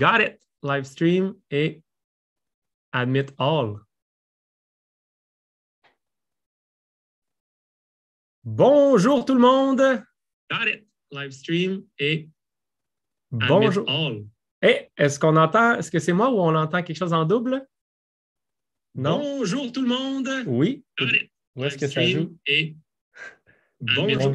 Got it, live stream et eh, admit all. Bonjour tout le monde. Got it, live stream et eh, bonjour. all. Eh, est-ce qu'on entend, est-ce que c'est moi ou on entend quelque chose en double? Non? Bonjour tout le monde. Oui. Où est-ce que ça joue? Et Bonjour,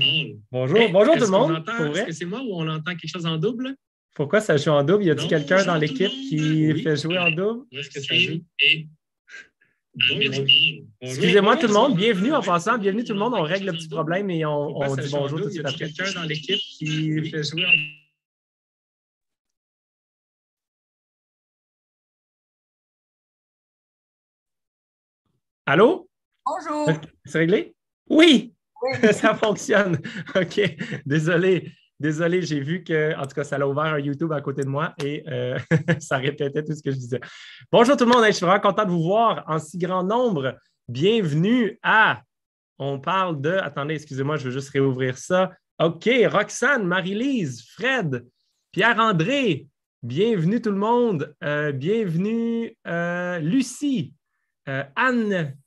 bonjour, bonjour tout le monde. Est-ce que c'est moi ou on entend quelque chose en double? Pourquoi ça joue en double? Y a-t-il quelqu'un dans l'équipe qui fait jouer en double? Où est-ce que ça joue? Excusez-moi tout le monde, bienvenue en passant, bienvenue tout le monde, on règle le petit problème et on, dit bonjour tout de suite après. quelqu'un dans l'équipe qui fait jouer en double? Allô? Bonjour. C'est réglé? oui. ça fonctionne. OK. Désolé. Désolé, j'ai vu que, en tout cas, ça l'a ouvert un YouTube à côté de moi et euh, ça répétait tout ce que je disais. Bonjour tout le monde, je suis vraiment content de vous voir en si grand nombre. Bienvenue à. On parle de. Attendez, excusez-moi, je veux juste réouvrir ça. OK, Roxane, Marie-Lise, Fred, Pierre-André, bienvenue tout le monde. Euh, bienvenue euh, Lucie, Anne,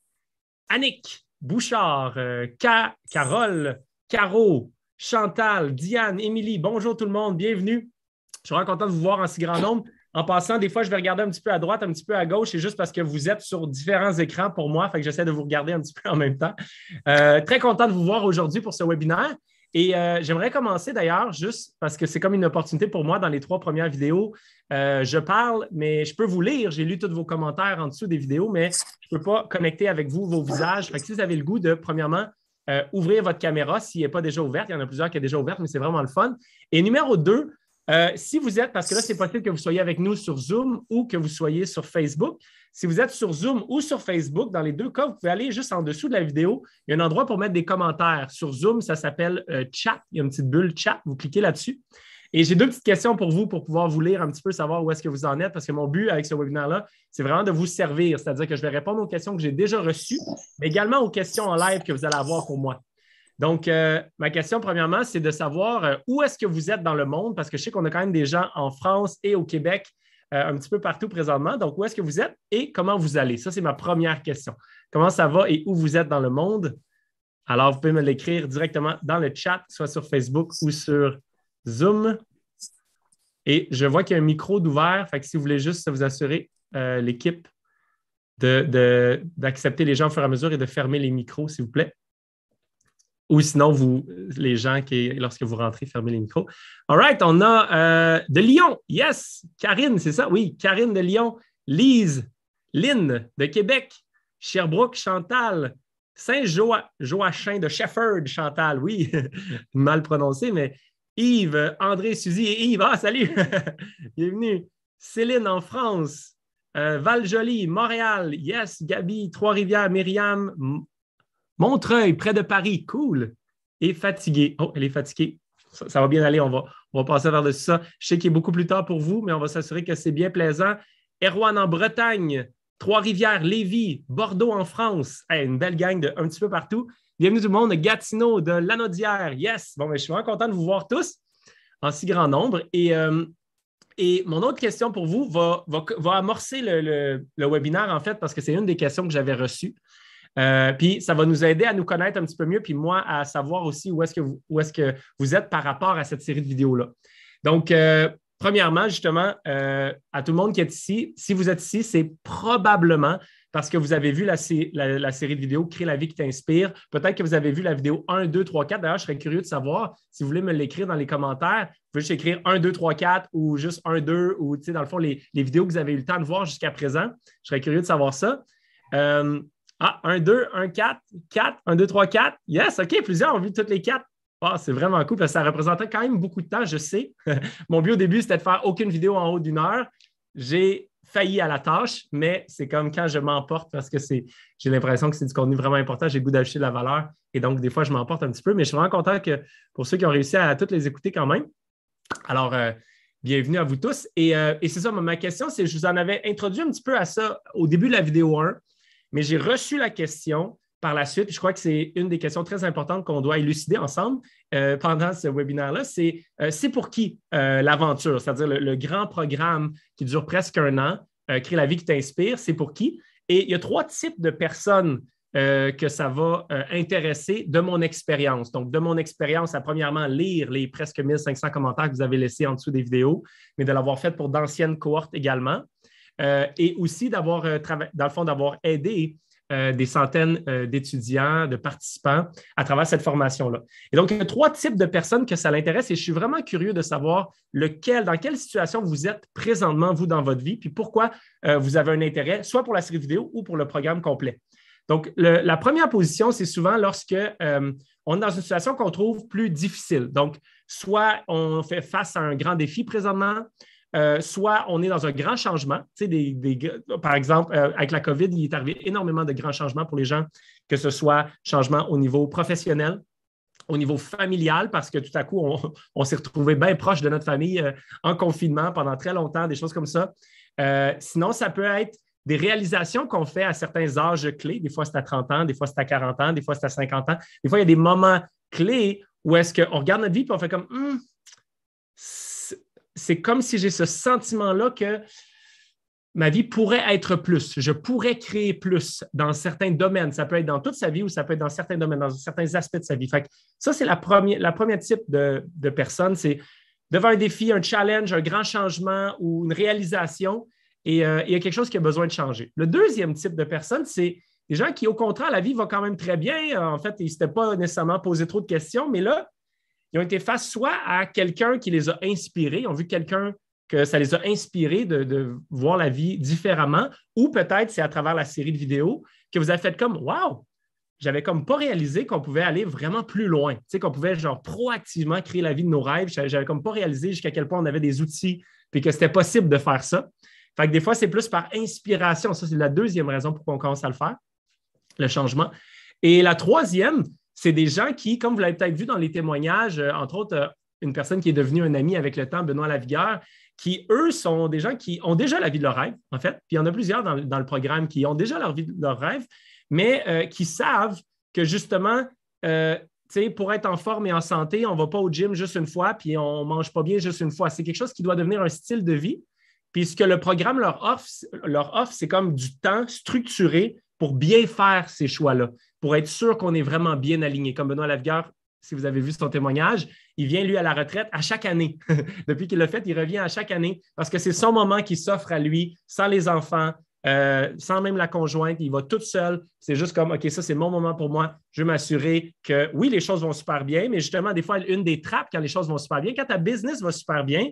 Annick, Bouchard, Carole, Caro, Chantal, Diane, Émilie, bonjour tout le monde, bienvenue. Je suis vraiment content de vous voir en si grand nombre. En passant, des fois, je vais regarder un petit peu à droite, un petit peu à gauche, c'est juste parce que vous êtes sur différents écrans pour moi, fait que j'essaie de vous regarder un petit peu en même temps. Euh, très content de vous voir aujourd'hui pour ce webinaire. Et euh, j'aimerais commencer d'ailleurs, juste parce que c'est comme une opportunité pour moi dans les trois premières vidéos. Euh, je parle, mais je peux vous lire. J'ai lu tous vos commentaires en dessous des vidéos, mais je ne peux pas connecter avec vous vos visages. Fait que si vous avez le goût de, premièrement, euh, ouvrez votre caméra s'il n'est pas déjà ouverte. Il y en a plusieurs qui est déjà ouvertes, mais c'est vraiment le fun. Et numéro deux, euh, si vous êtes, parce que là, c'est possible que vous soyez avec nous sur Zoom ou que vous soyez sur Facebook. Si vous êtes sur Zoom ou sur Facebook, dans les deux cas, vous pouvez aller juste en dessous de la vidéo. Il y a un endroit pour mettre des commentaires. Sur Zoom, ça s'appelle euh, chat. Il y a une petite bulle chat. Vous cliquez là-dessus. Et j'ai deux petites questions pour vous pour pouvoir vous lire un petit peu, savoir où est-ce que vous en êtes, parce que mon but avec ce webinaire-là, c'est vraiment de vous servir, c'est-à-dire que je vais répondre aux questions que j'ai déjà reçues, mais également aux questions en live que vous allez avoir pour moi. Donc, euh, ma question, premièrement, c'est de savoir euh, où est-ce que vous êtes dans le monde, parce que je sais qu'on a quand même des gens en France et au Québec, euh, un petit peu partout présentement. Donc, où est-ce que vous êtes et comment vous allez? Ça, c'est ma première question. Comment ça va et où vous êtes dans le monde? Alors, vous pouvez me l'écrire directement dans le chat, soit sur Facebook ou sur Zoom. Et je vois qu'il y a un micro d'ouvert. Fait que si vous voulez juste vous assurer, euh, l'équipe, d'accepter de, les gens au fur et à mesure et de fermer les micros, s'il vous plaît. Ou sinon, vous, les gens qui, lorsque vous rentrez, fermez les micros. All right, on a euh, de Lyon. Yes, Karine, c'est ça? Oui, Karine de Lyon. Lise, Lynn de Québec. Sherbrooke, Chantal. Saint-Joachin de Shefford, Chantal, oui, mal prononcé, mais Yves, André, Suzy et Yves. Ah, salut! Bienvenue. Céline en France. Euh, Montréal. Yes, Gabi, Trois-Rivières, Myriam, Montreuil, près de Paris. Cool. Et fatiguée. Oh, elle est fatiguée. Ça, va bien aller. On va, on va passer vers le ça. Je sais qu'il est beaucoup plus tard pour vous, mais on va s'assurer que c'est bien plaisant. Erwan en Bretagne. Trois-Rivières, Lévis, Bordeaux en France. une belle gang de un petit peu partout. Bienvenue tout le monde Gatineau, de Lanaudière. Yes! Bon, ben, je suis vraiment content de vous voir tous en si grand nombre. Et, euh, mon autre question pour vous va, amorcer le, webinaire, en fait, parce que c'est une des questions que j'avais reçues. Euh, puis ça va nous aider à nous connaître un petit peu mieux, puis moi à savoir aussi où est-ce que, vous, êtes par rapport à cette série de vidéos-là. Donc, euh, Premièrement, justement, euh, à tout le monde qui est ici, si vous êtes ici, c'est probablement parce que vous avez vu la, la, la, série de vidéos Crée la vie qui t'inspire. Peut-être que vous avez vu la vidéo 1, 2, 3, 4. D'ailleurs, je serais curieux de savoir si vous voulez me l'écrire dans les commentaires. Vous pouvez juste écrire 1, 2, 3, 4 ou juste 1, 2 ou dans le fond, les, vidéos que vous avez eu le temps de voir jusqu'à présent. Je serais curieux de savoir ça. Euh, ah, 1, 2, 1, 4, 4, 1, 2, 3, 4. Yes, OK, plusieurs ont vu toutes les 4. Ah, c'est vraiment cool parce que ça représentait quand même beaucoup de temps, je sais. Mon but au début, c'était de faire aucune vidéo en haut d'une heure. J'ai failli à la tâche, mais c'est comme quand je m'emporte parce que j'ai l'impression que c'est du contenu vraiment important, j'ai le goût d'acheter de la valeur. Et donc, des fois, je m'emporte un petit peu, mais je suis vraiment content que pour ceux qui ont réussi à, toutes les écouter quand même. Alors, euh, bienvenue à vous tous. Et, euh, et c'est ça, ma question, c'est je vous en avais introduit un petit peu à ça au début de la vidéo 1, mais j'ai reçu la question par la suite. je crois que c'est une des questions très importantes qu'on doit élucider ensemble euh, pendant ce webinaire-là. C'est euh, c'est pour qui euh, l'aventure, c'est-à-dire le, grand programme qui dure presque un an, Créer la vie qui t'inspire, c'est pour qui? Et il y a trois types de personnes que ça va intéresser de mon expérience. Donc, de mon expérience à premièrement lire les presque 1500 commentaires que vous avez laissés en dessous des vidéos, mais de l'avoir fait pour d'anciennes cohortes également. et aussi d'avoir, dans le fond, d'avoir aidé euh, des centaines euh, d'étudiants, de participants à travers cette formation-là. Et donc, il y a trois types de personnes que ça l'intéresse et je suis vraiment curieux de savoir lequel, dans quelle situation vous êtes présentement, vous, dans votre vie, puis pourquoi euh, vous avez un intérêt, soit pour la série vidéo ou pour le programme complet. Donc, la première position, c'est souvent lorsque on est dans une situation qu'on trouve plus difficile. Donc, soit on fait face à un grand défi présentement, euh, soit on est dans un grand changement. Des, des, par exemple, euh, avec la COVID, il est arrivé énormément de grands changements pour les gens, que ce soit changement au niveau professionnel, au niveau familial, parce que tout à coup, on, s'est retrouvé bien proche de notre famille euh, en confinement pendant très longtemps, des choses comme ça. sinon, ça peut être des réalisations qu'on fait à certains âges clés. Des fois, c'est à 30 ans, des fois, c'est à 40 ans, des fois, c'est à 50 ans. Des fois, il y a des moments clés où est-ce qu'on regarde notre vie et on fait comme hmm, c'est comme si j'ai ce sentiment-là que ma vie pourrait être plus, je pourrais créer plus dans certains domaines. Ça peut être dans toute sa vie ou ça peut être dans certains domaines, dans certains aspects de sa vie. Fait ça, c'est la première, la type de, personne. C'est devant un défi, un challenge, un grand changement ou une réalisation, et euh, il y a quelque chose qui a besoin de changer. Le deuxième type de personne, c'est des gens qui, au contraire, la vie va quand même très bien. En fait, ils ne s'étaient pas nécessairement posé trop de questions, mais là, ils ont été face soit à quelqu'un qui les a inspirés, ont vu quelqu'un que ça les a inspirés de, voir la vie différemment, ou peut-être c'est à travers la série de vidéos que vous avez fait comme Waouh, j'avais comme pas réalisé qu'on pouvait aller vraiment plus loin, tu sais, qu'on pouvait genre proactivement créer la vie de nos rêves. J'avais comme pas réalisé jusqu'à quel point on avait des outils et que c'était possible de faire ça. Fait que des fois, c'est plus par inspiration. Ça, c'est la deuxième raison pour qu'on commence à le faire, le changement. Et la troisième, c'est des gens qui, comme vous l'avez peut-être vu dans les témoignages, euh, entre autres, euh, une personne qui est devenue un ami avec le temps, Benoît Lavigueur, qui, eux, sont des gens qui ont déjà la vie de leur rêve, en fait. Puis il y en a plusieurs dans, le programme qui ont déjà leur vie de leur rêve, mais euh, qui savent que justement, euh, pour être en forme et en santé, on ne va pas au gym juste une fois, puis on ne mange pas bien juste une fois. C'est quelque chose qui doit devenir un style de vie. Puis ce que le programme leur offre, leur offre c'est comme du temps structuré pour bien faire ces choix-là pour être sûr qu'on est vraiment bien aligné. Comme Benoît Lavigueur, si vous avez vu son témoignage, il vient, lui, à la retraite à chaque année. Depuis qu'il l'a fait, il revient à chaque année parce que c'est son moment qui s'offre à lui, sans les enfants, euh, sans même la conjointe. Il va tout seul. C'est juste comme, OK, ça, c'est mon moment pour moi. Je veux m'assurer que, oui, les choses vont super bien, mais justement, des fois, une des trappes quand les choses vont super bien, quand ta business va super bien,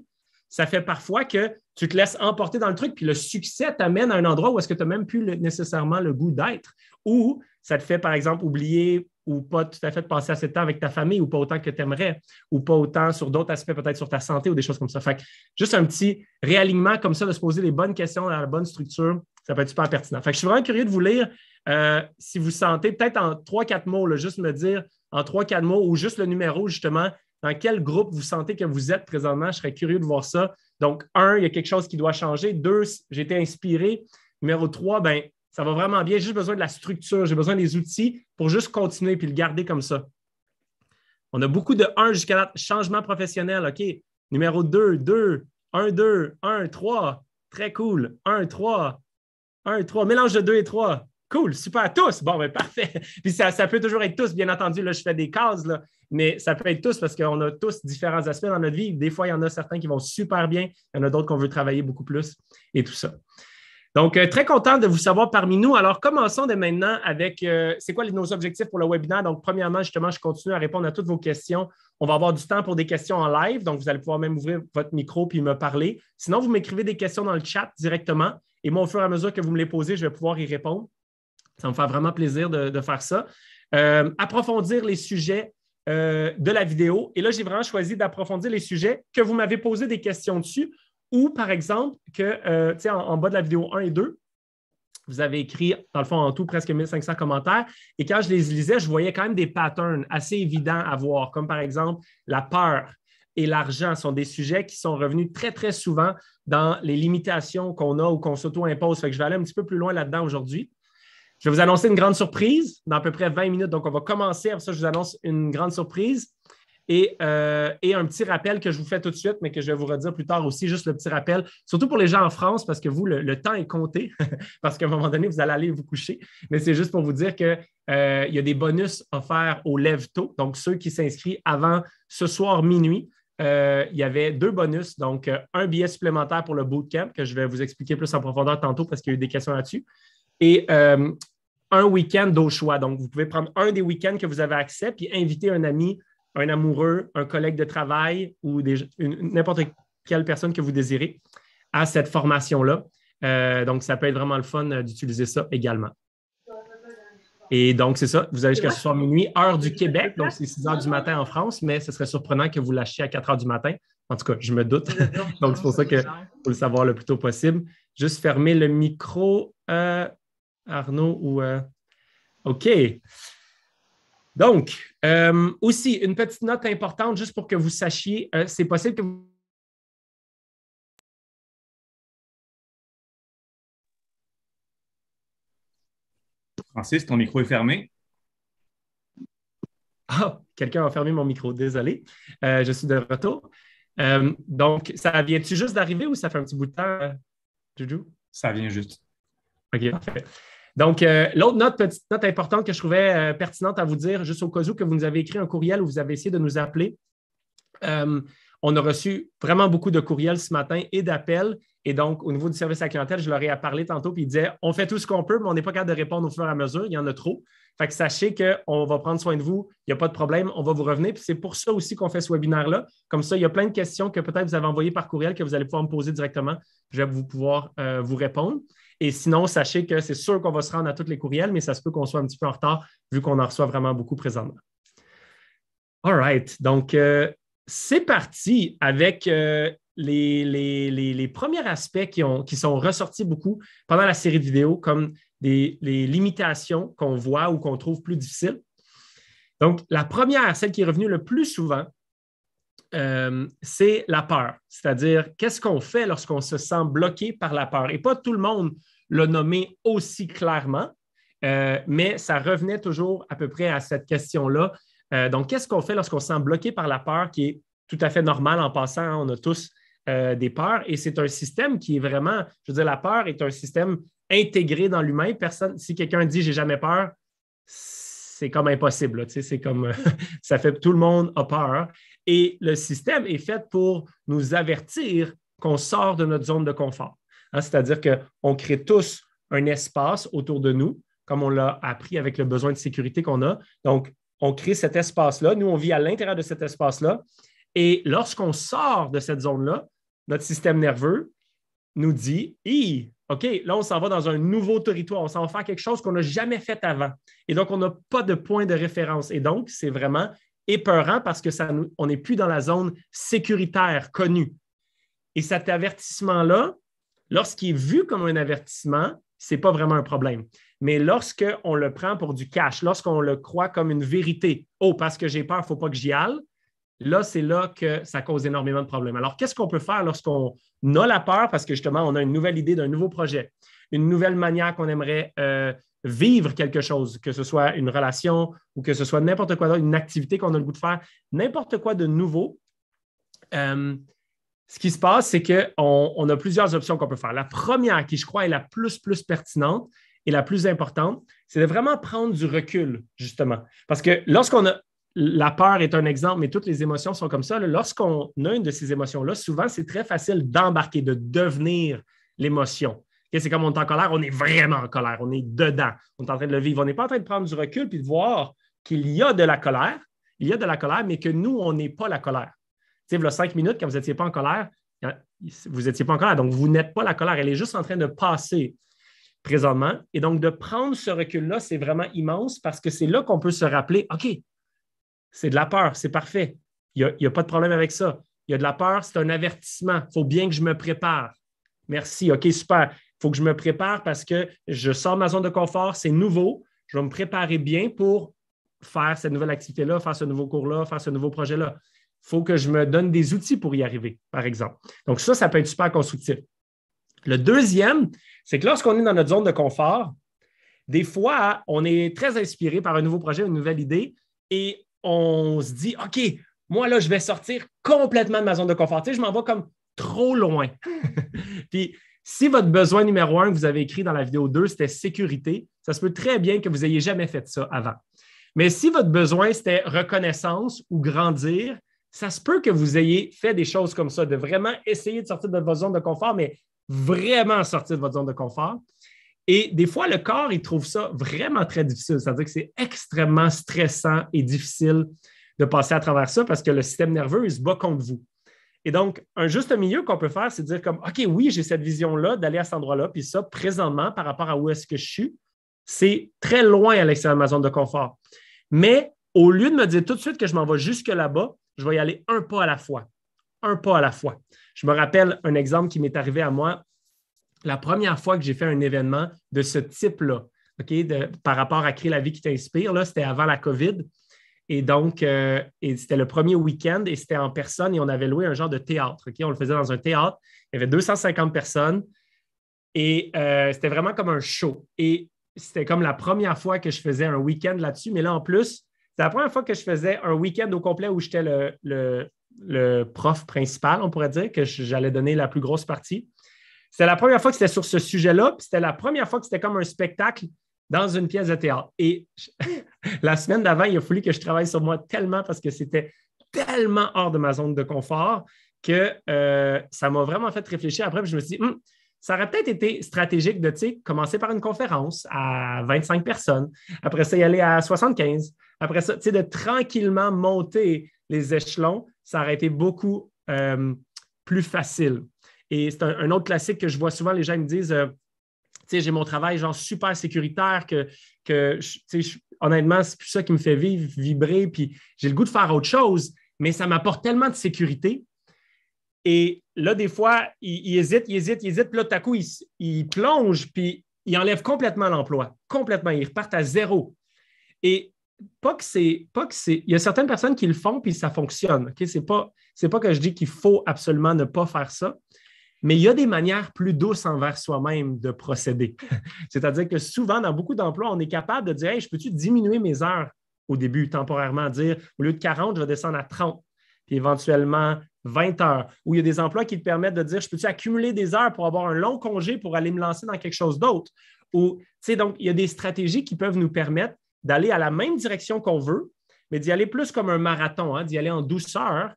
ça fait parfois que tu te laisses emporter dans le truc, puis le succès t'amène à un endroit où est-ce que tu n'as même plus nécessairement le goût d'être, ou ça te fait, par exemple, oublier ou pas tout à fait de passer assez de temps avec ta famille ou pas autant que tu aimerais ou pas autant sur d'autres aspects, peut-être sur ta santé ou des choses comme ça. Fait que juste un petit réalignement comme ça, de se poser les bonnes questions dans la bonne structure, ça peut être super pertinent. Fait que je suis vraiment curieux de vous lire euh, si vous sentez, peut-être en trois quatre mots, juste me dire en trois quatre mots ou juste le numéro, justement, dans quel groupe vous sentez que vous êtes présentement. Je serais curieux de voir ça. Donc, un, il y a quelque chose qui doit changer. Deux, j'ai été inspiré. Numéro trois, ben, ça va vraiment bien. J'ai juste besoin de la structure. J'ai besoin des outils pour juste continuer puis le garder comme ça. On a beaucoup de 1 jusqu'à la... changement professionnel. OK. Numéro 2, 2, 1, 2, 1, 3. Très cool. 1, 3, 1, 3. Mélange de 2 et 3. Cool, super, tous. Bon, ben parfait. Puis ça, ça, peut toujours être tous, bien entendu. Là, je fais des cases, là, mais ça peut être tous parce qu'on a tous différents aspects dans notre vie. Des fois, il y en a certains qui vont super bien, il y en a d'autres qu'on veut travailler beaucoup plus et tout ça. Donc, euh, très content de vous savoir parmi nous. Alors, commençons dès maintenant avec euh, c'est quoi nos objectifs pour le webinaire. Donc, premièrement, justement, je continue à répondre à toutes vos questions. On va avoir du temps pour des questions en live, donc vous allez pouvoir même ouvrir votre micro puis me parler. Sinon, vous m'écrivez des questions dans le chat directement et moi, au fur et à mesure que vous me les posez, je vais pouvoir y répondre. Ça me fait vraiment plaisir de, faire ça. Euh, approfondir les sujets de la vidéo. Et là, j'ai vraiment choisi d'approfondir les sujets que vous m'avez posé des questions dessus. Ou par exemple, que, euh, en, en bas de la vidéo 1 et 2, vous avez écrit, dans le fond, en tout, presque 1500 commentaires. Et quand je les lisais, je voyais quand même des patterns assez évidents à voir, comme par exemple la peur et l'argent sont des sujets qui sont revenus très, très souvent dans les limitations qu'on a ou qu'on s'auto-impose. Fait que je vais aller un petit peu plus loin là-dedans aujourd'hui. Je vais vous annoncer une grande surprise dans à peu près 20 minutes. Donc, on va commencer. Après ça, je vous annonce une grande surprise. Euh, et, un petit rappel que je vous fais tout de suite, mais que je vais vous redire plus tard aussi, juste le petit rappel, surtout pour les gens en France, parce que vous, le, temps est compté, parce qu'à un moment donné, vous allez aller vous coucher. Mais c'est juste pour vous dire qu'il euh, y a des bonus offerts aux lève-tôt, donc ceux qui s'inscrivent avant ce soir minuit. Euh, il y avait deux bonus, donc euh, un billet supplémentaire pour le bootcamp, que je vais vous expliquer plus en profondeur tantôt parce qu'il y a eu des questions là-dessus. Et un week-end d'au choix. Donc, vous pouvez prendre un des week-ends que vous avez accès, puis inviter un ami un amoureux, un collègue de travail ou n'importe quelle personne que vous désirez à cette formation-là. Euh, donc, ça peut être vraiment le fun euh, d'utiliser ça également. Et donc, c'est ça, vous avez jusqu'à ce soir minuit, heure du Québec, donc c'est 6 heures du matin en France, mais ce serait surprenant que vous lâchiez à 4 heures du matin. En tout cas, je me doute. donc, c'est pour ça que faut le savoir le plus tôt possible. Juste fermer le micro, euh, Arnaud, ou. OK. Donc, euh, aussi, une petite note importante, juste pour que vous sachiez, euh, c'est possible que vous... Francis, ton micro est fermé. Ah, quelqu'un a fermé mon micro, désolé. Euh, je suis de retour. donc, ça vient-tu juste d'arriver ou ça fait un petit bout de temps, Juju? Ça vient juste. OK, parfait. Donc, euh, l'autre note, petite note importante que je trouvais euh, pertinente à vous dire, juste au cas où que vous nous avez écrit un courriel ou vous avez essayé de nous appeler, euh, on a reçu vraiment beaucoup de courriels ce matin et d'appels. Et donc, au niveau du service à clientèle, je leur ai parlé tantôt, puis ils disaient on fait tout ce qu'on peut, mais on n'est pas capable de répondre au fur et à mesure, il y en a trop. Fait que sachez qu'on va prendre soin de vous, il n'y a pas de problème, on va vous revenir. Puis c'est pour ça aussi qu'on fait ce webinaire-là. Comme ça, il y a plein de questions que peut-être vous avez envoyées par courriel que vous allez pouvoir me poser directement. Je vais vous pouvoir vous répondre. Et sinon, sachez que c'est sûr qu'on va se rendre à tous les courriels, mais ça se peut qu'on soit un petit peu en retard vu qu'on en reçoit vraiment beaucoup présentement. All right. Donc, euh, c'est parti avec euh, les, les, premiers aspects qui, ont, qui sont ressortis beaucoup pendant la série de vidéos, comme des, les limitations qu'on voit ou qu'on trouve plus difficiles. Donc, la première, celle qui est revenue le plus souvent, euh, c'est la peur. C'est-à-dire, qu'est-ce qu'on fait lorsqu'on se sent bloqué par la peur? Et pas tout le monde l'a nommé aussi clairement, euh, mais ça revenait toujours à peu près à cette question-là. Euh, donc, qu'est-ce qu'on fait lorsqu'on se sent bloqué par la peur, qui est tout à fait normal en passant, on a tous des peurs, et c'est un système qui est vraiment, je veux dire, la peur est un système intégré dans l'humain. Personne, si quelqu'un dit j'ai jamais peur, c'est comme impossible. C'est comme ça fait tout le monde a peur. Et le système est fait pour nous avertir qu'on sort de notre zone de confort. Hein, c'est-à-dire qu'on crée tous un espace autour de nous, comme on l'a appris avec le besoin de sécurité qu'on a. Donc, on crée cet espace-là. Nous, on vit à l'intérieur de cet espace-là. Et lorsqu'on sort de cette zone-là, notre système nerveux nous dit Hi, OK, là, on s'en va dans un nouveau territoire, on s'en va faire quelque chose qu'on n'a jamais fait avant. Et donc, on n'a pas de point de référence. Et donc, c'est vraiment épeurant parce que ça nous, on n'est plus dans la zone sécuritaire connue. Et cet avertissement-là, lorsqu'il est vu comme un avertissement, ce n'est pas vraiment un problème. Mais lorsqu'on le prend pour du cash, lorsqu'on le croit comme une vérité, oh, parce que j'ai peur, il ne faut pas que j'y aille, là, c'est là que ça cause énormément de problèmes. Alors, qu'est-ce qu'on peut faire lorsqu'on a la peur parce que justement, on a une nouvelle idée d'un nouveau projet, une nouvelle manière qu'on aimerait euh, vivre quelque chose, que ce soit une relation ou que ce soit n'importe quoi, une activité qu'on a le goût de faire, n'importe quoi de nouveau, euh, ce qui se passe, c'est qu'on on a plusieurs options qu'on peut faire. La première, qui je crois est la plus, plus pertinente et la plus importante, c'est de vraiment prendre du recul, justement. Parce que lorsqu'on a, la peur est un exemple, mais toutes les émotions sont comme ça. Lorsqu'on a une de ces émotions-là, souvent, c'est très facile d'embarquer, de devenir l'émotion c'est comme on est en colère, on est vraiment en colère, on est dedans, on est en train de le vivre. On n'est pas en train de prendre du recul puis de voir qu'il y a de la colère, il y a de la colère, mais que nous, on n'est pas la colère. Tu sais, il y a cinq minutes, quand vous n'étiez pas en colère, vous n'étiez pas en colère, donc vous n'êtes pas la colère, elle est juste en train de passer présentement. Et donc, de prendre ce recul-là, c'est vraiment immense parce que c'est là qu'on peut se rappeler, OK, c'est de la peur, c'est parfait. Il n'y a, a, pas de problème avec ça. Il y a de la peur, c'est un avertissement. Il faut bien que je me prépare. Merci, OK, super faut que je me prépare parce que je sors de ma zone de confort, c'est nouveau. Je vais me préparer bien pour faire cette nouvelle activité-là, faire ce nouveau cours-là, faire ce nouveau projet-là. Il faut que je me donne des outils pour y arriver, par exemple. Donc, ça, ça peut être super constructif. Le deuxième, c'est que lorsqu'on est dans notre zone de confort, des fois, on est très inspiré par un nouveau projet, une nouvelle idée, et on se dit, OK, moi, là, je vais sortir complètement de ma zone de confort. Et je m'en vais comme trop loin. Puis si votre besoin numéro un que vous avez écrit dans la vidéo 2, c'était sécurité, ça se peut très bien que vous n'ayez jamais fait ça avant. Mais si votre besoin, c'était reconnaissance ou grandir, ça se peut que vous ayez fait des choses comme ça, de vraiment essayer de sortir de votre zone de confort, mais vraiment sortir de votre zone de confort. Et des fois, le corps, il trouve ça vraiment très difficile. C'est-à-dire que c'est extrêmement stressant et difficile de passer à travers ça parce que le système nerveux, il se bat contre vous. Et donc, un juste milieu qu'on peut faire, c'est dire comme, OK, oui, j'ai cette vision-là d'aller à cet endroit-là, puis ça, présentement, par rapport à où est-ce que je suis, c'est très loin à l'extérieur de ma zone de confort. Mais au lieu de me dire tout de suite que je m'en vais jusque là-bas, je vais y aller un pas à la fois. Un pas à la fois. Je me rappelle un exemple qui m'est arrivé à moi la première fois que j'ai fait un événement de ce type-là, OK, par rapport à créer la vie qui t'inspire, là, c'était avant la COVID. Et donc, euh, c'était le premier week-end et c'était en personne et on avait loué un genre de théâtre. On le faisait dans un théâtre. Il y avait 250 personnes et euh, c'était vraiment comme un show. Et c'était comme la première fois que je faisais un week-end là-dessus. Mais là, en plus, c'est la première fois que je faisais un week-end au complet où j'étais le, prof principal, on pourrait dire, que j'allais donner la plus grosse partie. C'était la première fois que c'était sur ce sujet-là. C'était la première fois que c'était comme un spectacle dans une pièce de théâtre. Et la semaine d'avant, il a fallu que je travaille sur moi tellement parce que c'était tellement hors de ma zone de confort que euh, ça m'a vraiment fait réfléchir. Après, je me suis dit, hum, ça aurait peut-être été stratégique de commencer par une conférence à 25 personnes, après ça, y aller à 75, après ça, de tranquillement monter les échelons, ça aurait été beaucoup euh, plus facile. Et c'est un, autre classique que je vois souvent, les gens me disent, euh, sais, j'ai mon travail genre super sécuritaire que, que sais, honnêtement, c'est plus ça qui me fait vivre, vibrer, puis j'ai le goût de faire autre chose, mais ça m'apporte tellement de sécurité. Et là, des fois, il, hésitent, hésite, il hésite, il hésite, puis là, tout à coup, il, plonge, puis il enlève complètement l'emploi, complètement, il repart à zéro. Et pas que c'est pas que c'est il y a certaines personnes qui le font puis ça fonctionne OK c'est c'est pas que je dis qu'il faut absolument ne pas faire ça mais il y a des manières plus douces envers soi-même de procéder. C'est-à-dire que souvent, dans beaucoup d'emplois, on est capable de dire Hey, je peux-tu diminuer mes heures au début, temporairement, dire au lieu de 40, je vais descendre à 30, puis éventuellement 20 heures. Ou il y a des emplois qui te permettent de dire Je peux-tu accumuler des heures pour avoir un long congé pour aller me lancer dans quelque chose d'autre? Ou, tu sais, donc, il y a des stratégies qui peuvent nous permettre d'aller à la même direction qu'on veut, mais d'y aller plus comme un marathon, hein, d'y aller en douceur,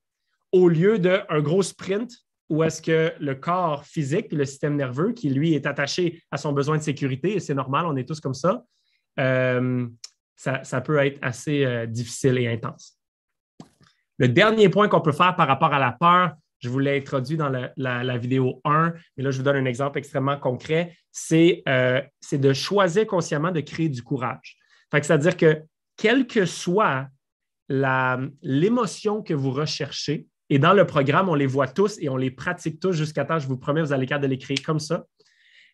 au lieu d'un gros sprint ou est-ce que le corps physique, le système nerveux, qui lui est attaché à son besoin de sécurité, et c'est normal, on est tous comme ça, euh, ça, peut être assez euh, difficile et intense. Le dernier point qu'on peut faire par rapport à la peur, je vous l'ai introduit dans la, vidéo 1, mais là, je vous donne un exemple extrêmement concret, c'est euh, de choisir consciemment de créer du courage. C'est-à-dire que quelle que soit l'émotion que vous recherchez, et dans le programme, on les voit tous et on les pratique tous jusqu'à temps, je vous promets, vous allez capable de les créer comme ça.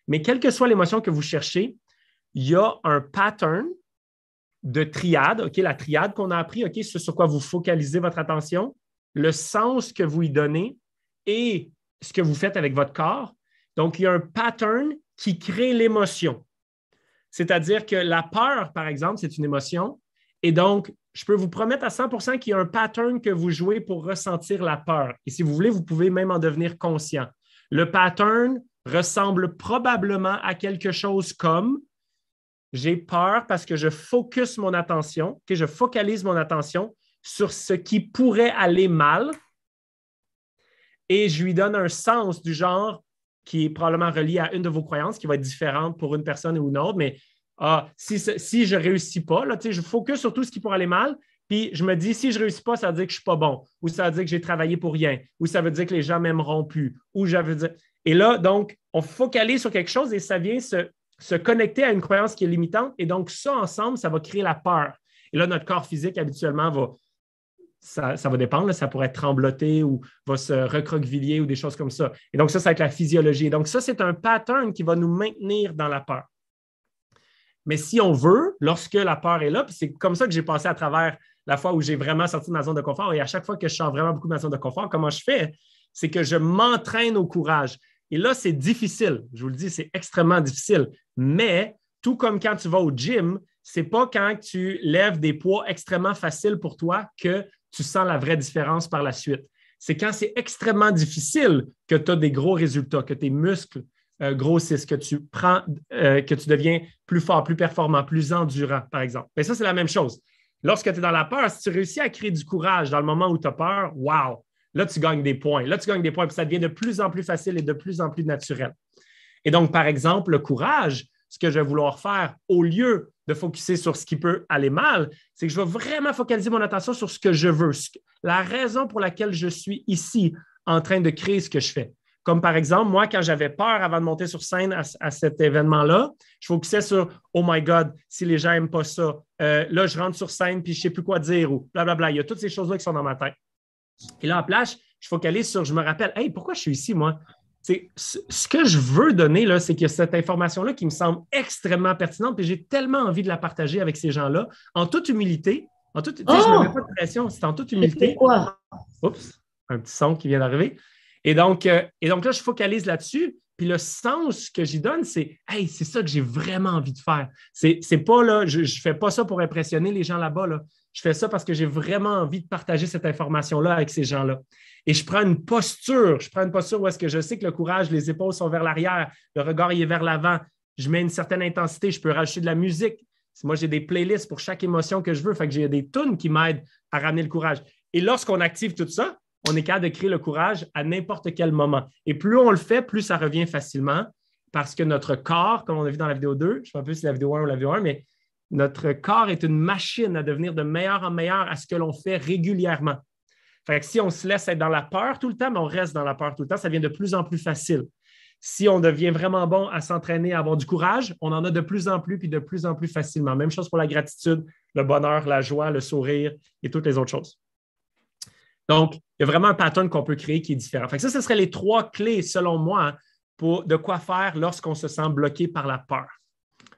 Mais quelle que soit l'émotion que vous cherchez, il y a un pattern de triade, OK, la triade qu'on a appris, OK, ce sur quoi vous focalisez votre attention, le sens que vous y donnez et ce que vous faites avec votre corps. Donc, il y a un pattern qui crée l'émotion. C'est-à-dire que la peur, par exemple, c'est une émotion. Et donc, je peux vous promettre à 100% qu'il y a un pattern que vous jouez pour ressentir la peur. Et si vous voulez, vous pouvez même en devenir conscient. Le pattern ressemble probablement à quelque chose comme j'ai peur parce que je focus mon attention, que je focalise mon attention sur ce qui pourrait aller mal et je lui donne un sens du genre qui est probablement relié à une de vos croyances qui va être différente pour une personne ou une autre, mais ah, si, je réussis pas, là, je focus sur tout ce qui pourrait aller mal, puis je me dis, si je réussis pas, ça veut dire que je suis pas bon, ou ça veut dire que j'ai travaillé pour rien, ou ça veut dire que les gens m'aimeront plus, ou j'avais. Et là, donc, on focalise sur quelque chose et ça vient se, connecter à une croyance qui est limitante. Et donc, ça, ensemble, ça va créer la peur. Et là, notre corps physique, habituellement, va. Ça, va dépendre, ça pourrait trembloter ou va se recroqueviller ou des choses comme ça. Et donc, ça, ça va être la physiologie. Et donc, ça, c'est un pattern qui va nous maintenir dans la peur. Mais si on veut, lorsque la peur est là, puis c'est comme ça que j'ai passé à travers la fois où j'ai vraiment sorti de ma zone de confort. Et à chaque fois que je sors vraiment beaucoup de ma zone de confort, comment je fais? C'est que je m'entraîne au courage. Et là, c'est difficile. Je vous le dis, c'est extrêmement difficile. Mais tout comme quand tu vas au gym, c'est pas quand tu lèves des poids extrêmement faciles pour toi que tu sens la vraie différence par la suite. C'est quand c'est extrêmement difficile que tu as des gros résultats, que tes muscles c'est euh, ce que tu prends, euh, que tu deviens plus fort, plus performant, plus endurant, par exemple. Mais ben, ça, c'est la même chose. Lorsque tu es dans la peur, si tu réussis à créer du courage dans le moment où tu as peur, wow, là, tu gagnes des points. Là, tu gagnes des points, puis ça devient de plus en plus facile et de plus en plus naturel. Et donc, par exemple, le courage, ce que je vais vouloir faire, au lieu de focuser sur ce qui peut aller mal, c'est que je vais vraiment focaliser mon attention sur ce que je veux, la raison pour laquelle je suis ici en train de créer ce que je fais. Comme par exemple, moi, quand j'avais peur avant de monter sur scène à, cet événement-là, je focusais sur Oh my God, si les gens n'aiment pas ça, euh, là, je rentre sur scène puis je ne sais plus quoi dire ou blablabla. Bla, bla. Il y a toutes ces choses-là qui sont dans ma tête. Et là, en plage, je focalise sur, je me rappelle, hey, pourquoi je suis ici, moi? C'est, ce que je veux donner, là, c'est que cette information-là qui me semble extrêmement pertinente, et j'ai tellement envie de la partager avec ces gens-là, en toute humilité. En toute, Je ne me mets oh! pas de pression, c'est en toute humilité. Oups, un petit son qui vient d'arriver. Et donc, euh, et donc là, je focalise là-dessus. Puis le sens que j'y donne, c'est Hey, c'est ça que j'ai vraiment envie de faire. C'est, pas là, je ne fais pas ça pour impressionner les gens là-bas. Je fais ça parce que j'ai vraiment envie de partager cette information-là avec ces gens-là. Et je prends une posture, je prends une posture où est-ce que je sais que le courage, les épaules sont vers l'arrière, le regard est vers l'avant. Je mets une certaine intensité, je peux rajouter de la musique. Moi, j'ai des playlists pour chaque émotion que je veux. Fait que j'ai des tunes qui m'aident à ramener le courage. Et lorsqu'on active tout ça, on est capable de créer le courage à n'importe quel moment. Et plus on le fait, plus ça revient facilement parce que notre corps, comme on a vu dans la vidéo 2, je ne sais pas plus si la vidéo 1 ou la vidéo 1, mais notre corps est une machine à devenir de meilleur en meilleur à ce que l'on fait régulièrement. Fait que si on se laisse être dans la peur tout le temps, mais ben, on reste dans la peur tout le temps, ça devient de plus en plus facile. Si on devient vraiment bon à s'entraîner, à avoir du courage, on en a de plus en plus et de plus en plus facilement. Même chose pour la gratitude, le bonheur, la joie, le sourire et toutes les autres choses. Donc, il y a vraiment un pattern qu'on peut créer qui est différent. ça, ce serait les trois clés, selon moi, hein, pour de quoi faire lorsqu'on se sent bloqué par la peur.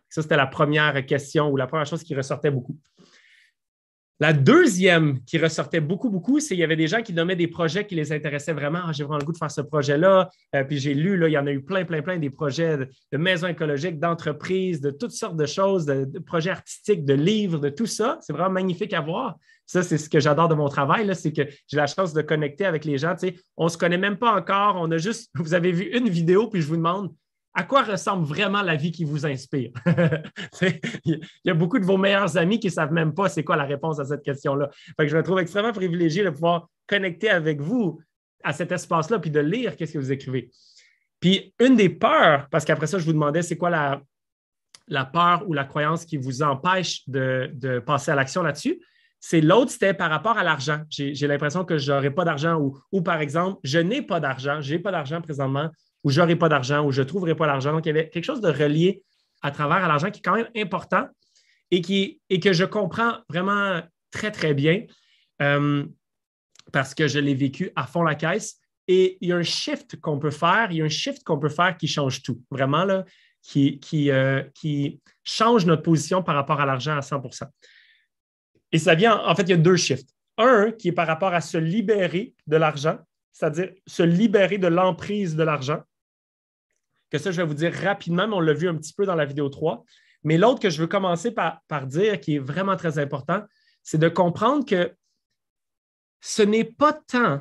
Ça, c'était la première question ou la première chose qui ressortait beaucoup. La deuxième qui ressortait beaucoup, beaucoup, c'est qu'il y avait des gens qui nommaient des projets qui les intéressaient vraiment. Ah, j'ai vraiment le goût de faire ce projet-là. Euh, puis j'ai lu, il y en a eu plein, plein, plein des projets de, maisons écologiques, d'entreprises, de toutes sortes de choses, de projets artistiques, de livres, de tout ça. C'est vraiment magnifique à voir. Ça, c'est ce que j'adore de mon travail, c'est que j'ai la chance de connecter avec les gens. on ne se connaît même pas encore, on a juste, vous avez vu une vidéo, puis je vous demande à quoi ressemble vraiment la vie qui vous inspire. il y a beaucoup de vos meilleurs amis qui ne savent même pas c'est quoi la réponse à cette question-là. je me trouve extrêmement privilégié de pouvoir connecter avec vous à cet espace-là, puis de lire qu'est-ce que vous écrivez. Puis une des peurs, parce qu'après ça, je vous demandais c'est quoi la, peur ou la croyance qui vous empêche de, de passer à l'action là-dessus. C'est l'autre, c'était par rapport à l'argent. J'ai l'impression que je n'aurai pas d'argent ou, par exemple, je n'ai pas d'argent, je n'ai pas d'argent présentement ou n'aurai pas d'argent ou je ne trouverai pas d'argent. Donc, il y avait quelque chose de relié à travers à l'argent qui est quand même important et, que je comprends vraiment très, très bien euh, parce que je l'ai vécu à fond la caisse. Et il y a un shift qu'on peut faire, il y a un shift qu'on peut faire qui change tout, vraiment, là, qui euh, change notre position par rapport à l'argent à 100 et ça vient, en fait, il y a deux shifts. Un qui est par rapport à se libérer de l'argent, c'est-à-dire se libérer de l'emprise de l'argent. Que ça, je vais vous dire rapidement, mais on l'a vu un petit peu dans la vidéo 3. Mais l'autre que je veux commencer par, dire, qui est vraiment très important, c'est de comprendre que ce n'est pas tant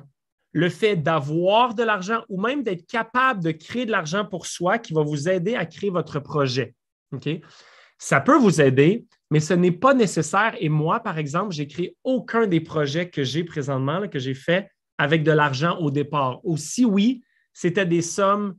le fait d'avoir de l'argent ou même d'être capable de créer de l'argent pour soi qui va vous aider à créer votre projet. Ça peut vous aider, mais ce n'est pas nécessaire. Et moi, par exemple, créé aucun des projets que j'ai présentement, que j'ai fait avec de l'argent au départ. Aussi, oui, c'était des sommes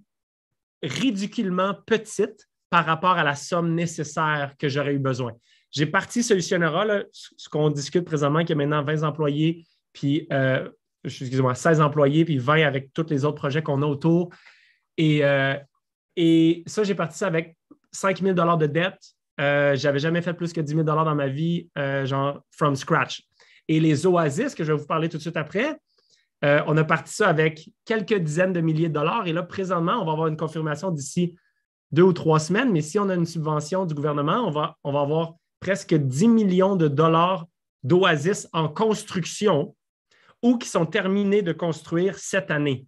ridiculement petites par rapport à la somme nécessaire que j'aurais eu besoin. J'ai parti Solutionnera, ce qu'on discute présentement, qui a maintenant 20 employés, puis, euh, excusez-moi, 16 employés, puis 20 avec tous les autres projets qu'on a autour. Et, euh, et ça, j'ai parti ça avec 5 000 de dette, euh, j'avais jamais fait plus que 10 000 dans ma vie, euh, genre from scratch. Et les oasis, que je vais vous parler tout de suite après, euh, on a parti ça avec quelques dizaines de milliers de dollars. Et là, présentement, on va avoir une confirmation d'ici deux ou trois semaines. Mais si on a une subvention du gouvernement, on va, on va avoir presque 10 millions de dollars d'oasis en construction ou qui sont terminés de construire cette année.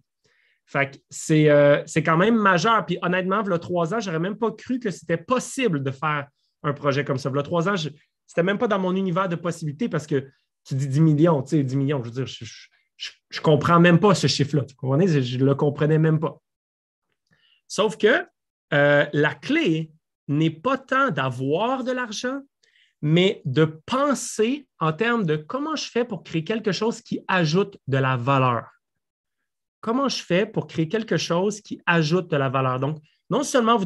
Fait que c'est quand même majeur. Puis honnêtement, il trois ans, je n'aurais même pas cru que c'était possible de faire un projet comme ça. voilà trois ans, c'était même pas dans mon univers de possibilités parce que tu dis 10 millions, tu sais, 10 millions, je veux dire, je, comprends même pas ce chiffre-là. Tu comprenez? Je, ne le comprenais même pas. Sauf que euh, la clé n'est pas tant d'avoir de l'argent, mais de penser en termes de comment je fais pour créer quelque chose qui ajoute de la valeur. Comment je fais pour créer quelque chose qui ajoute de la valeur? Donc, non seulement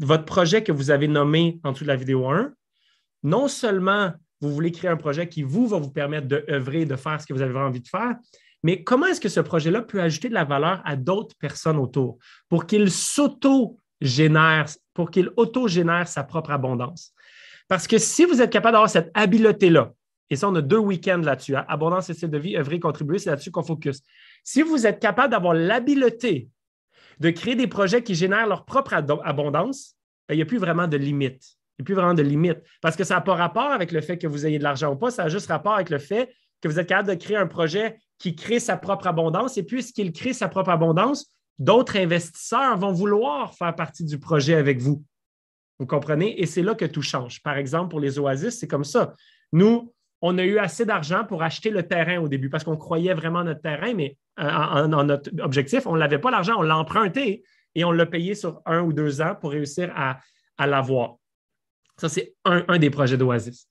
votre projet que vous avez nommé en dessous de la vidéo 1, non seulement vous voulez créer un projet qui, vous, va vous permettre de œuvrer, de faire ce que vous avez envie de faire, mais comment est-ce que ce projet-là peut ajouter de la valeur à d'autres personnes autour pour qu'il sauto génère pour qu'il autogénère sa propre abondance? Parce que si vous êtes capable d'avoir cette habileté-là, et ça, on a deux week-ends là-dessus, hein, abondance et style de vie, œuvrer, contribuer, c'est là-dessus qu'on focus. Si vous êtes capable d'avoir l'habileté de créer des projets qui génèrent leur propre abondance, ben, il n'y a plus vraiment de limite. Il n'y a plus vraiment de limite. Parce que ça n'a pas rapport avec le fait que vous ayez de l'argent ou pas, ça a juste rapport avec le fait que vous êtes capable de créer un projet qui crée sa propre abondance. Et puisqu'il crée sa propre abondance, d'autres investisseurs vont vouloir faire partie du projet avec vous. Vous comprenez? Et c'est là que tout change. Par exemple, pour les oasis, c'est comme ça. Nous, on a eu assez d'argent pour acheter le terrain au début parce qu'on croyait vraiment notre terrain, mais euh, en, notre objectif, on n'avait pas l'argent, on l'a emprunté et on l'a payé sur un ou deux ans pour réussir à, l'avoir. Ça, c'est un, un, des projets d'Oasis.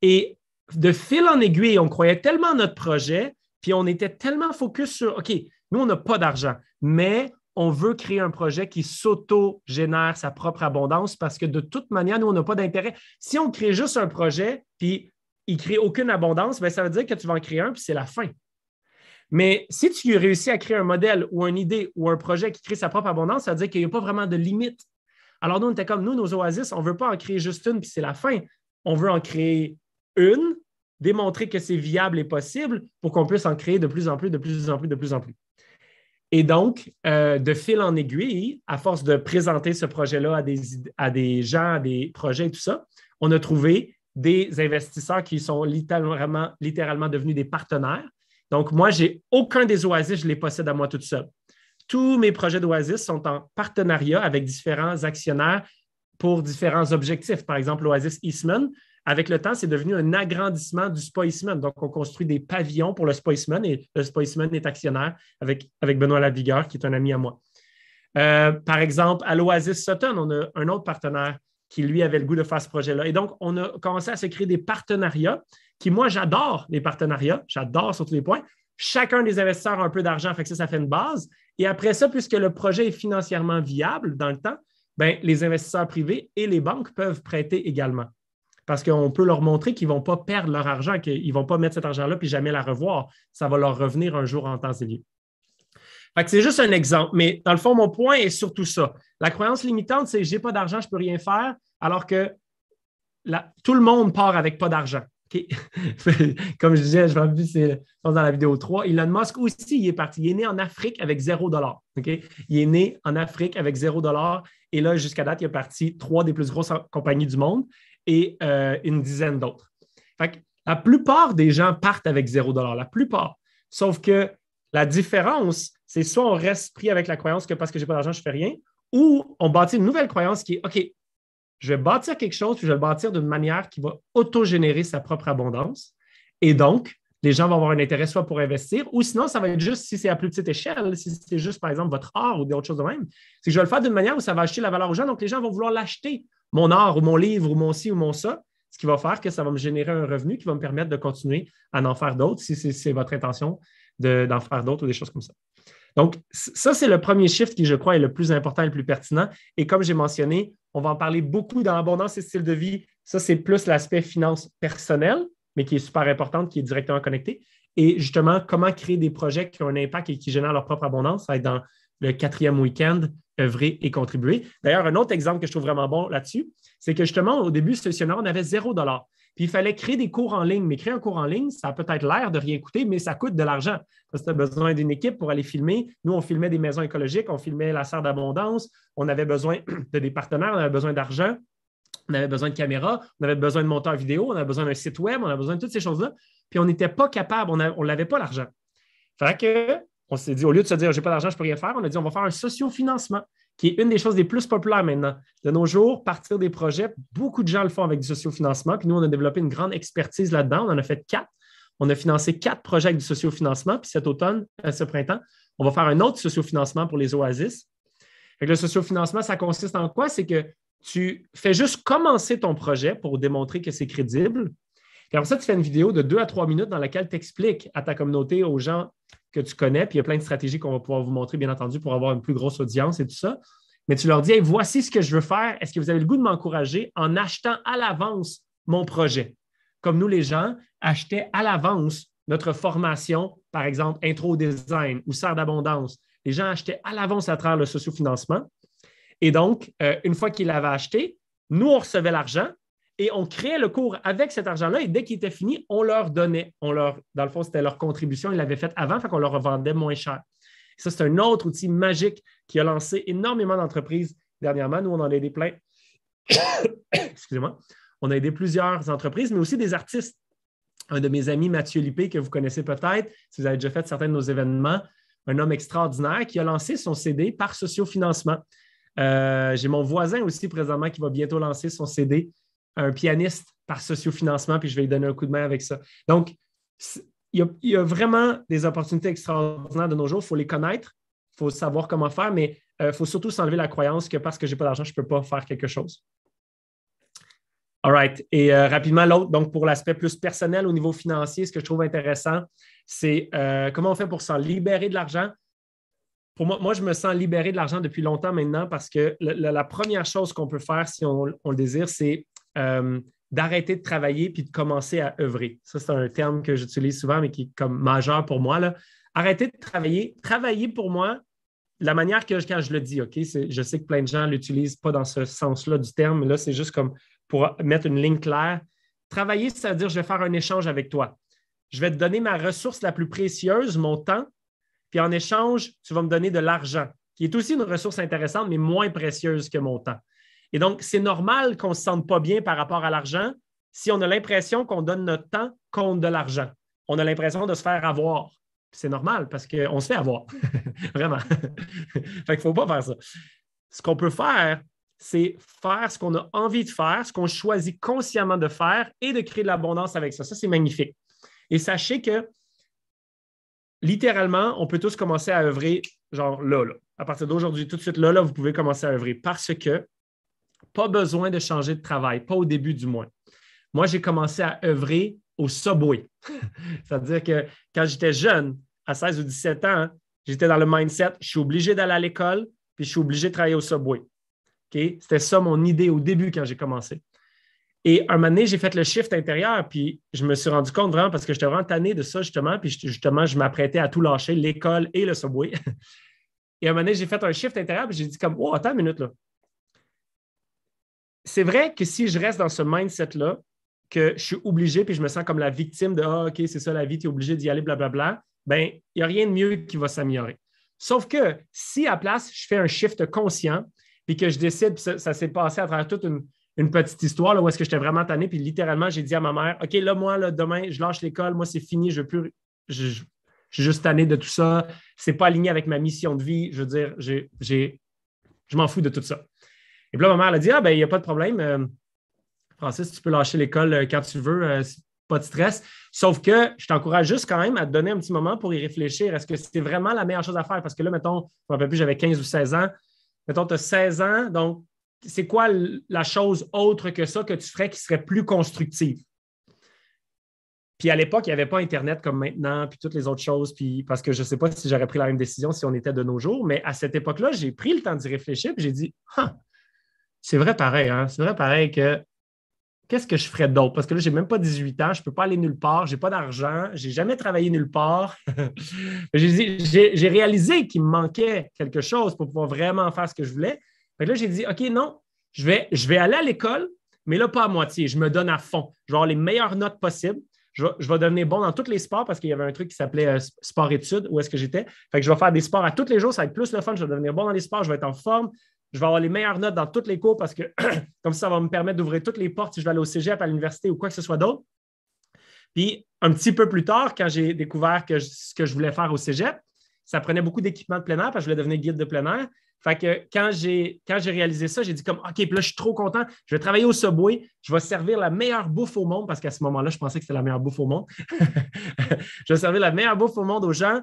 Et de fil en aiguille, on croyait tellement notre projet, puis on était tellement focus sur OK, nous, on n'a pas d'argent, mais on veut créer un projet qui s'auto-génère sa propre abondance parce que de toute manière, nous, on n'a pas d'intérêt. Si on crée juste un projet, puis il crée aucune abondance, bien, ça veut dire que tu vas en créer un, puis c'est la fin. Mais si tu réussis à créer un modèle ou une idée ou un projet qui crée sa propre abondance, ça veut dire qu'il n'y a pas vraiment de limite. Alors nous, on était comme nous, nos oasis, on ne veut pas en créer juste une, puis c'est la fin. On veut en créer une, démontrer que c'est viable et possible pour qu'on puisse en créer de plus en plus, de plus en plus, de plus en plus. Et donc, euh, de fil en aiguille, à force de présenter ce projet-là à des, à des gens, à des projets et tout ça, on a trouvé des investisseurs qui sont littéralement, devenus des partenaires. Donc, moi, j'ai aucun des oasis, je les possède à moi toute seule. Tous mes projets d'oasis sont en partenariat avec différents actionnaires pour différents objectifs. Par exemple, l'oasis Eastman, avec le temps, c'est devenu un agrandissement du spiceman. Donc, on construit des pavillons pour le Spiceman et le Spiceman est actionnaire avec, avec Benoît Lavigueur, qui est un ami à moi. Euh, par exemple, à l'Oasis Sutton, on a un autre partenaire qui, lui, avait le goût de faire ce projet-là. Et donc, on a commencé à se créer des partenariats qui, moi, j'adore les partenariats, j'adore sur tous les points. Chacun des investisseurs a un peu d'argent, fait que ça, ça fait une base. Et après ça, puisque le projet est financièrement viable dans le temps, ben, les investisseurs privés et les banques peuvent prêter également. Parce qu'on peut leur montrer qu'ils ne vont pas perdre leur argent, qu'ils ne vont pas mettre cet argent-là puis jamais la revoir. Ça va leur revenir un jour en temps et lieu c'est juste un exemple. Mais dans le fond, mon point est surtout ça. La croyance limitante, c'est j'ai pas d'argent, je peux rien faire, alors que tout le monde part avec pas d'argent. Comme je disais, je m'en c'est dans la vidéo 3. Elon Musk aussi, il est parti. Il est né en Afrique avec zéro dollar. Il est né en Afrique avec zéro dollar. Et là, jusqu'à date, il a parti trois des plus grosses compagnies du monde et euh, une dizaine d'autres. La plupart des gens partent avec zéro dollar. La plupart. Sauf que la différence, c'est soit on reste pris avec la croyance que parce que j'ai pas d'argent, je fais rien, ou on bâtit une nouvelle croyance qui est OK, je vais bâtir quelque chose, puis je vais le bâtir d'une manière qui va autogénérer sa propre abondance. Et donc, les gens vont avoir un intérêt soit pour investir, ou sinon, ça va être juste si c'est à plus petite échelle, si c'est juste, par exemple, votre art ou d'autres choses de même. C'est que je vais le faire d'une manière où ça va acheter la valeur aux gens, donc les gens vont vouloir l'acheter, mon art ou mon livre ou mon ci ou mon ça, ce qui va faire que ça va me générer un revenu qui va me permettre de continuer à en faire d'autres si c'est votre intention d'en faire d'autres ou des choses comme ça. Donc, ça, c'est le premier shift qui, je crois, est le plus important et le plus pertinent. Et comme j'ai mentionné, on va en parler beaucoup dans abondance et style de vie. Ça, c'est plus l'aspect finance personnelle, mais qui est super important, qui est directement connecté. Et justement, comment créer des projets qui ont un impact et qui génèrent leur propre abondance, ça va être dans le quatrième week-end, œuvrer et contribuer. D'ailleurs, un autre exemple que je trouve vraiment bon là-dessus, c'est que justement, au début, ce questionnaire, on avait zéro dollar. Puis il fallait créer des cours en ligne. Mais créer un cours en ligne, ça a peut-être l'air de rien coûter, mais ça coûte de l'argent. Parce que tu as besoin d'une équipe pour aller filmer. Nous, on filmait des maisons écologiques, on filmait la serre d'abondance, on avait besoin de des partenaires, on avait besoin d'argent, on avait besoin de caméras, on avait besoin de monteurs vidéo, on avait besoin d'un site web, on avait besoin de toutes ces choses-là. Puis on n'était pas capable, on n'avait pas l'argent. Fait que on s'est dit, au lieu de se dire, j'ai pas d'argent, je peux rien faire, on a dit, on va faire un socio-financement qui est une des choses les plus populaires maintenant. De nos jours, partir des projets, beaucoup de gens le font avec du sociofinancement. Puis nous, on a développé une grande expertise là-dedans. On en a fait quatre. On a financé quatre projets avec du sociofinancement. Puis cet automne, euh, ce printemps, on va faire un autre sociofinancement pour les oasis. avec le sociofinancement, ça consiste en quoi? C'est que tu fais juste commencer ton projet pour démontrer que c'est crédible. Et après ça, tu fais une vidéo de deux à trois minutes dans laquelle tu expliques à ta communauté, aux gens que tu connais, puis il y a plein de stratégies qu'on va pouvoir vous montrer, bien entendu, pour avoir une plus grosse audience et tout ça. Mais tu leur dis, voici ce que je veux faire. Est-ce que vous avez le goût de m'encourager en achetant à l'avance mon projet? Comme nous, les gens, achetaient à l'avance notre formation, par exemple, intro design ou serre d'abondance. Les gens achetaient à l'avance à travers le sociofinancement. Et donc, euh, une fois qu'ils l'avaient acheté, nous, on recevait l'argent et on créait le cours avec cet argent-là. Et dès qu'il était fini, on leur donnait. On leur, dans le fond, c'était leur contribution. Ils l'avaient faite avant, fait qu'on leur revendait moins cher. ça, c'est un autre outil magique qui a lancé énormément d'entreprises dernièrement. Nous, on en a aidé plein. Excusez-moi. On a aidé plusieurs entreprises, mais aussi des artistes. Un de mes amis, Mathieu Lipé, que vous connaissez peut-être, si vous avez déjà fait certains de nos événements, un homme extraordinaire qui a lancé son CD par sociofinancement. Euh, j'ai mon voisin aussi présentement qui va bientôt lancer son CD un pianiste par sociofinancement, puis je vais lui donner un coup de main avec ça. Donc, il y, a, vraiment des opportunités extraordinaires de nos jours. Il faut les connaître, il faut savoir comment faire, mais il euh, faut surtout s'enlever la croyance que parce que je n'ai pas d'argent, je ne peux pas faire quelque chose. All right. Et euh, rapidement, l'autre, donc pour l'aspect plus personnel au niveau financier, ce que je trouve intéressant, c'est euh, comment on fait pour s'en libérer de l'argent. Pour moi, moi, je me sens libéré de l'argent depuis longtemps maintenant parce que la première chose qu'on peut faire si on le désire, c'est euh, d'arrêter de travailler puis de commencer à œuvrer. Ça, c'est un terme que j'utilise souvent, mais qui est comme majeur pour moi. Là. Arrêter de travailler. Travailler pour moi, la manière que quand je le dis, OK, je sais que plein de gens ne l'utilisent pas dans ce sens-là du terme, mais là, c'est juste comme pour mettre une ligne claire. Travailler, cest à dire je vais faire un échange avec toi. Je vais te donner ma ressource la plus précieuse, mon temps, puis en échange, tu vas me donner de l'argent, qui est aussi une ressource intéressante, mais moins précieuse que mon temps. Et donc, c'est normal qu'on ne se sente pas bien par rapport à l'argent si on a l'impression qu'on donne notre temps contre de l'argent. On a l'impression de se faire avoir. C'est normal parce qu'on se fait avoir. Vraiment. fait qu'il ne faut pas faire ça. Ce qu'on peut faire, c'est faire ce qu'on a envie de faire, ce qu'on choisit consciemment de faire et de créer de l'abondance avec ça. Ça, c'est magnifique. Et sachez que littéralement, on peut tous commencer à œuvrer, genre là, là. À partir d'aujourd'hui, tout de suite, là, là, vous pouvez commencer à œuvrer parce que pas besoin de changer de travail, pas au début du moins. Moi, j'ai commencé à œuvrer au subway. C'est-à-dire que quand j'étais jeune, à 16 ou 17 ans, j'étais dans le mindset, je suis obligé d'aller à l'école, puis je suis obligé de travailler au subway. C'était ça mon idée au début quand j'ai commencé. Et un moment donné, j'ai fait le shift intérieur, puis je me suis rendu compte vraiment parce que j'étais vraiment tanné de ça, justement, puis justement, je m'apprêtais à tout lâcher, l'école et le subway. Et un moment donné, j'ai fait un shift intérieur, puis j'ai dit comme, oh, attends une minute, là c'est vrai que si je reste dans ce mindset-là, que je suis obligé, puis je me sens comme la victime de ah, OK, c'est ça la vie, tu es obligé d'y aller, blablabla, bien, il n'y a rien de mieux qui va s'améliorer. Sauf que si à place, je fais un shift conscient, puis que je décide, ça, s'est passé à travers toute une, petite histoire là, où est-ce que j'étais vraiment tanné, puis littéralement, j'ai dit à ma mère OK, là, moi, là, demain, je lâche l'école, moi, c'est fini, je veux plus. Je, suis juste tanné de tout ça, c'est pas aligné avec ma mission de vie, je veux dire, j'ai, je m'en fous de tout ça. Et puis là, ma mère, a dit Ah, ben, il n'y a pas de problème. Euh, Francis, tu peux lâcher l'école euh, quand tu veux, euh, pas de stress. Sauf que je t'encourage juste quand même à te donner un petit moment pour y réfléchir. Est-ce que c'est vraiment la meilleure chose à faire? Parce que là, mettons, je ne me plus, j'avais 15 ou 16 ans. Mettons, tu as 16 ans, donc c'est quoi la chose autre que ça que tu ferais qui serait plus constructive? Puis à l'époque, il n'y avait pas Internet comme maintenant, puis toutes les autres choses, puis parce que je ne sais pas si j'aurais pris la même décision si on était de nos jours, mais à cette époque-là, j'ai pris le temps d'y réfléchir, puis j'ai dit, ah, c'est vrai pareil, hein. c'est vrai pareil que qu'est-ce que je ferais d'autre? Parce que là, j'ai même pas 18 ans, je peux pas aller nulle part, j'ai pas d'argent, j'ai jamais travaillé nulle part. j'ai réalisé qu'il me manquait quelque chose pour pouvoir vraiment faire ce que je voulais. Fait là, j'ai dit, OK, non, je vais, je vais aller à l'école, mais là, pas à moitié. Je me donne à fond. Je vais avoir les meilleures notes possibles. Je vais, devenir bon dans tous les sports parce qu'il y avait un truc qui s'appelait euh, sport-études, où est-ce que j'étais. Fait que je vais faire des sports à tous les jours, ça va être plus le fun, je vais devenir bon dans les sports, je vais être en forme, je vais avoir les meilleures notes dans toutes les cours parce que comme ça, ça va me permettre d'ouvrir toutes les portes si je vais aller au cégep, à l'université ou quoi que ce soit d'autre. Puis un petit peu plus tard, quand j'ai découvert que ce que je voulais faire au cégep, ça prenait beaucoup d'équipement de plein air parce que je voulais devenir guide de plein air. Fait que quand j'ai, quand j'ai réalisé ça, j'ai dit comme OK, puis là, je suis trop content, je vais travailler au Subway, je vais servir la meilleure bouffe au monde, parce qu'à ce moment-là, je pensais que c'était la meilleure bouffe au monde. je vais servir la meilleure bouffe au monde aux gens,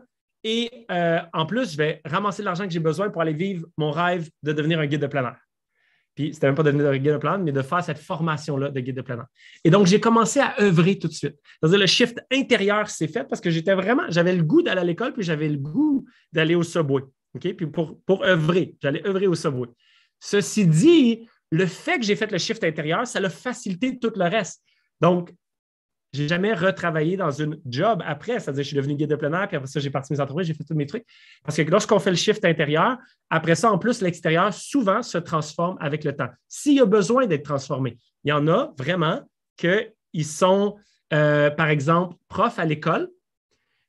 et euh, en plus, je vais ramasser l'argent que j'ai besoin pour aller vivre mon rêve de devenir un guide de plein air. Puis, c'était même pas devenir un guide de plein mais de faire cette formation-là de guide de plein Et donc, j'ai commencé à œuvrer tout de suite. C'est-à-dire, le shift intérieur s'est fait parce que j'étais vraiment, j'avais le goût d'aller à l'école, puis j'avais le goût d'aller au subway. OK? Puis, pour, pour œuvrer, j'allais œuvrer au subway. Ceci dit, le fait que j'ai fait le shift intérieur, ça l'a facilité tout le reste. Donc, j'ai jamais retravaillé dans une job après, c'est-à-dire je suis devenu guide de plein air, puis après ça, j'ai parti mes entreprises, j'ai fait tous mes trucs. Parce que lorsqu'on fait le shift intérieur, après ça, en plus, l'extérieur souvent se transforme avec le temps. S'il y a besoin d'être transformé, il y en a vraiment qu'ils sont, euh, par exemple, profs à l'école,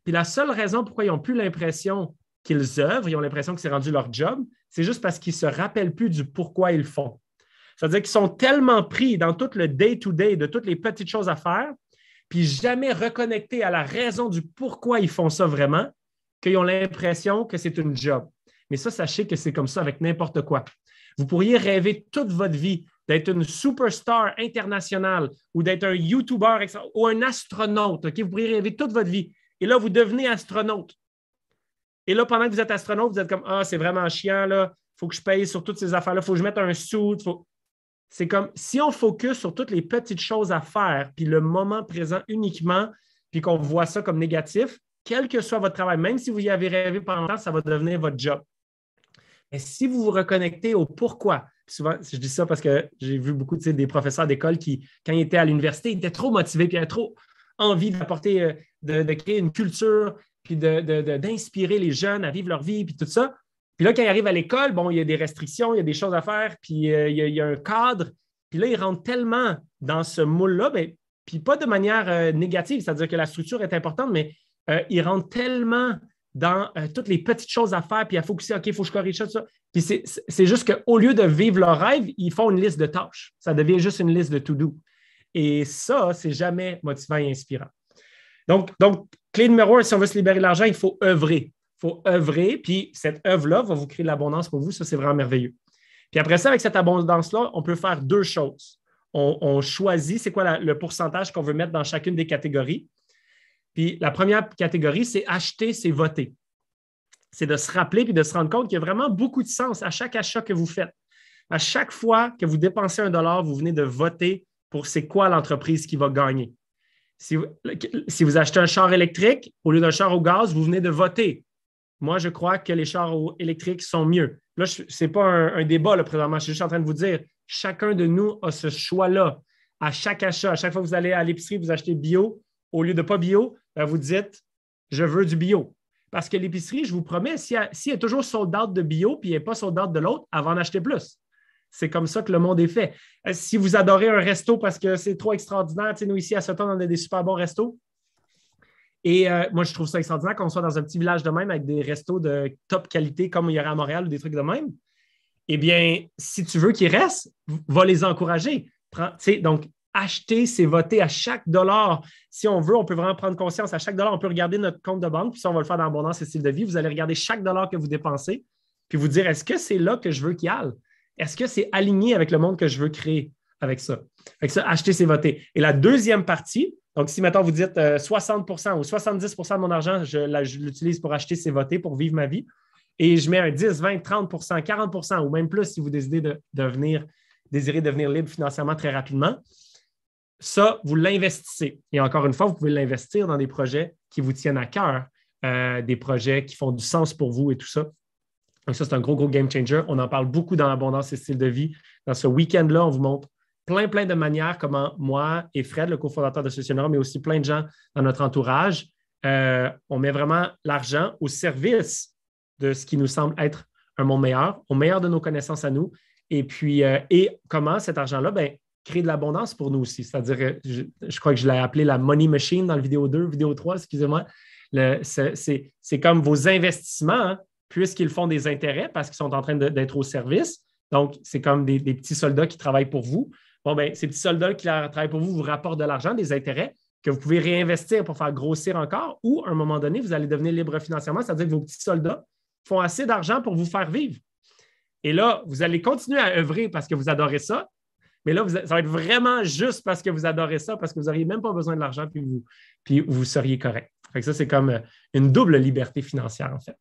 puis la seule raison pourquoi ils n'ont plus l'impression qu'ils œuvrent, ils ont l'impression que c'est rendu leur job, c'est juste parce qu'ils ne se rappellent plus du pourquoi ils le font. C'est-à-dire qu'ils sont tellement pris dans tout le day to -day de toutes les petites choses à faire puis jamais reconnecter à la raison du pourquoi ils font ça vraiment, qu'ils ont l'impression que c'est une job. Mais ça, sachez que c'est comme ça avec n'importe quoi. Vous pourriez rêver toute votre vie d'être une superstar internationale ou d'être un YouTuber ou un astronaute. Okay? Vous pourriez rêver toute votre vie. Et là, vous devenez astronaute. Et là, pendant que vous êtes astronaute, vous êtes comme Ah, c'est vraiment chiant, là. faut que je paye sur toutes ces affaires-là. Il faut que je mette un sou. Faut... C'est comme si on focus sur toutes les petites choses à faire, puis le moment présent uniquement, puis qu'on voit ça comme négatif, quel que soit votre travail, même si vous y avez rêvé pendant, longtemps, ça va devenir votre job. Mais si vous vous reconnectez au pourquoi, souvent, je dis ça parce que j'ai vu beaucoup tu des professeurs d'école qui, quand ils étaient à l'université, ils étaient trop motivés, puis ils avaient trop envie d'apporter, euh, de, créer une culture, puis d'inspirer les jeunes à vivre leur vie, puis tout ça. Puis là, quand ils arrivent à l'école, bon, il y a des restrictions, il y a des choses à faire, puis euh, il, y a, un cadre. Puis là, ils rentrent tellement dans ce moule-là, ben, puis pas de manière euh, négative, c'est-à-dire que la structure est importante, mais euh, ils rentrent tellement dans toutes les petites choses à faire, puis à focuser, OK, il faut que je corrige ça, ça. Puis c'est juste qu'au lieu de vivre leur rêve, ils font une liste de tâches. Ça devient juste une liste de to-do. Et ça, c'est jamais motivant et inspirant. Donc, donc, clé numéro un, si on veut se libérer de l'argent, il faut œuvrer faut œuvrer, puis cette œuvre-là va vous créer de l'abondance pour vous. Ça, c'est vraiment merveilleux. Puis après ça, avec cette abondance-là, on peut faire deux choses. On, choisit c'est quoi le pourcentage qu'on veut mettre dans chacune des catégories. Puis la première catégorie, c'est acheter, c'est voter. C'est de se rappeler puis de se rendre compte qu'il y a vraiment beaucoup de sens à chaque achat que vous faites. À chaque fois que vous dépensez un dollar, vous venez de voter pour c'est quoi l'entreprise qui va gagner. Si si vous achetez un char électrique au lieu d'un char au gaz, vous venez de voter moi, je crois que les chars électriques sont mieux. Là, ce n'est pas un, débat là, présentement. Je suis juste en train de vous dire, chacun de nous a ce choix-là. À chaque achat, à chaque fois que vous allez à l'épicerie, vous achetez bio, au lieu de pas bio, ben, vous dites, je veux du bio. Parce que l'épicerie, je vous promets, s'il y a est toujours sold out de bio, puis y n'est pas sold de l'autre, avant d'acheter acheter plus. C'est comme ça que le monde est fait. Euh, si vous adorez un resto parce que c'est trop extraordinaire, nous ici à ce temps, on a des super bons restos, et euh, moi, je trouve ça extraordinaire qu'on soit dans un petit village de même avec des restos de top qualité comme il y aurait à Montréal ou des trucs de même. Eh bien, si tu veux qu'ils restent, va les encourager. donc, acheter, c'est voter à chaque dollar. Si on veut, on peut vraiment prendre conscience à chaque dollar. On peut regarder notre compte de banque, puis ça, on va le faire dans Abondance et Style de vie. Vous allez regarder chaque dollar que vous dépensez, puis vous dire est-ce que c'est là que je veux qu'il y aille? Est-ce que c'est aligné avec le monde que je veux créer avec ça? Avec ça, acheter, c'est voter. Et la deuxième partie, donc, si maintenant vous dites 60 euh, ou 70 de mon argent, je, l'utilise pour acheter, c'est voter, pour vivre ma vie, et je mets un 10, 20, 30 40 ou même plus si vous décidez de devenir, désirez devenir libre financièrement très rapidement, ça, vous l'investissez. Et encore une fois, vous pouvez l'investir dans des projets qui vous tiennent à cœur, euh, des projets qui font du sens pour vous et tout ça. Donc, ça, c'est un gros, gros game changer. On en parle beaucoup dans l'abondance et Style de vie. Dans ce week-end-là, on vous montre plein, plein de manières comment moi et Fred, le cofondateur de Sociénor, mais aussi plein de gens dans notre entourage, euh, on met vraiment l'argent au service de ce qui nous semble être un monde meilleur, au meilleur de nos connaissances à nous. Et puis, euh, et comment cet argent-là ben, crée de l'abondance pour nous aussi. C'est-à-dire, je, crois que je l'ai appelé la money machine dans le vidéo 2, vidéo 3, excusez-moi. C'est comme vos investissements, hein, puisqu'ils font des intérêts parce qu'ils sont en train d'être au service. Donc, c'est comme des, petits soldats qui travaillent pour vous. Bon, ben, ces petits soldats qui travaillent pour vous vous rapportent de l'argent, des intérêts que vous pouvez réinvestir pour faire grossir encore, ou à un moment donné, vous allez devenir libre financièrement, c'est-à-dire que vos petits soldats font assez d'argent pour vous faire vivre. Et là, vous allez continuer à œuvrer parce que vous adorez ça, mais là, ça va être vraiment juste parce que vous adorez ça, parce que vous n'auriez même pas besoin de l'argent, puis vous, puis vous seriez correct. Fait que ça, c'est comme euh, une double liberté financière, en fait.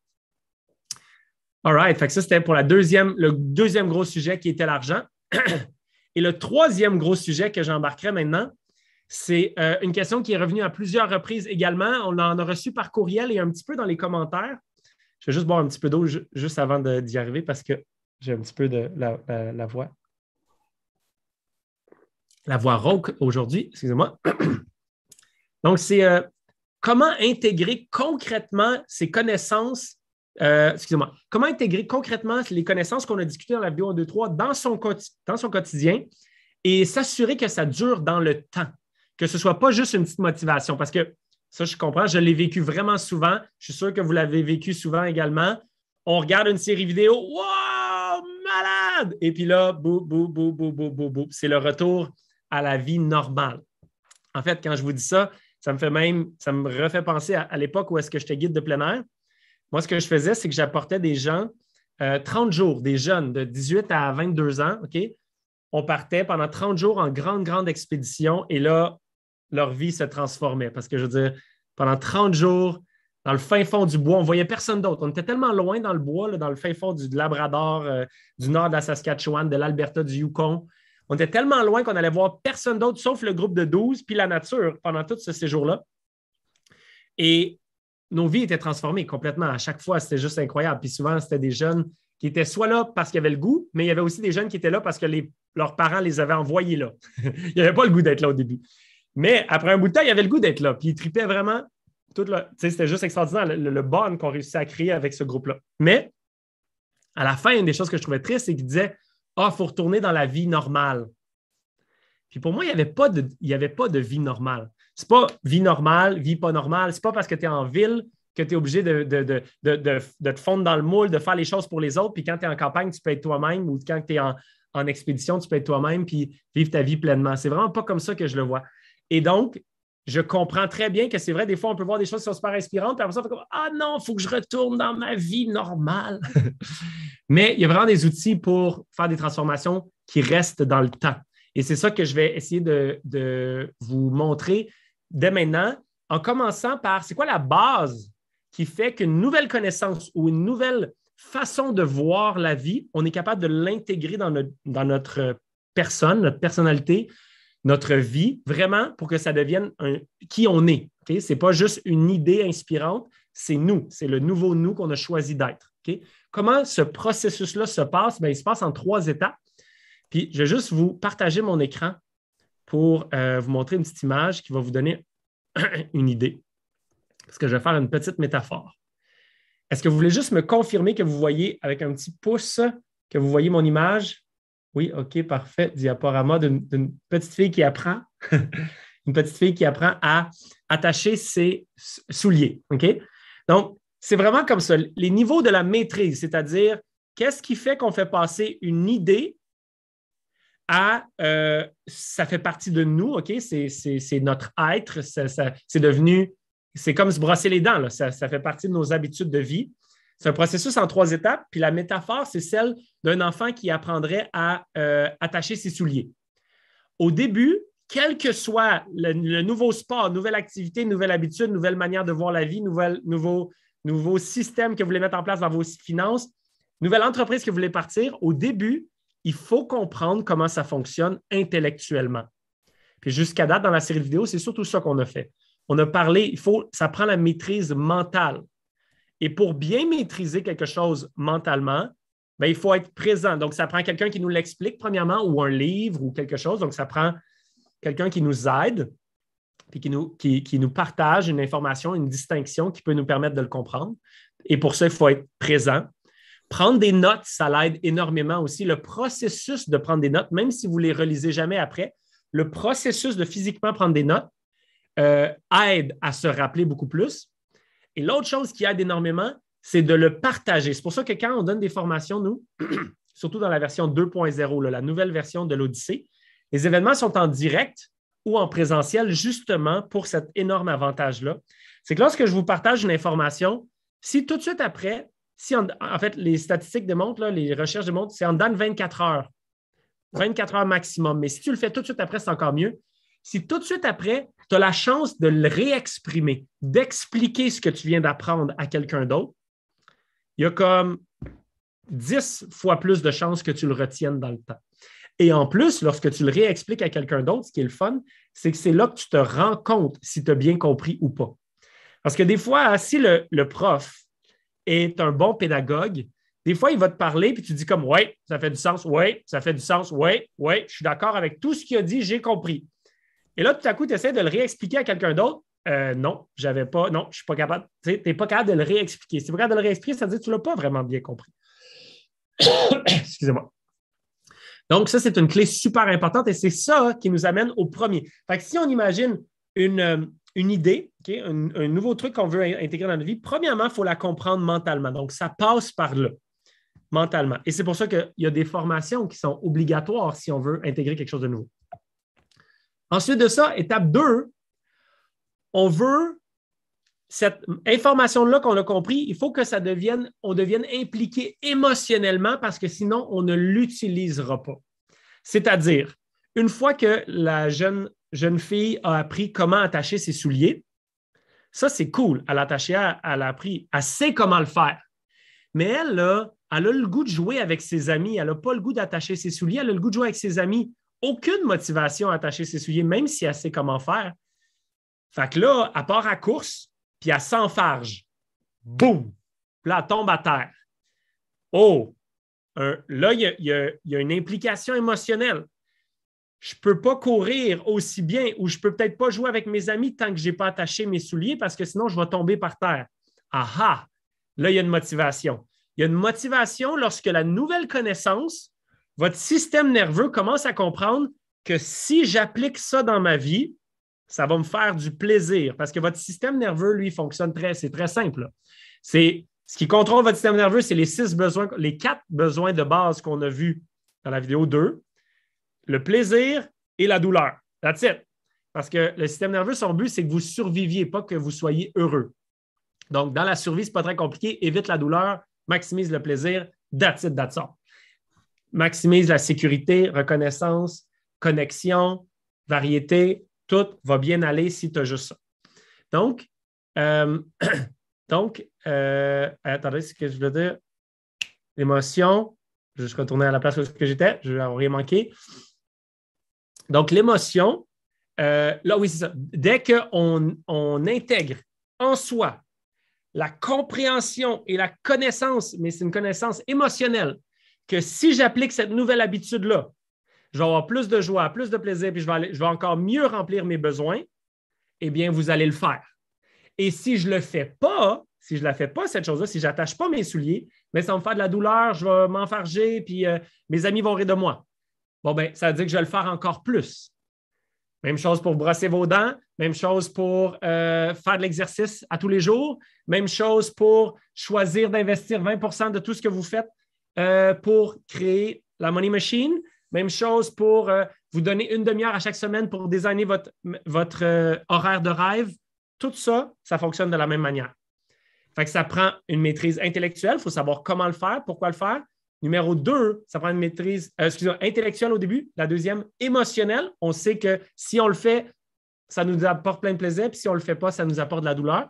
All right. Fait que ça, c'était pour la deuxième, le deuxième gros sujet qui était l'argent. Et le troisième gros sujet que j'embarquerai maintenant, c'est euh, une question qui est revenue à plusieurs reprises également. On en a reçu par courriel et un petit peu dans les commentaires. Je vais juste boire un petit peu d'eau juste avant d'y arriver parce que j'ai un petit peu de la, voix. La voix rauque aujourd'hui, excusez-moi. Donc, c'est euh, comment intégrer concrètement ces connaissances euh, excusez-moi, comment intégrer concrètement les connaissances qu'on a discutées dans la vidéo 1, 2, 3 dans son, dans son quotidien et s'assurer que ça dure dans le temps, que ce ne soit pas juste une petite motivation, parce que ça, je comprends, je l'ai vécu vraiment souvent, je suis sûr que vous l'avez vécu souvent également. On regarde une série vidéo, wow, malade! Et puis là, bou, boum, boum, boum, bou, boum, c'est le retour à la vie normale. En fait, quand je vous dis ça, ça me fait même, ça me refait penser à, à l'époque où est-ce que j'étais guide de plein air. Moi, ce que je faisais, c'est que j'apportais des gens, 30 euh, jours, des jeunes de 18 à 22 ans, OK? On partait pendant 30 jours en grande, grande expédition et là, leur vie se transformait parce que je veux dire, pendant 30 jours, dans le fin fond du bois, on ne voyait personne d'autre. On était tellement loin dans le bois, dans le fin fond du Labrador, euh, du nord de la Saskatchewan, de l'Alberta, du Yukon. On était tellement loin qu'on allait voir personne d'autre sauf le groupe de 12 puis la nature pendant tout ce séjour-là. Et nos vies étaient transformées complètement à chaque fois. C'était juste incroyable. Puis souvent, c'était des jeunes qui étaient soit là parce qu'ils avaient le goût, mais il y avait aussi des jeunes qui étaient là parce que leurs parents les avaient envoyés là. il n'y avait pas le goût d'être là au début. Mais après un bout de temps, il y avait le goût d'être là. Puis ils trippaient vraiment. Tout c'était juste extraordinaire le, bond qu'on réussissait à créer avec ce groupe-là. Mais à la fin, une des choses que je trouvais triste, c'est qu'ils disaient Ah, il faut retourner dans la vie normale. Puis pour moi, il n'y avait pas de vie normale. C'est pas vie normale, vie pas normale. C'est pas parce que tu es en ville que tu es obligé de, de, te fondre dans le moule, de faire les choses pour les autres. Puis quand tu es en campagne, tu peux être toi-même ou quand tu es en, expédition, tu peux être toi-même puis vivre ta vie pleinement. C'est vraiment pas comme ça que je le vois. Et donc, je comprends très bien que c'est vrai, des fois, on peut voir des choses qui sont super inspirantes, puis après ça, fait comme Ah non, il faut que je retourne dans ma vie normale. Mais il y a vraiment des outils pour faire des transformations qui restent dans le temps. Et c'est ça que je vais essayer de, de vous montrer dès maintenant en commençant par c'est quoi la base qui fait qu'une nouvelle connaissance ou une nouvelle façon de voir la vie, on est capable de l'intégrer dans, notre, personne, notre personnalité, notre vie, vraiment pour que ça devienne qui on est. Ce n'est pas juste une idée inspirante, c'est nous, c'est le nouveau nous qu'on a choisi d'être. Comment ce processus-là se passe? Ben, il se passe en trois étapes. Puis je vais juste vous partager mon écran pour euh, vous montrer une petite image qui va vous donner une idée. Parce que je vais faire une petite métaphore. Est-ce que vous voulez juste me confirmer que vous voyez avec un petit pouce que vous voyez mon image? Oui, OK, parfait. Diaporama d'une petite fille qui apprend. une petite fille qui apprend à attacher ses souliers. OK? Donc, c'est vraiment comme ça. Les niveaux de la maîtrise, c'est-à-dire qu'est-ce qui fait qu'on fait passer une idée à euh, ça fait partie de nous, OK? C'est notre être, c'est devenu, c'est comme se brosser les dents, là. Ça, fait partie de nos habitudes de vie. C'est un processus en trois étapes, puis la métaphore, c'est celle d'un enfant qui apprendrait à euh, attacher ses souliers. Au début, quel que soit le, nouveau sport, nouvelle activité, nouvelle habitude, nouvelle manière de voir la vie, nouveau, nouveau système que vous voulez mettre en place dans vos finances, nouvelle entreprise que vous voulez partir, au début, il faut comprendre comment ça fonctionne intellectuellement. Puis jusqu'à date, dans la série de vidéos, c'est surtout ça qu'on a fait. On a parlé, il faut, ça prend la maîtrise mentale. Et pour bien maîtriser quelque chose mentalement, ben, il faut être présent. Donc, ça prend quelqu'un qui nous l'explique, premièrement, ou un livre ou quelque chose. Donc, ça prend quelqu'un qui nous aide, puis qui nous, qui, qui nous partage une information, une distinction qui peut nous permettre de le comprendre. Et pour ça, il faut être présent. Prendre des notes, ça l'aide énormément aussi. Le processus de prendre des notes, même si vous ne les relisez jamais après, le processus de physiquement prendre des notes euh, aide à se rappeler beaucoup plus. Et l'autre chose qui aide énormément, c'est de le partager. C'est pour ça que quand on donne des formations, nous, surtout dans la version 2.0, la nouvelle version de l'Odyssée, les événements sont en direct ou en présentiel justement pour cet énorme avantage-là. C'est que lorsque je vous partage une information, si tout de suite après, si en fait, les statistiques démontrent, les recherches démontrent, c'est en dedans 24 heures. 24 heures maximum. Mais si tu le fais tout de suite après, c'est encore mieux. Si tout de suite après, tu as la chance de le réexprimer, d'expliquer ce que tu viens d'apprendre à quelqu'un d'autre, il y a comme 10 fois plus de chances que tu le retiennes dans le temps. Et en plus, lorsque tu le réexpliques à quelqu'un d'autre, ce qui est le fun, c'est que c'est là que tu te rends compte si tu as bien compris ou pas. Parce que des fois, hein, si le prof est un bon pédagogue, des fois, il va te parler, puis tu dis comme, ouais, ça fait du sens, ouais, ça fait du sens, ouais, ouais, je suis d'accord avec tout ce qu'il a dit, j'ai compris. Et là, tout à coup, tu essaies de le réexpliquer à quelqu'un d'autre. non, euh, non, j'avais pas, non, je suis pas capable. Tu n'es pas capable de le réexpliquer. Si tu pas capable de le réexpliquer, ça veut dire que tu ne l'as pas vraiment bien compris. Excusez-moi. Donc, ça, c'est une clé super importante et c'est ça qui nous amène au premier. Fait que si on imagine une, euh, une idée, un, nouveau truc qu'on veut intégrer dans notre vie, premièrement, il faut la comprendre mentalement. Donc, ça passe par là, mentalement. Et c'est pour ça qu'il y a des formations qui sont obligatoires si on veut intégrer quelque chose de nouveau. Ensuite de ça, étape 2, on veut cette information-là qu'on a compris, il faut que ça devienne, on devienne impliqué émotionnellement parce que sinon, on ne l'utilisera pas. C'est-à-dire, une fois que la jeune jeune fille a appris comment attacher ses souliers. Ça, c'est cool. Elle a elle a appris, elle sait comment le faire. Mais elle, là, elle a le goût de jouer avec ses amis. Elle n'a pas le goût d'attacher ses souliers. Elle a le goût de jouer avec ses amis. Aucune motivation à attacher ses souliers, même si elle sait comment faire. Fait que là, elle part à course, puis elle s'enfarge. Boum! Puis là, elle tombe à terre. Oh! Euh, là, il y a une implication émotionnelle je ne peux pas courir aussi bien ou je ne peux peut-être pas jouer avec mes amis tant que je n'ai pas attaché mes souliers parce que sinon je vais tomber par terre. Aha! Là, il y a une motivation. Il y a une motivation lorsque la nouvelle connaissance, votre système nerveux commence à comprendre que si j'applique ça dans ma vie, ça va me faire du plaisir parce que votre système nerveux, lui, fonctionne très, c'est très simple. C'est ce qui contrôle votre système nerveux, c'est les six besoins, les quatre besoins de base qu'on a vus dans la vidéo 2 le plaisir et la douleur. That's it. Parce que le système nerveux, son but, c'est que vous surviviez, pas que vous soyez heureux. Donc, dans la survie, ce n'est pas très compliqué. Évite la douleur, maximise le plaisir, that's it, that's Maximise la sécurité, reconnaissance, connexion, variété, tout va bien aller si tu as juste ça. Donc, euh, donc euh, attendez, ce que je veux dire. L'émotion, je suis retourné à la place où j'étais, je n'ai rien manqué. Donc, l'émotion, euh, là, oui, c'est ça. Dès qu'on on intègre en soi la compréhension et la connaissance, mais c'est une connaissance émotionnelle, que si j'applique cette nouvelle habitude-là, je vais avoir plus de joie, plus de plaisir, puis je vais, je vais encore mieux remplir mes besoins, eh bien, vous allez le faire. Et si je ne le fais pas, si je ne la fais pas, cette chose-là, si je n'attache pas mes souliers, mais ça va me faire de la douleur, je vais m'enfarger, puis euh, mes amis vont rire de moi. Bon, ben, ça veut dire que je vais le faire encore plus. Même chose pour brosser vos dents, même chose pour euh, faire de l'exercice à tous les jours, même chose pour choisir d'investir 20 de tout ce que vous faites euh, pour créer la Money Machine, même chose pour euh, vous donner une demi-heure à chaque semaine pour designer votre, votre horaire de rêve. Tout ça, ça fonctionne de la même manière. Fait que ça prend une maîtrise intellectuelle, il faut savoir comment le faire, pourquoi le faire, Numéro deux, ça prend une maîtrise, euh, excusez intellectuelle au début. La deuxième, émotionnelle. On sait que si on le fait, ça nous apporte plein de plaisir, puis si on ne le fait pas, ça nous apporte de la douleur.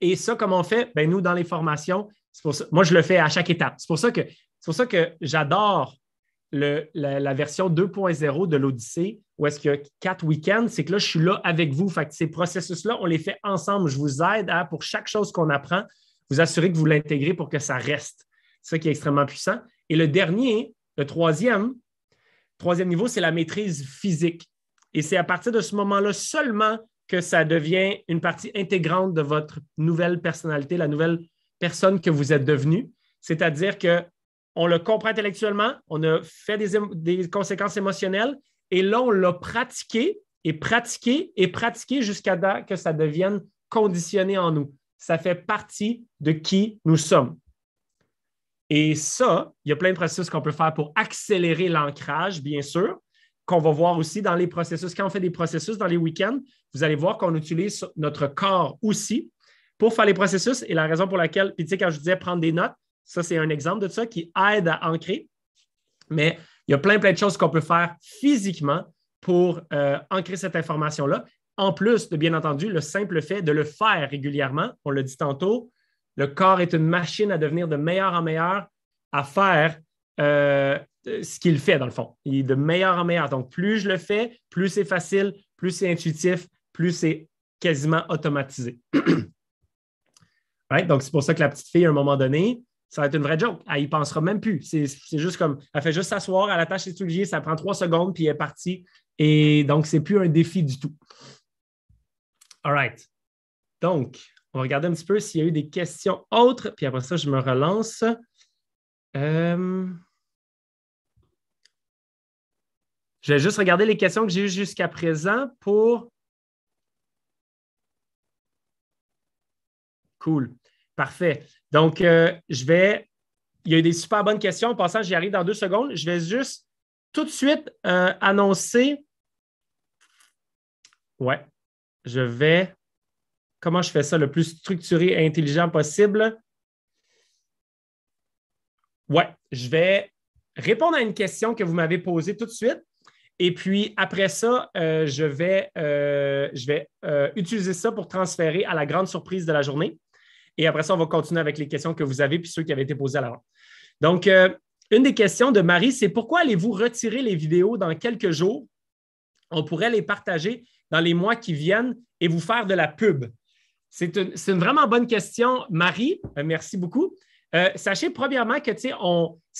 Et ça, comment on fait? Ben, nous, dans les formations, moi, je le fais à chaque étape. C'est pour ça que, pour ça que j'adore la, version 2.0 de l'Odyssée, où est-ce que y a quatre week-ends, c'est que là, je suis là avec vous. ces processus-là, on les fait ensemble. Je vous aide à, pour chaque chose qu'on apprend, vous assurer que vous l'intégrez pour que ça reste ça qui est extrêmement puissant. Et le dernier, le troisième, troisième niveau, c'est la maîtrise physique. Et c'est à partir de ce moment-là seulement que ça devient une partie intégrante de votre nouvelle personnalité, la nouvelle personne que vous êtes devenu. C'est-à-dire que on le comprend intellectuellement, on a fait des, conséquences émotionnelles et là, on l'a pratiqué et pratiqué et pratiqué jusqu'à que ça devienne conditionné en nous. Ça fait partie de qui nous sommes. Et ça, il y a plein de processus qu'on peut faire pour accélérer l'ancrage, bien sûr, qu'on va voir aussi dans les processus. Quand on fait des processus dans les week-ends, vous allez voir qu'on utilise notre corps aussi pour faire les processus. Et la raison pour laquelle, puis tu sais, quand je disais prendre des notes, ça, c'est un exemple de ça qui aide à ancrer. Mais il y a plein, plein de choses qu'on peut faire physiquement pour euh, ancrer cette information-là. En plus de, bien entendu, le simple fait de le faire régulièrement, on l'a dit tantôt, le corps est une machine à devenir de meilleur en meilleur, à faire euh, ce qu'il fait, dans le fond. Il est de meilleur en meilleur. Donc, plus je le fais, plus c'est facile, plus c'est intuitif, plus c'est quasiment automatisé. right? Donc, c'est pour ça que la petite fille, à un moment donné, ça va être une vraie joke. Elle y pensera même plus. C'est juste comme, elle fait juste s'asseoir, elle attache tâche souliers, ça prend trois secondes, puis elle est partie. Et donc, ce n'est plus un défi du tout. All right. Donc, on va regarder un petit peu s'il y a eu des questions autres, puis après ça, je me relance. Euh, je vais juste regarder les questions que j'ai eues jusqu'à présent pour. Cool. Parfait. Donc, euh, je vais. Il y a eu des super bonnes questions. En passant, j'y arrive dans deux secondes. Je vais juste tout de suite euh, annoncer. Ouais. Je vais Comment je fais ça le plus structuré et intelligent possible? Ouais, je vais répondre à une question que vous m'avez posée tout de suite. Et puis après ça, euh, je vais, euh, je vais euh, utiliser ça pour transférer à la grande surprise de la journée. Et après ça, on va continuer avec les questions que vous avez puis ceux qui avaient été posés à l'avant. Donc, une des questions de Marie, c'est pourquoi allez-vous retirer les vidéos dans quelques jours? On pourrait les partager dans les mois qui viennent et vous faire de la pub. C'est une, vraiment bonne question. Marie, euh, merci beaucoup. Euh, sachez premièrement que ce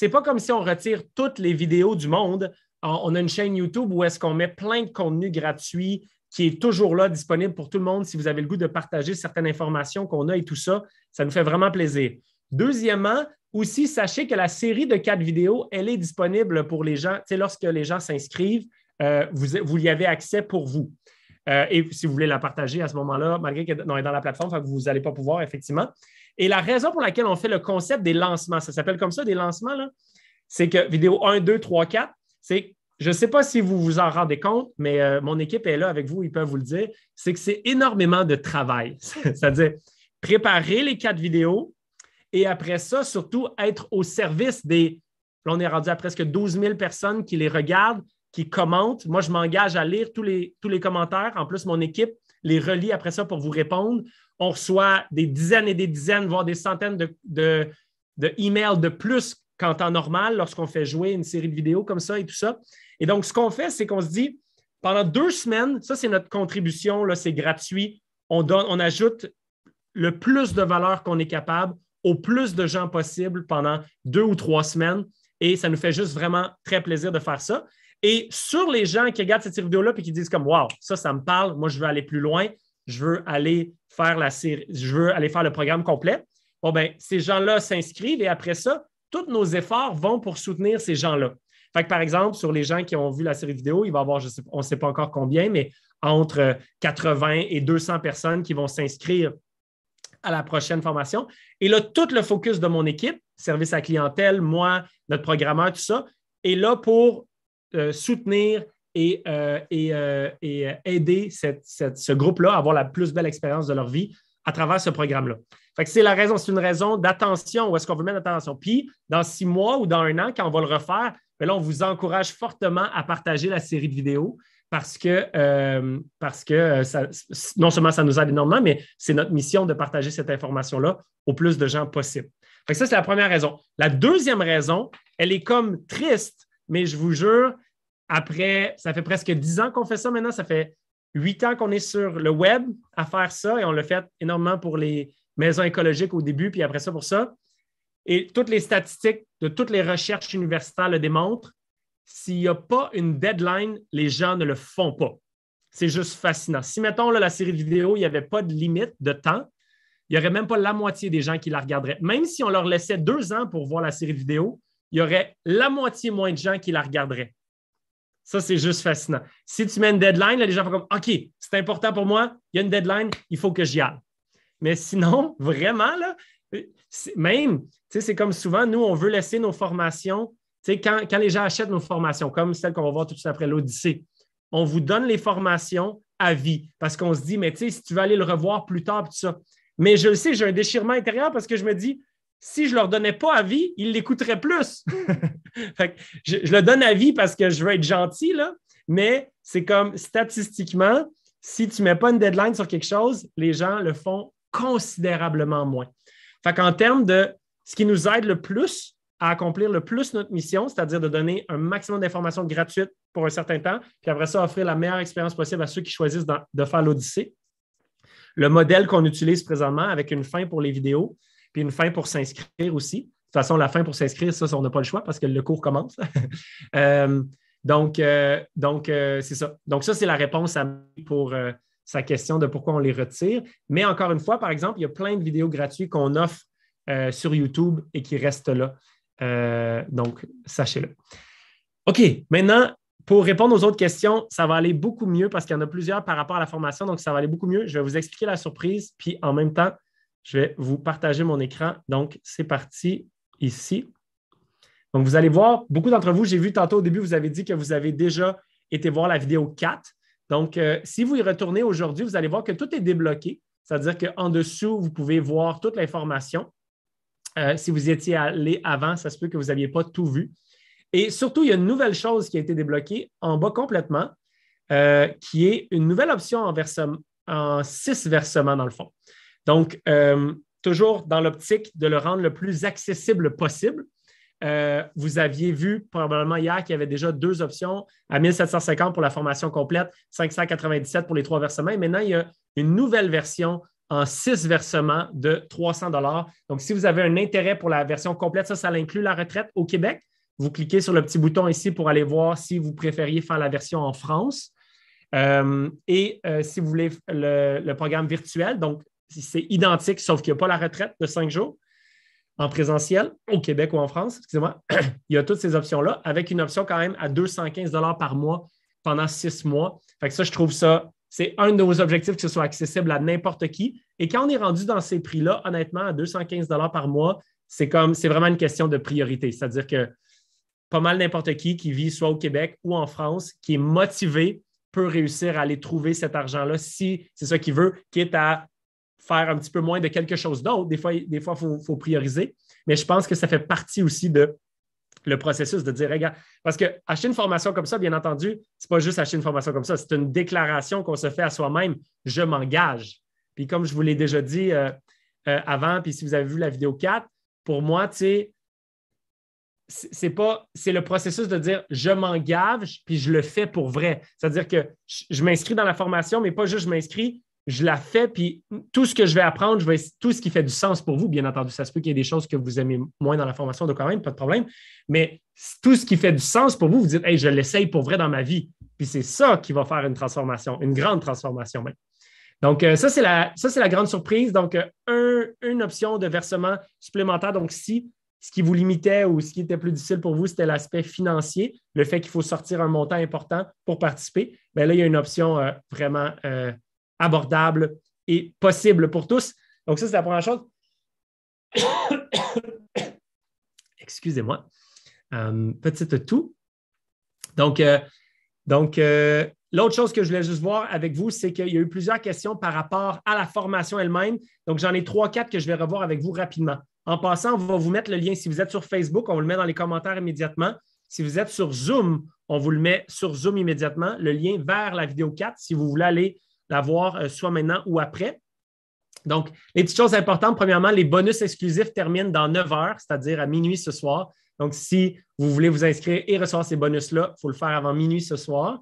n'est pas comme si on retire toutes les vidéos du monde. On, a une chaîne YouTube où est-ce qu'on met plein de contenu gratuit qui est toujours là, disponible pour tout le monde si vous avez le goût de partager certaines informations qu'on a et tout ça. Ça nous fait vraiment plaisir. Deuxièmement, aussi, sachez que la série de quatre vidéos, elle est disponible pour les gens. lorsque les gens s'inscrivent, euh, vous y avez accès pour vous. Euh, et si vous voulez la partager à ce moment-là, malgré qu'elle est dans la plateforme, vous n'allez pas pouvoir, effectivement. Et la raison pour laquelle on fait le concept des lancements, ça s'appelle comme ça, des lancements, c'est que vidéo 1, 2, 3, 4, c'est, je ne sais pas si vous vous en rendez compte, mais euh, mon équipe est là avec vous, ils peuvent vous le dire, c'est que c'est énormément de travail. C'est-à-dire préparer les quatre vidéos et après ça, surtout être au service des, on est rendu à presque 12 000 personnes qui les regardent, qui commentent. Moi, je m'engage à lire tous les, tous les commentaires. En plus, mon équipe les relie après ça pour vous répondre. On reçoit des dizaines et des dizaines, voire des centaines de, de, de emails de plus qu'en temps normal lorsqu'on fait jouer une série de vidéos comme ça et tout ça. Et donc, ce qu'on fait, c'est qu'on se dit, pendant deux semaines, ça, c'est notre contribution, là, c'est gratuit. On, on ajoute le plus de valeur qu'on est capable au plus de gens possible pendant deux ou trois semaines. Et ça nous fait juste vraiment très plaisir de faire ça. Et sur les gens qui regardent cette série vidéo-là et qui disent comme Wow, ça, ça me parle, moi je veux aller plus loin, je veux aller faire la série, je veux aller faire le programme complet. Bon, ben, ces gens-là s'inscrivent et après ça, tous nos efforts vont pour soutenir ces gens-là. Fait que, par exemple, sur les gens qui ont vu la série vidéo, il va y avoir, on ne sait pas encore combien, mais entre 80 et 200 personnes qui vont s'inscrire à la prochaine formation. Et là, tout le focus de mon équipe, service à clientèle, moi, notre programmeur, tout ça, est là pour euh, soutenir et, euh, et, euh, aider ce groupe-là à avoir la plus belle expérience de leur vie à travers ce programme-là. c'est la raison, c'est une raison d'attention, où est-ce qu'on veut mettre attention. Puis, dans six mois ou dans un an, quand on va le refaire, bien là, on vous encourage fortement à partager la série de vidéos parce que, parce que non seulement ça nous aide énormément, mais c'est notre mission de partager cette information-là au plus de gens possible. Fait que ça, c'est la première raison. La deuxième raison, elle est comme triste, mais je vous jure, après, ça fait presque dix ans qu'on fait ça maintenant. Ça fait huit ans qu'on est sur le web à faire ça et on l'a fait énormément pour les maisons écologiques au début, puis après ça pour ça. Et toutes les statistiques de toutes les recherches universitaires le démontrent. S'il n'y a pas une deadline, les gens ne le font pas. C'est juste fascinant. Si, mettons, la série de vidéos, il n'y avait pas de limite de temps, il n'y aurait même pas la moitié des gens qui la regarderaient. Même si on leur laissait deux ans pour voir la série vidéo, il y aurait la moitié moins de gens qui la regarderaient. Ça, c'est juste fascinant. Si tu mets une deadline, les gens font comme OK, c'est important pour moi, il y a une deadline, il faut que j'y aille. Mais sinon, vraiment, là, même, c'est comme souvent, nous, on veut laisser nos formations. Quand, quand les gens achètent nos formations, comme celle qu'on va voir tout de suite après l'Odyssée, on vous donne les formations à vie parce qu'on se dit, mais tu sais, si tu veux aller le revoir plus tard, tout ça. Mais je le sais, j'ai un déchirement intérieur parce que je me dis, si je ne leur donnais pas avis, ils l'écouteraient plus. je, le donne avis parce que je veux être gentil, mais c'est comme statistiquement, si tu ne mets pas une deadline sur quelque chose, les gens le font considérablement moins. En termes de ce qui nous aide le plus à accomplir le plus notre mission, c'est-à-dire de donner un maximum d'informations gratuites pour un certain temps, puis après ça, offrir la meilleure expérience possible à ceux qui choisissent de faire l'Odyssée. Le modèle qu'on utilise présentement avec une fin pour les vidéos, puis une fin pour s'inscrire aussi. De toute façon, la fin pour s'inscrire, ça, on n'a pas le choix parce que le cours commence. Euh, donc, euh, donc euh, c'est ça. Donc, ça, c'est la réponse à, pour sa question de pourquoi on les retire. Mais encore une fois, par exemple, il y a plein de vidéos gratuites qu'on offre sur YouTube et qui restent là. donc, sachez-le. OK, maintenant, pour répondre aux autres questions, ça va aller beaucoup mieux parce qu'il y en a plusieurs par rapport à la formation, donc ça va aller beaucoup mieux. Je vais vous expliquer la surprise, puis en même temps, je vais vous partager mon écran. Donc, c'est parti ici. Donc, vous allez voir, beaucoup d'entre vous, j'ai vu tantôt au début, vous avez dit que vous avez déjà été voir la vidéo 4. Donc, euh, si vous y retournez aujourd'hui, vous allez voir que tout est débloqué. C'est-à-dire qu'en dessous, vous pouvez voir toute l'information. Euh, si vous y étiez allé avant, ça se peut que vous n'aviez pas tout vu. Et surtout, il y a une nouvelle chose qui a été débloquée en bas complètement, euh, qui est une nouvelle option en, en six versements dans le fond. Donc, euh, toujours dans l'optique de le rendre le plus accessible possible. Euh, vous aviez vu probablement hier qu'il y avait déjà deux options à 1750 pour la formation complète, 597 pour les trois versements. Et maintenant, il y a une nouvelle version en six versements de 300 Donc, si vous avez un intérêt pour la version complète, ça, ça inclut la retraite au Québec. Vous cliquez sur le petit bouton ici pour aller voir si vous préfériez faire la version en France. Euh, et si vous voulez le, le, programme virtuel, donc c'est identique, sauf qu'il n'y a pas la retraite de cinq jours en présentiel au Québec ou en France, excusez-moi. Il y a toutes ces options-là, avec une option quand même à 215 par mois pendant six mois. Fait que ça, je trouve ça, c'est un de nos objectifs que ce soit accessible à n'importe qui. Et quand on est rendu dans ces prix-là, honnêtement, à 215 par mois, c'est comme, c'est vraiment une question de priorité. C'est-à-dire que pas mal n'importe qui qui vit soit au Québec ou en France, qui est motivé, peut réussir à aller trouver cet argent-là si c'est ça qu'il veut, est à faire un petit peu moins de quelque chose d'autre. Des fois, il fois, faut, prioriser. Mais je pense que ça fait partie aussi de le processus de dire, regarde, parce que acheter une formation comme ça, bien entendu, c'est pas juste acheter une formation comme ça, c'est une déclaration qu'on se fait à soi-même, je m'engage. Puis comme je vous l'ai déjà dit euh, euh, avant, puis si vous avez vu la vidéo 4, pour moi, tu sais, c'est pas c'est le processus de dire je m'engage puis je le fais pour vrai. C'est-à-dire que je m'inscris dans la formation mais pas juste je m'inscris, je la fais, puis tout ce que je vais apprendre, je vais, tout ce qui fait du sens pour vous, bien entendu, ça se peut qu'il y ait des choses que vous aimez moins dans la formation, de quand même, pas de problème, mais tout ce qui fait du sens pour vous, vous dites, hey, je l'essaye pour vrai dans ma vie. Puis c'est ça qui va faire une transformation, une grande transformation même. Donc, euh, ça, c'est la, c'est la grande surprise. Donc, euh, une option de versement supplémentaire. Donc, si ce qui vous limitait ou ce qui était plus difficile pour vous, c'était l'aspect financier, le fait qu'il faut sortir un montant important pour participer, bien là, il y a une option euh, vraiment abordable et possible pour tous. Donc, ça, c'est la première chose. Excusez-moi. Petit euh, petite Donc, euh, donc euh, l'autre chose que je voulais juste voir avec vous, c'est qu'il y a eu plusieurs questions par rapport à la formation elle-même. Donc, j'en ai trois, quatre que je vais revoir avec vous rapidement. En passant, on va vous mettre le lien. Si vous êtes sur Facebook, on vous le met dans les commentaires immédiatement. Si vous êtes sur Zoom, on vous le met sur Zoom immédiatement, le lien vers la vidéo 4 si vous voulez aller l'avoir euh, soit maintenant ou après. Donc, les petites choses importantes, premièrement, les bonus exclusifs terminent dans 9 heures, c'est-à-dire à minuit ce soir. Donc, si vous voulez vous inscrire et recevoir ces bonus-là, il faut le faire avant minuit ce soir.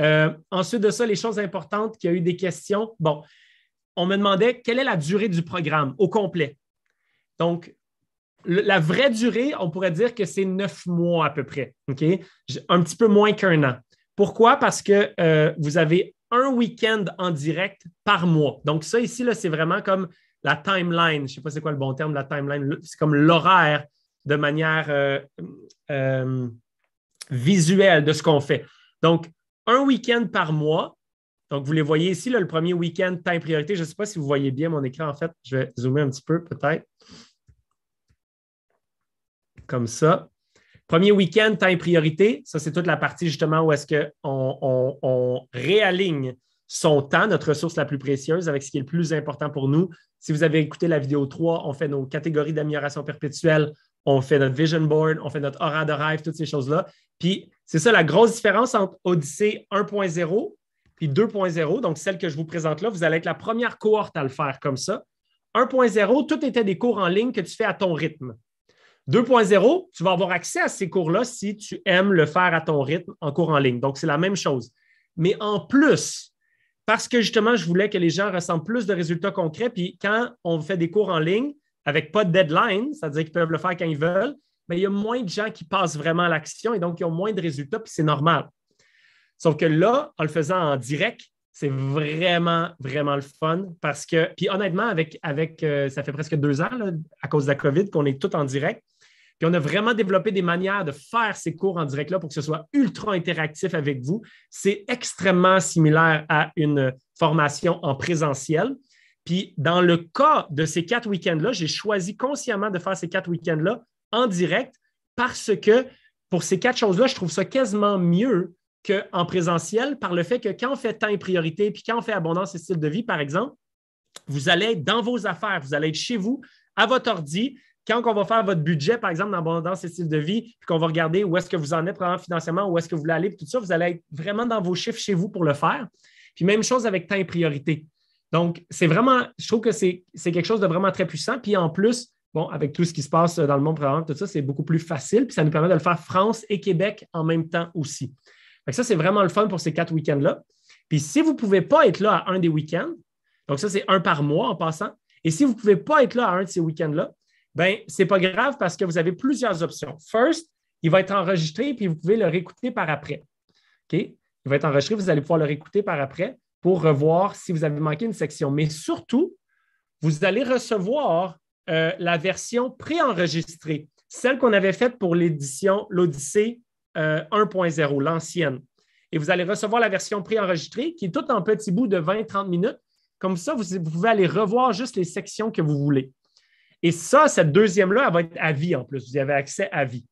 Euh, ensuite de ça, les choses importantes, qu'il y a eu des questions. Bon, on me demandait quelle est la durée du programme au complet. Donc, la vraie durée, on pourrait dire que c'est neuf mois à peu près, OK? Un petit peu moins qu'un an. Pourquoi? Parce que euh, vous avez un week-end en direct par mois. Donc, ça ici, là, c'est vraiment comme la timeline. Je ne sais pas c'est quoi le bon terme, la timeline. C'est comme l'horaire de manière euh, euh, visuelle de ce qu'on fait. Donc, un week-end par mois. Donc, vous les voyez ici, le premier week-end, time priorité. Je ne sais pas si vous voyez bien mon écran, en fait. Je vais zoomer un petit peu, peut-être. Comme ça. Premier week-end, temps et priorité. Ça, c'est toute la partie justement où est-ce qu'on on, réaligne son temps, notre ressource la plus précieuse, avec ce qui est le plus important pour nous. Si vous avez écouté la vidéo 3, on fait nos catégories d'amélioration perpétuelle, on fait notre vision board, on fait notre aura de rêve, toutes ces choses-là. Puis c'est ça la grosse différence entre Odyssée 1.0 puis 2.0, donc celle que je vous présente là, vous allez être la première cohorte à le faire comme ça. 1.0, tout était des cours en ligne que tu fais à ton rythme. 2.0, tu vas avoir accès à ces cours-là si tu aimes le faire à ton rythme en cours en ligne. Donc, c'est la même chose. Mais en plus, parce que justement, je voulais que les gens ressentent plus de résultats concrets, puis quand on fait des cours en ligne avec pas de deadline, c'est-à-dire qu'ils peuvent le faire quand ils veulent, mais il y a moins de gens qui passent vraiment à l'action et donc ils ont moins de résultats, puis c'est normal. Sauf que là, en le faisant en direct, c'est vraiment, vraiment le fun parce que, puis honnêtement, avec, avec euh, ça fait presque deux ans à cause de la COVID qu'on est tout en direct. Puis on a vraiment développé des manières de faire ces cours en direct-là pour que ce soit ultra interactif avec vous. C'est extrêmement similaire à une formation en présentiel. Puis dans le cas de ces quatre week-ends-là, j'ai choisi consciemment de faire ces quatre week-ends-là en direct parce que pour ces quatre choses-là, je trouve ça quasiment mieux qu'en présentiel par le fait que quand on fait temps et priorité, puis quand on fait abondance et style de vie, par exemple, vous allez être dans vos affaires, vous allez être chez vous, à votre ordi, quand on va faire votre budget, par exemple, dans Abondance et style de vie, puis qu'on va regarder où est-ce que vous en êtes financièrement, où est-ce que vous voulez aller, puis tout ça, vous allez être vraiment dans vos chiffres chez vous pour le faire. Puis même chose avec temps et priorité. Donc, c'est vraiment, je trouve que c'est quelque chose de vraiment très puissant. Puis en plus, bon, avec tout ce qui se passe dans le monde, probablement, tout ça, c'est beaucoup plus facile. Puis ça nous permet de le faire France et Québec en même temps aussi. donc ça, c'est vraiment le fun pour ces quatre week-ends-là. Puis si vous ne pouvez pas être là à un des week-ends, donc ça, c'est un par mois en passant. Et si vous ne pouvez pas être là à un de ces week-ends-là, Bien, ce n'est pas grave parce que vous avez plusieurs options. First, il va être enregistré puis vous pouvez le réécouter par après. OK? Il va être enregistré, vous allez pouvoir le réécouter par après pour revoir si vous avez manqué une section. Mais surtout, vous allez recevoir euh, la version préenregistrée, celle qu'on avait faite pour l'édition l'Odyssée 1.0, euh, l'ancienne. Et vous allez recevoir la version préenregistrée qui est tout en petits bouts de 20-30 minutes. Comme ça, vous pouvez aller revoir juste les sections que vous voulez. Et ça, cette deuxième-là, elle va être à vie en plus. Vous y avez accès à vie.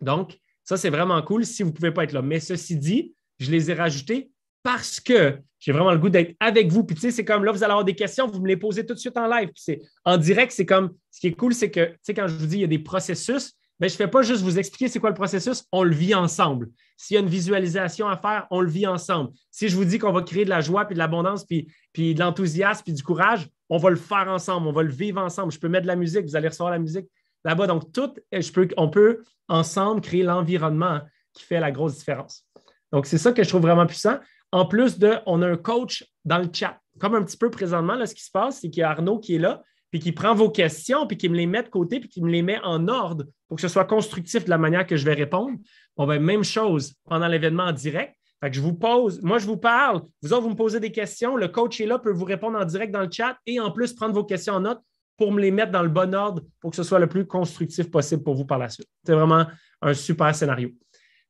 Donc, ça, c'est vraiment cool si vous ne pouvez pas être là. Mais ceci dit, je les ai rajoutés parce que j'ai vraiment le goût d'être avec vous. Puis tu sais, c'est comme là, vous allez avoir des questions, vous me les posez tout de suite en live. Puis c'est en direct, c'est comme ce qui est cool, c'est que tu sais, quand je vous dis il y a des processus, ben, je ne fais pas juste vous expliquer c'est quoi le processus, on le vit ensemble. S'il y a une visualisation à faire, on le vit ensemble. Si je vous dis qu'on va créer de la joie, puis de l'abondance, puis, puis de l'enthousiasme, puis du courage, on va le faire ensemble, on va le vivre ensemble. Je peux mettre de la musique, vous allez recevoir la musique là-bas. Donc, tout, je peux, on peut ensemble créer l'environnement qui fait la grosse différence. Donc, c'est ça que je trouve vraiment puissant. En plus de, on a un coach dans le chat. Comme un petit peu présentement, là, ce qui se passe, c'est qu'il y a Arnaud qui est là, puis qui prend vos questions, puis qui me les met de côté, puis qui me les met en ordre pour que ce soit constructif de la manière que je vais répondre. On va ben, même chose pendant l'événement en direct. Fait que je vous pose, moi je vous parle, vous autres vous me posez des questions, le coach est là, peut vous répondre en direct dans le chat et en plus prendre vos questions en note pour me les mettre dans le bon ordre pour que ce soit le plus constructif possible pour vous par la suite. C'est vraiment un super scénario.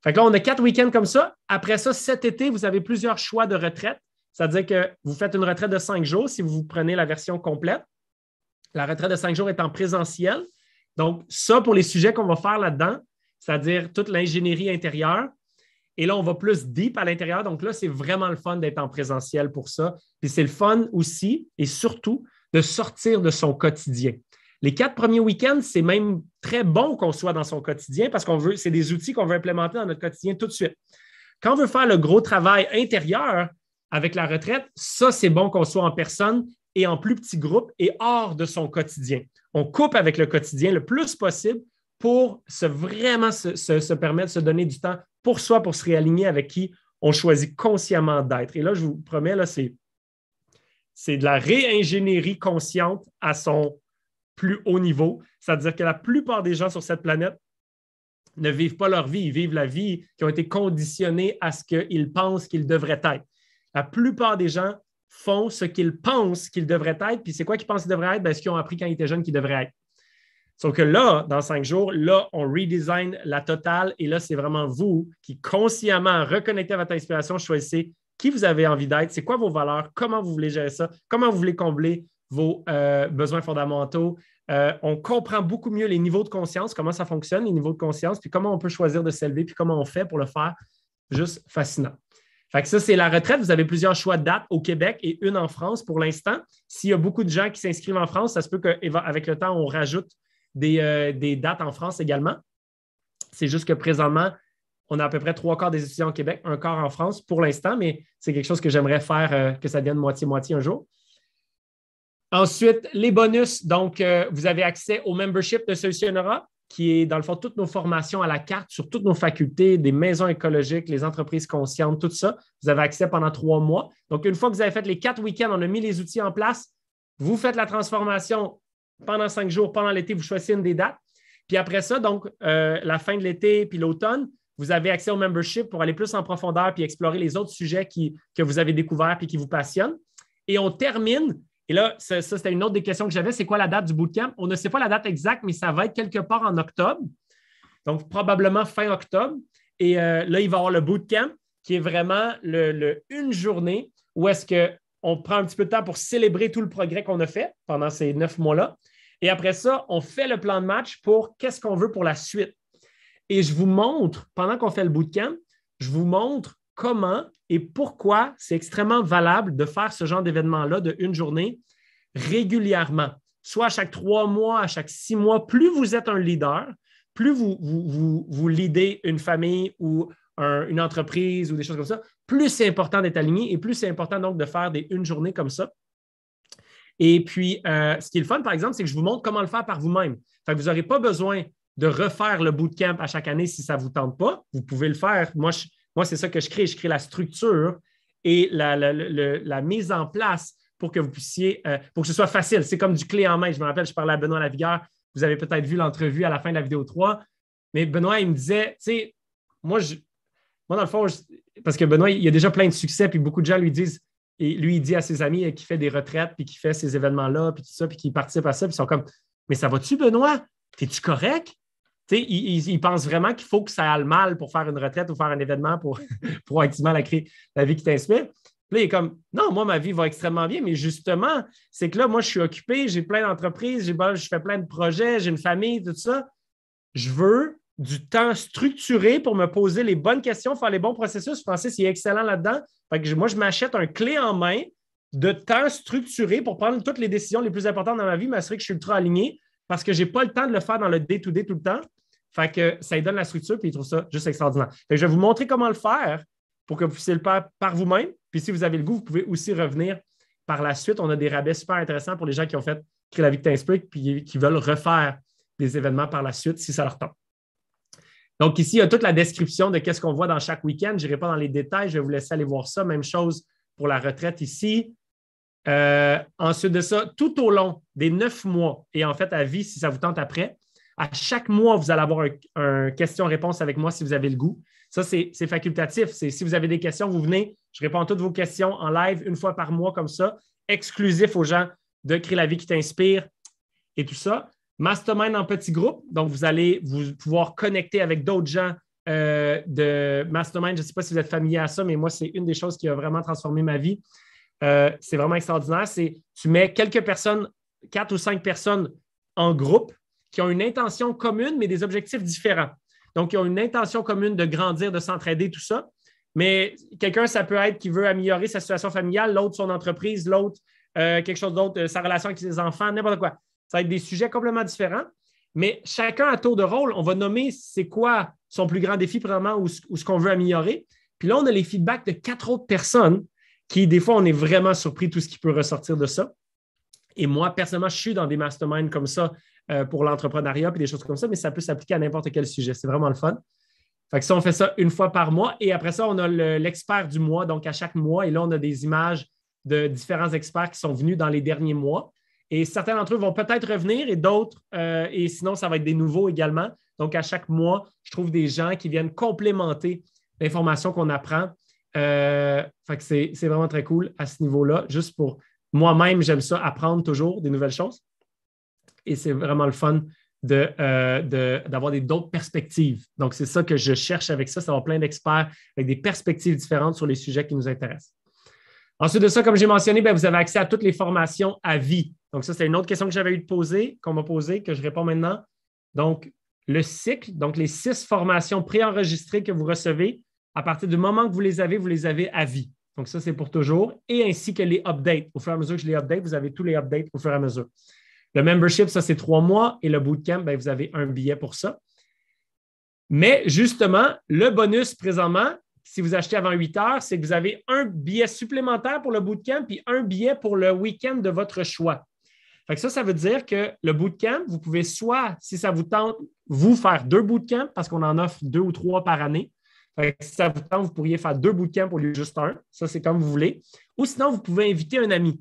Fait que là, on a quatre week-ends comme ça. Après ça, cet été, vous avez plusieurs choix de retraite. C'est-à-dire que vous faites une retraite de cinq jours si vous prenez la version complète. La retraite de cinq jours est en présentiel. Donc, ça, pour les sujets qu'on va faire là-dedans, c'est-à-dire toute l'ingénierie intérieure, et là, on va plus deep à l'intérieur. Donc là, c'est vraiment le fun d'être en présentiel pour ça. Puis c'est le fun aussi et surtout de sortir de son quotidien. Les quatre premiers week-ends, c'est même très bon qu'on soit dans son quotidien parce qu'on veut, c'est des outils qu'on veut implémenter dans notre quotidien tout de suite. Quand on veut faire le gros travail intérieur avec la retraite, ça, c'est bon qu'on soit en personne et en plus petit groupe et hors de son quotidien. On coupe avec le quotidien le plus possible pour se vraiment se, se permettre de se donner du temps pour soi, pour se réaligner avec qui on choisit consciemment d'être. Et là, je vous promets, là, c'est, de la réingénierie consciente à son plus haut niveau. C'est-à-dire que la plupart des gens sur cette planète ne vivent pas leur vie, ils vivent la vie qui ont été conditionnés à ce qu'ils pensent qu'ils devraient être. La plupart des gens font ce qu'ils pensent qu'ils devraient être, puis c'est quoi qu'ils pensent qu'ils devraient être? Ben, ce qu'ils ont appris quand ils étaient jeunes qu'ils devraient être. Sauf que là, dans cinq jours, là, on redesign la totale et là, c'est vraiment vous qui consciemment reconnectez à votre inspiration, choisissez qui vous avez envie d'être, c'est quoi vos valeurs, comment vous voulez gérer ça, comment vous voulez combler vos euh, besoins fondamentaux. Euh, on comprend beaucoup mieux les niveaux de conscience, comment ça fonctionne, les niveaux de conscience, puis comment on peut choisir de s'élever, puis comment on fait pour le faire. Juste fascinant. Fait que ça, c'est la retraite. Vous avez plusieurs choix de date au Québec et une en France pour l'instant. S'il y a beaucoup de gens qui s'inscrivent en France, ça se peut qu'avec le temps, on rajoute euh, des, dates en France également. C'est juste que présentement, on a à peu près trois quarts des étudiants au Québec, un quart en France pour l'instant, mais c'est quelque chose que j'aimerais faire euh, que ça devienne moitié-moitié un jour. Ensuite, les bonus. Donc, euh, vous avez accès au membership de Solution Europe, qui est dans le fond toutes nos formations à la carte sur toutes nos facultés, des maisons écologiques, les entreprises conscientes, tout ça. Vous avez accès pendant trois mois. Donc, une fois que vous avez fait les quatre week-ends, on a mis les outils en place. Vous faites la transformation, pendant cinq jours, pendant l'été, vous choisissez une des dates. Puis après ça, donc, euh, la fin de l'été puis l'automne, vous avez accès au membership pour aller plus en profondeur puis explorer les autres sujets que vous avez découverts puis qui vous passionnent. Et on termine. Et là, ça, c'était une autre des questions que j'avais. C'est quoi la date du bootcamp? On ne sait pas la date exacte, mais ça va être quelque part en octobre. Donc, probablement fin octobre. Et euh, là, il va y avoir le bootcamp qui est vraiment le une journée où est-ce que on prend un petit peu de temps pour célébrer tout le progrès qu'on a fait pendant ces neuf mois-là. Et après ça, on fait le plan de match pour qu'est-ce qu'on veut pour la suite. Et je vous montre, pendant qu'on fait le bootcamp, je vous montre comment et pourquoi c'est extrêmement valable de faire ce genre d'événement-là de une journée régulièrement, soit à chaque trois mois, à chaque six mois. Plus vous êtes un leader, plus vous, vous, vous, vous une famille ou une entreprise ou des choses comme ça, plus c'est important d'être aligné et plus c'est important donc de faire des une journée comme ça. Et puis, euh, ce qui est le fun, par exemple, c'est que je vous montre comment le faire par vous-même. vous n'aurez pas besoin de refaire le bootcamp à chaque année si ça ne vous tente pas. Vous pouvez le faire. Moi, moi c'est ça que je crée. Je crée la structure et la, mise en place pour que vous puissiez, euh, pour que ce soit facile. C'est comme du clé en main. Je me rappelle, je parlais à Benoît Lavigueur. Vous avez peut-être vu l'entrevue à la fin de la vidéo 3. Mais Benoît, il me disait, tu sais, moi, je, moi, dans le fond, parce que Benoît, il a déjà plein de succès, puis beaucoup de gens lui disent, et lui, il dit à ses amis euh, qu'il fait des retraites, puis qu'il fait ces événements-là, puis tout ça, puis qu'il participe à ça, puis ils sont comme, mais ça va-tu, Benoît? T'es-tu correct? Tu il, pense vraiment qu'il faut que ça aille mal pour faire une retraite ou faire un événement pour, pour activement la, créer, la vie qui t'inspire. Là, il est comme Non, moi, ma vie va extrêmement bien, mais justement, c'est que là, moi, je suis occupé, j'ai plein d'entreprises, je fais plein de projets, j'ai une famille, tout ça. Je veux du temps structuré pour me poser les bonnes questions, faire les bons processus. pense que est excellent là-dedans. moi, je m'achète un clé en main de temps structuré pour prendre toutes les décisions les plus importantes dans ma vie, m'assurer que je suis ultra aligné parce que je n'ai pas le temps de le faire dans le day-to-day tout le temps. Fait que ça lui donne la structure, puis il trouve ça juste extraordinaire. je vais vous montrer comment le faire pour que vous puissiez le faire par vous-même. Puis si vous avez le goût, vous pouvez aussi revenir par la suite. On a des rabais super intéressants pour les gens qui ont fait Créer la vie que puis qui veulent refaire des événements par la suite si ça leur tombe. Donc, ici, il y a toute la description de qu'est-ce qu'on voit dans chaque week-end. Je n'irai pas dans les détails, je vais vous laisser aller voir ça. Même chose pour la retraite ici. Euh, ensuite de ça, tout au long des neuf mois et en fait à vie, si ça vous tente après, à chaque mois, vous allez avoir un, question-réponse avec moi si vous avez le goût. Ça, c'est facultatif. si vous avez des questions, vous venez, je réponds à toutes vos questions en live une fois par mois comme ça, exclusif aux gens de Créer la vie qui t'inspire et tout ça. Mastermind en petit groupe, donc vous allez vous pouvoir connecter avec d'autres gens euh, de Mastermind. Je ne sais pas si vous êtes familier à ça, mais moi, c'est une des choses qui a vraiment transformé ma vie. Euh, c'est vraiment extraordinaire. C'est tu mets quelques personnes, quatre ou cinq personnes en groupe qui ont une intention commune, mais des objectifs différents. Donc, ils ont une intention commune de grandir, de s'entraider, tout ça. Mais quelqu'un, ça peut être qui veut améliorer sa situation familiale, l'autre son entreprise, l'autre euh, quelque chose d'autre, sa relation avec ses enfants, n'importe quoi. Ça va être des sujets complètement différents, mais chacun à tour de rôle, on va nommer c'est quoi son plus grand défi, vraiment, ou ce, qu'on veut améliorer. Puis là, on a les feedbacks de quatre autres personnes qui, des fois, on est vraiment surpris de tout ce qui peut ressortir de ça. Et moi, personnellement, je suis dans des masterminds comme ça euh, pour l'entrepreneuriat et des choses comme ça, mais ça peut s'appliquer à n'importe quel sujet. C'est vraiment le fun. Fait que ça, on fait ça une fois par mois. Et après ça, on a l'expert du mois, donc à chaque mois. Et là, on a des images de différents experts qui sont venus dans les derniers mois. Et certains d'entre eux vont peut-être revenir et d'autres, euh, et sinon, ça va être des nouveaux également. Donc, à chaque mois, je trouve des gens qui viennent complémenter l'information qu'on apprend. Euh, fait que c'est, vraiment très cool à ce niveau-là. Juste pour moi-même, j'aime ça, apprendre toujours des nouvelles choses. Et c'est vraiment le fun de, euh, d'avoir des, d'autres perspectives. Donc, c'est ça que je cherche avec ça, c'est avoir plein d'experts avec des perspectives différentes sur les sujets qui nous intéressent. Ensuite de ça, comme j'ai mentionné, ben, vous avez accès à toutes les formations à vie. Donc, ça, c'est une autre question que j'avais eu de poser, qu'on m'a posée, que je réponds maintenant. Donc, le cycle, donc les six formations préenregistrées que vous recevez, à partir du moment que vous les avez, vous les avez à vie. Donc, ça, c'est pour toujours, et ainsi que les updates. Au fur et à mesure que je les update, vous avez tous les updates au fur et à mesure. Le membership, ça, c'est trois mois, et le bootcamp, ben, vous avez un billet pour ça. Mais justement, le bonus présentement, si vous achetez avant 8 heures, c'est que vous avez un billet supplémentaire pour le bootcamp puis un billet pour le week-end de votre choix. Fait que ça, ça veut dire que le bootcamp, vous pouvez soit, si ça vous tente, vous faire deux bootcamps parce qu'on en offre deux ou trois par année. si ça vous tente, vous pourriez faire deux bootcamps au lieu de juste un. Ça, c'est comme vous voulez. Ou sinon, vous pouvez inviter un ami.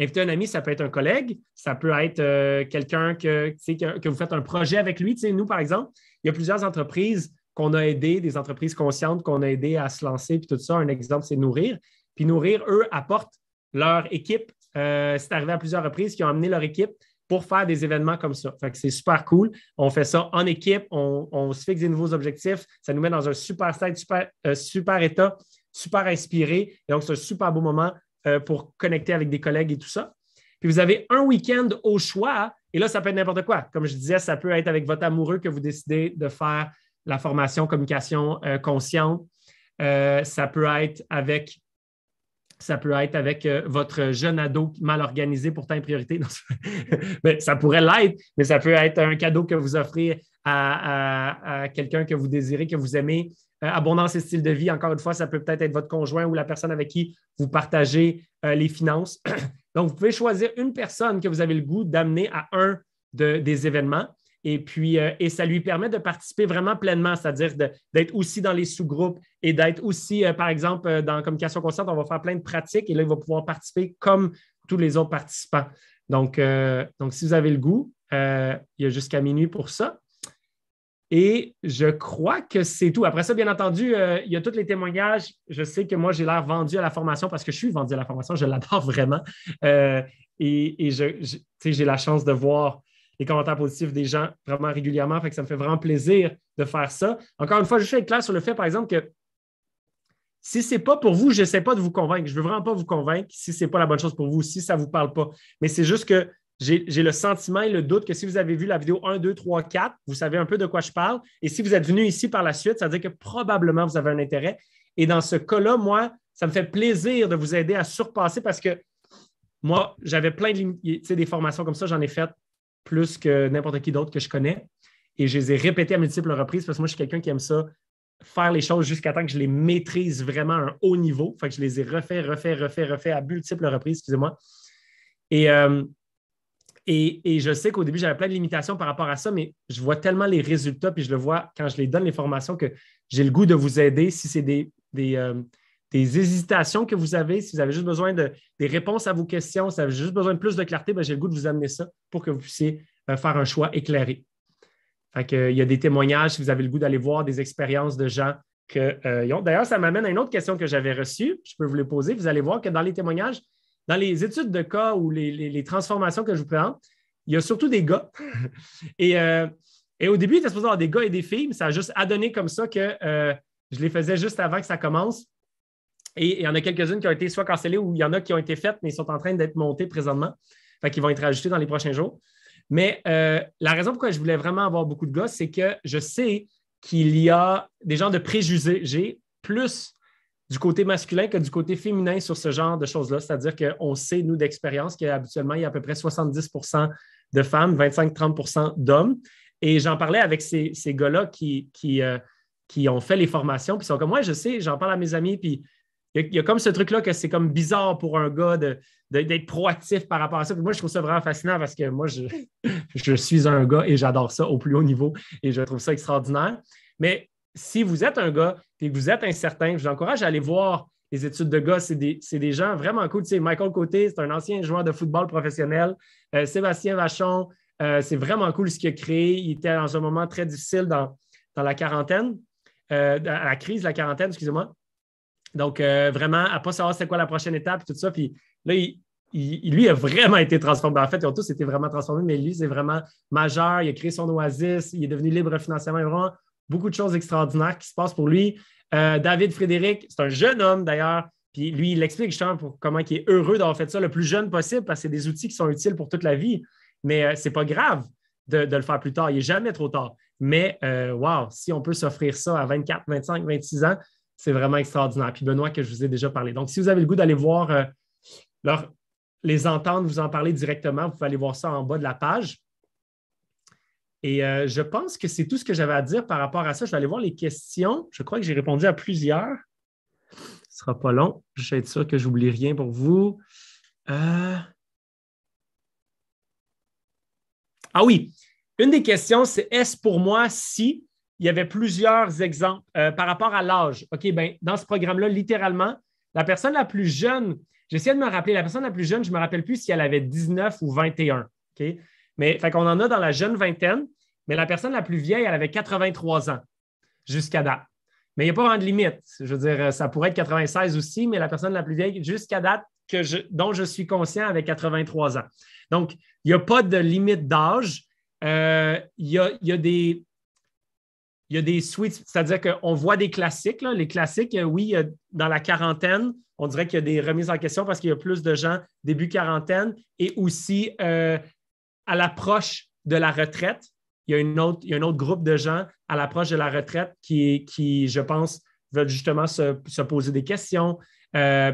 Inviter un ami, ça peut être un collègue, ça peut être euh, quelqu'un que, que, que, vous faites un projet avec lui. nous, par exemple, il y a plusieurs entreprises qu'on a aidé des entreprises conscientes qu'on a aidé à se lancer, puis tout ça. Un exemple, c'est Nourrir. Puis Nourrir, eux, apportent leur équipe. Euh, c'est arrivé à plusieurs reprises qui ont amené leur équipe pour faire des événements comme ça. Fait c'est super cool. On fait ça en équipe, on, se fixe des nouveaux objectifs. Ça nous met dans un super stade, super, euh, super état, super inspiré. donc, c'est un super beau moment euh, pour connecter avec des collègues et tout ça. Puis vous avez un week-end au choix. Et là, ça peut être n'importe quoi. Comme je disais, ça peut être avec votre amoureux que vous décidez de faire la formation communication euh, consciente. Euh, ça peut être avec, ça peut être avec euh, votre jeune ado mal organisé, pourtant et priorité. mais ben, ça pourrait l'être, mais ça peut être un cadeau que vous offrez à, quelqu'un que vous désirez, que vous aimez. abondance et style de vie, encore une fois, ça peut peut-être être votre conjoint ou la personne avec qui vous partagez les finances. Donc, vous pouvez choisir une personne que vous avez le goût d'amener à un des événements. Et puis, euh, et ça lui permet de participer vraiment pleinement, c'est-à-dire d'être aussi dans les sous-groupes et d'être aussi, euh, par exemple, euh, dans Communication constante, on va faire plein de pratiques et là, il va pouvoir participer comme tous les autres participants. Donc, donc si vous avez le goût, il y a jusqu'à minuit pour ça. Et je crois que c'est tout. Après ça, bien entendu, il y a tous les témoignages. Je sais que moi, j'ai l'air vendu à la formation parce que je suis vendu à la formation. Je l'adore vraiment. et, et j'ai la chance de voir les commentaires positifs des gens vraiment régulièrement. Fait que ça me fait vraiment plaisir de faire ça. Encore une fois, je suis clair sur le fait, par exemple, que si ce n'est pas pour vous, je n'essaie pas de vous convaincre. Je ne veux vraiment pas vous convaincre si ce n'est pas la bonne chose pour vous, si ça ne vous parle pas. Mais c'est juste que j'ai le sentiment et le doute que si vous avez vu la vidéo 1, 2, 3, 4, vous savez un peu de quoi je parle. Et si vous êtes venu ici par la suite, ça veut dire que probablement vous avez un intérêt. Et dans ce cas-là, moi, ça me fait plaisir de vous aider à surpasser parce que moi, j'avais plein de des formations comme ça, j'en ai fait plus que n'importe qui d'autre que je connais. Et je les ai répétés à multiples reprises parce que moi, je suis quelqu'un qui aime ça, faire les choses jusqu'à temps que je les maîtrise vraiment à un haut niveau. Fait que je les ai refait, refait, refait, refait à multiples reprises, excusez-moi. Et, euh, et, je sais qu'au début, j'avais plein de limitations par rapport à ça, mais je vois tellement les résultats, puis je le vois quand je les donne les formations que j'ai le goût de vous aider si c'est des, euh, des hésitations que vous avez, si vous avez juste besoin de, des réponses à vos questions, si vous avez juste besoin de plus de clarté, ben, j'ai le goût de vous amener ça pour que vous puissiez euh, faire un choix éclairé. Fait que, euh, il y a des témoignages, si vous avez le goût d'aller voir des expériences de gens que. Euh, ont. D'ailleurs, ça m'amène à une autre question que j'avais reçue. Je peux vous les poser. Vous allez voir que dans les témoignages, dans les études de cas ou les, transformations que je vous présente, il y a surtout des gars. et, et, au début, il était supposé avoir des gars et des filles, mais ça a juste adonné comme ça que je les faisais juste avant que ça commence. Et il y en a quelques-unes qui ont été soit cancellées ou il y en a qui ont été faites, mais sont en train d'être montées présentement. Fait qu'ils vont être ajoutés dans les prochains jours. Mais euh, la raison pourquoi je voulais vraiment avoir beaucoup de gars, c'est que je sais qu'il y a des gens de préjugés. J'ai plus du côté masculin que du côté féminin sur ce genre de choses-là. C'est-à-dire qu'on sait, nous, d'expérience, qu'habituellement, il y a à peu près 70 de femmes, 25-30 d'hommes. Et j'en parlais avec ces, gars-là qui, euh, qui, ont fait les formations, puis ils sont comme moi, je sais, j'en parle à mes amis, puis il y, a comme ce truc-là que c'est comme bizarre pour un gars d'être proactif par rapport à ça. moi, je trouve ça vraiment fascinant parce que moi, je, suis un gars et j'adore ça au plus haut niveau et je trouve ça extraordinaire. Mais si vous êtes un gars et que vous êtes incertain, je vous encourage à aller voir les études de gars. C'est des, des, gens vraiment cool. Michael Côté, c'est un ancien joueur de football professionnel. Euh, Sébastien Vachon, euh, c'est vraiment cool ce qu'il a créé. Il était dans un moment très difficile dans, dans la quarantaine, euh, la crise de la quarantaine, excusez-moi. Donc, euh, vraiment, à ne pas savoir c'est quoi la prochaine étape, tout ça. Puis là, il, lui a vraiment été transformé. En fait, ils ont tous été vraiment transformés, mais lui, c'est vraiment majeur. Il a créé son oasis, il est devenu libre financièrement. Il y a vraiment beaucoup de choses extraordinaires qui se passent pour lui. Euh, David Frédéric, c'est un jeune homme d'ailleurs. Puis lui, il explique justement comment il est heureux d'avoir fait ça le plus jeune possible parce que c'est des outils qui sont utiles pour toute la vie. Mais euh, ce n'est pas grave de, le faire plus tard. Il n'est jamais trop tard. Mais, waouh, wow, si on peut s'offrir ça à 24, 25, 26 ans, c'est vraiment extraordinaire. Puis Benoît, que je vous ai déjà parlé. Donc, si vous avez le goût d'aller voir euh, les entendre, vous en parler directement, vous pouvez aller voir ça en bas de la page. Et euh, je pense que c'est tout ce que j'avais à dire par rapport à ça. Je vais aller voir les questions. Je crois que j'ai répondu à plusieurs. Ce ne sera pas long. Je vais être sûr que je n'oublie rien pour vous. Euh, ah oui, une des questions, c'est est-ce pour moi si il y avait plusieurs exemples euh, par rapport à l'âge. OK, ben, dans ce programme-là, littéralement, la personne la plus jeune, j'essaie de me rappeler, la personne la plus jeune, je ne me rappelle plus si elle avait 19 ou 21. OK? Mais fait qu'on en a dans la jeune vingtaine, mais la personne la plus vieille, elle avait 83 ans jusqu'à date. Mais il n'y a pas vraiment de limite. Je veux dire, ça pourrait être 96 aussi, mais la personne la plus vieille jusqu'à date que dont je suis conscient avait 83 ans. Donc, il n'y a pas de limite d'âge. Euh, y il y a des il y a des suites, c'est-à-dire qu'on voit des classiques. Les classiques, euh, oui, euh, dans la quarantaine, on dirait qu'il y a des remises en question parce qu'il y a plus de gens début quarantaine et aussi euh, à l'approche de la retraite. Il y, a un autre groupe de gens à l'approche de la retraite qui, je pense, veulent justement se, poser des questions,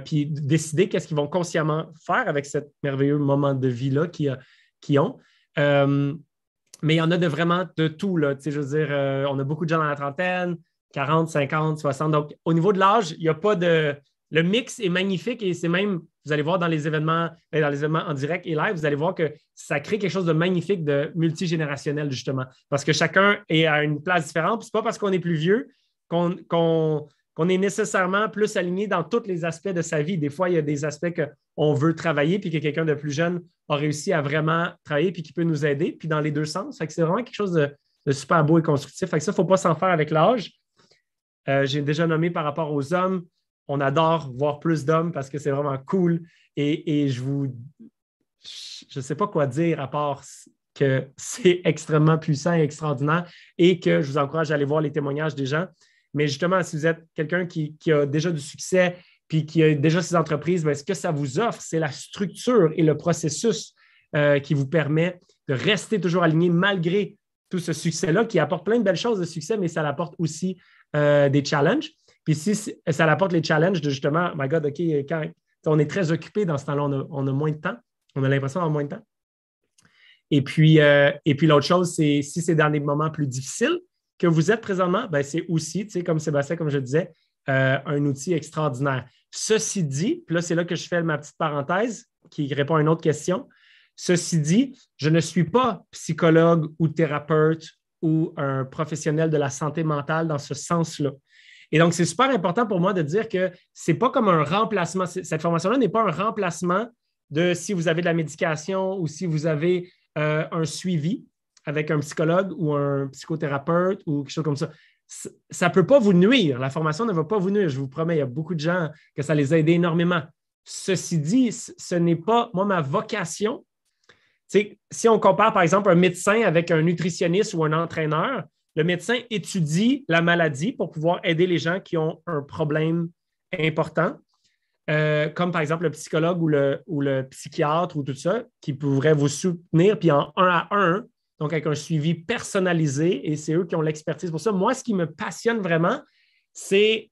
puis décider qu'est-ce qu'ils vont consciemment faire avec ce merveilleux moment de vie-là qu'ils ont mais il y en a de vraiment de tout. Là, je veux dire, euh, on a beaucoup de gens dans la trentaine, 40, 50, 60. Donc, au niveau de l'âge, il n'y a pas de. Le mix est magnifique et c'est même, vous allez voir dans les événements, ben, dans les événements en direct et live, vous allez voir que ça crée quelque chose de magnifique, de multigénérationnel, justement. Parce que chacun est à une place différente. Ce n'est pas parce qu'on est plus vieux qu'on qu'on est nécessairement plus aligné dans tous les aspects de sa vie. Des fois, il y a des aspects qu'on veut travailler, puis que quelqu'un de plus jeune a réussi à vraiment travailler, puis qui peut nous aider, puis dans les deux sens. c'est vraiment quelque chose de, super beau et constructif. ça, il ne faut pas s'en faire avec l'âge. Euh, j'ai déjà nommé par rapport aux hommes. On adore voir plus d'hommes parce que c'est vraiment cool. Et, je vous. Je ne sais pas quoi dire à part que c'est extrêmement puissant et extraordinaire et que je vous encourage à aller voir les témoignages des gens. Mais justement, si vous êtes quelqu'un qui, a déjà du succès puis qui a déjà ses entreprises, ben, ce que ça vous offre, c'est la structure et le processus euh, qui vous permet de rester toujours aligné malgré tout ce succès-là, qui apporte plein de belles choses de succès, mais ça apporte aussi euh, des challenges. Puis si euh, ça apporte les challenges de justement, my God, OK, quand on est très occupé dans ce temps-là, on a, moins de temps, on a l'impression d'avoir moins de temps. Et puis, et puis l'autre chose, c'est si c'est dans des moments plus difficiles, que vous êtes présentement, ben, c'est aussi, comme Sébastien, comme je disais, euh, un outil extraordinaire. Ceci dit, puis là, c'est là que je fais ma petite parenthèse qui répond à une autre question. Ceci dit, je ne suis pas psychologue ou thérapeute ou un professionnel de la santé mentale dans ce sens-là. Et donc, c'est super important pour moi de dire que ce n'est pas comme un remplacement. Cette formation-là n'est pas un remplacement de si vous avez de la médication ou si vous avez euh, un suivi avec un psychologue ou un psychothérapeute ou quelque chose comme ça. Ça ne peut pas vous nuire. La formation ne va pas vous nuire. Je vous promets, il y a beaucoup de gens que ça les a énormément. Ceci dit, ce n'est pas, moi, ma vocation. si on compare, par exemple, un médecin avec un nutritionniste ou un entraîneur, le médecin étudie la maladie pour pouvoir aider les gens qui ont un problème important, euh, comme par exemple le psychologue ou le, ou le psychiatre ou tout ça, qui pourrait vous soutenir, puis en un à un, donc avec un suivi personnalisé, et c'est eux qui ont l'expertise pour ça. Moi, ce qui me passionne vraiment, c'est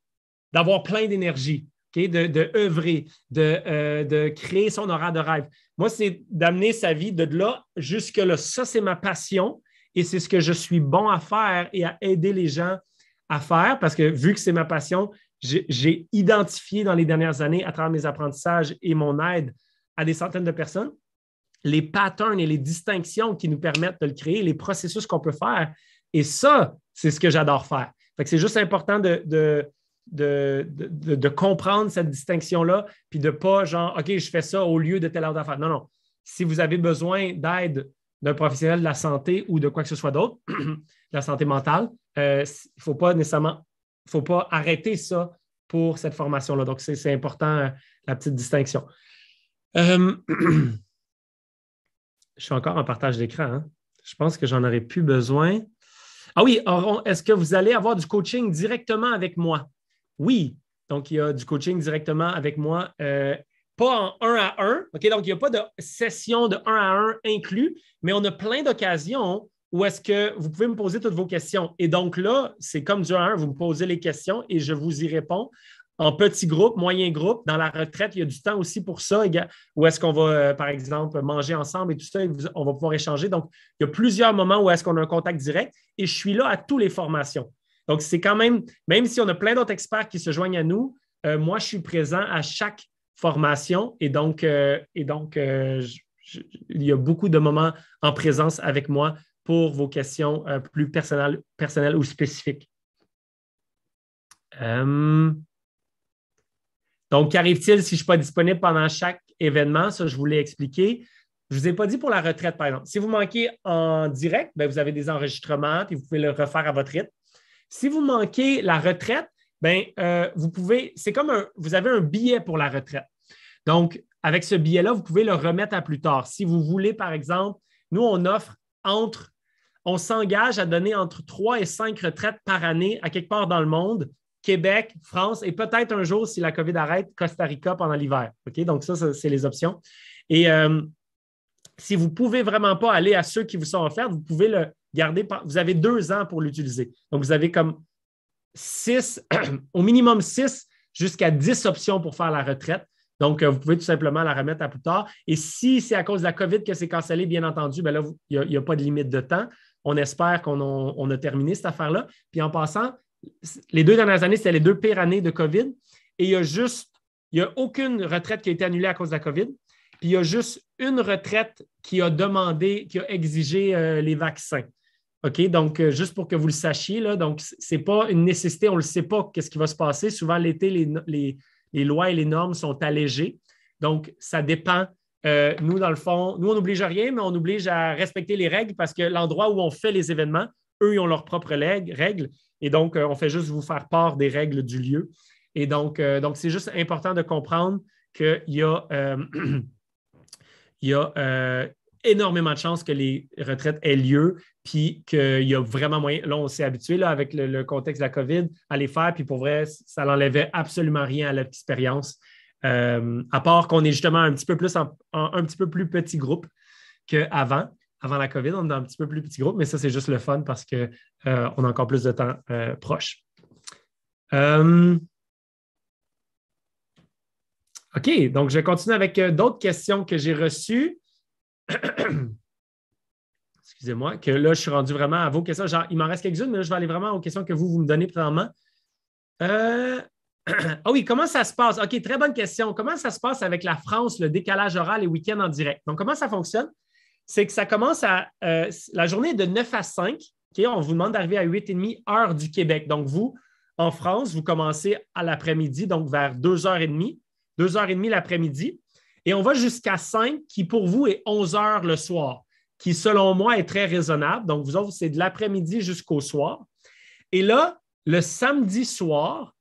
d'avoir plein d'énergie, de, œuvrer, de, euh, créer son aura de rêve. Moi, c'est d'amener sa vie de là jusque-là. Ça, c'est ma passion et c'est ce que je suis bon à faire et à aider les gens à faire parce que vu que c'est ma passion, j'ai identifié dans les dernières années, à travers mes apprentissages et mon aide à des centaines de personnes, les patterns et les distinctions qui nous permettent de le créer, les processus qu'on peut faire. Et ça, c'est ce que j'adore faire. c'est juste important de, de, comprendre cette distinction-là, puis de pas genre, OK, je fais ça au lieu de telle autre affaire. Non, non. Si vous avez besoin d'aide d'un professionnel de la santé ou de quoi que ce soit d'autre, la santé mentale, euh, il ne faut pas nécessairement, faut pas arrêter ça pour cette formation-là. Donc, c'est important, euh, la petite distinction. Euh, je suis encore en partage d'écran. Hein. Je pense que j'en aurais plus besoin. Ah oui, est-ce que vous allez avoir du coaching directement avec moi? Oui. Donc, il y a du coaching directement avec moi, euh, pas en un à un. OK, donc il n'y a pas de session de un à un inclus, mais on a plein d'occasions où est-ce que vous pouvez me poser toutes vos questions. Et donc là, c'est comme du un à un, vous me posez les questions et je vous y réponds en petit groupe, moyen groupe, Dans la retraite, il y a du temps aussi pour ça, où est-ce qu'on va, euh, par exemple, manger ensemble et tout ça, on va pouvoir échanger. Donc, il y a plusieurs moments où est-ce qu'on a un contact direct et je suis là à toutes les formations. Donc, c'est quand même, même si on a plein d'autres experts qui se joignent à nous, euh, moi, je suis présent à chaque formation et donc, euh, et donc il y a beaucoup de moments en présence avec moi pour vos questions plus personnelles, personnelles ou spécifiques. Donc, qu'arrive-t-il si je ne suis pas disponible pendant chaque événement? Ça, je vous l'ai expliqué. Je ne vous ai pas dit pour la retraite, par exemple. Si vous manquez en direct, ben, vous avez des enregistrements et vous pouvez le refaire à votre rythme. Si vous manquez la retraite, ben, euh, vous pouvez, c'est comme un, vous avez un billet pour la retraite. Donc, avec ce billet-là, vous pouvez le remettre à plus tard. Si vous voulez, par exemple, nous, on offre entre, on s'engage à donner entre 3 et 5 retraites par année à quelque part dans le monde Québec, France et peut-être un jour, si la COVID arrête, Costa Rica pendant l'hiver. OK? Donc, ça, c'est les options. Et euh, si vous ne pouvez vraiment pas aller à ceux qui vous sont offerts, vous pouvez le garder. Vous avez deux ans pour l'utiliser. Donc, vous avez comme six, au minimum six jusqu'à dix options pour faire la retraite. Donc, euh, vous pouvez tout simplement la remettre à plus tard. Et si c'est à cause de la COVID que c'est cancellé, bien entendu, ben là, il n'y a, pas de limite de temps. On espère qu'on a terminé cette affaire-là. Puis en passant, les deux dernières années, c'était les deux pires années de COVID. Et il y a juste, n'y a aucune retraite qui a été annulée à cause de la COVID. Puis il y a juste une retraite qui a demandé, qui a exigé euh, les vaccins. OK? Donc, euh, juste pour que vous le sachiez, donc, ce n'est pas une nécessité, on ne le sait pas qu'est-ce qui va se passer. Souvent, l'été, les, lois et les normes sont allégées. Donc, ça dépend. Euh, nous, dans le fond, nous, on n'oblige rien, mais on oblige à respecter les règles parce que l'endroit où on fait les événements, eux, ils ont leurs propres règles. Et donc, euh, on fait juste vous faire part des règles du lieu. Et donc, euh, donc c'est juste important de comprendre qu'il y a, euh, il y énormément de chances que les retraites aient lieu, puis qu'il y a vraiment moyen. Là, on s'est habitué là, avec le, contexte de la COVID à les faire, puis pour vrai, ça n'enlevait absolument rien à l'expérience. à part qu'on est justement un petit peu plus un petit peu plus petit groupe qu'avant avant la COVID, on est dans un petit peu plus petit groupe, mais ça, c'est juste le fun parce qu'on euh, on a encore plus de temps euh, proche. Euh, OK, donc je continue avec d'autres questions que j'ai reçues. Excusez-moi, que là, je suis rendu vraiment à vos questions. il m'en reste quelques-unes, mais je vais aller vraiment aux questions que vous, vous me donnez présentement. ah oui, comment ça se passe? OK, très bonne question. Comment ça se passe avec la France, le décalage oral et week-end en direct? Donc, comment ça fonctionne? c'est que ça commence à. Euh, la journée de 9 à 5. On vous demande d'arriver à 8h30 heure du Québec. Donc, vous, en France, vous commencez à l'après-midi, donc vers 2h30, 2h30 l'après-midi. Et on va jusqu'à 5, qui pour vous est 11h le soir, qui selon moi est très raisonnable. Donc, vous autres, c'est de l'après-midi jusqu'au soir. Et là, le samedi soir,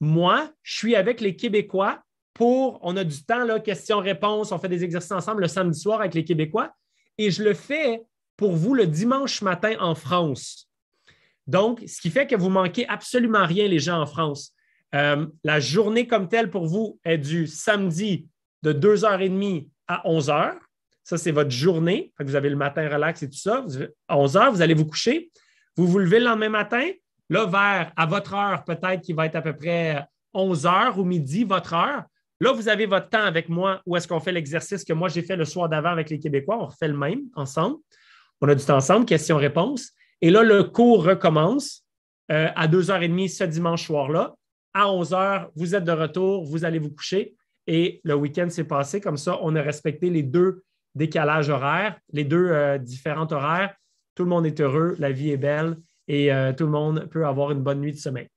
moi, je suis avec les Québécois pour, on a du temps, là, questions-réponses, on fait des exercices ensemble le samedi soir avec les Québécois et je le fais pour vous le dimanche matin en France. Donc, ce qui fait que vous manquez absolument rien, les gens en France. Euh, la journée comme telle pour vous est du samedi de 2h30 à 11h. Ça, c'est votre journée. Vous avez le matin relax et tout ça. À 11h, vous allez vous coucher. Vous vous levez le lendemain matin. Là, vers à votre heure, peut-être qu'il va être à peu près 11h ou midi, votre heure. Là, vous avez votre temps avec moi où est-ce qu'on fait l'exercice que moi j'ai fait le soir d'avant avec les Québécois. On refait le même ensemble. On a du temps ensemble, questions-réponses. Et là, le cours recommence euh, à 2h30 ce dimanche soir-là. À 11h, vous êtes de retour, vous allez vous coucher et le week-end s'est passé. Comme ça, on a respecté les deux décalages horaires, les deux euh, différents horaires. Tout le monde est heureux, la vie est belle et euh, tout le monde peut avoir une bonne nuit de sommeil.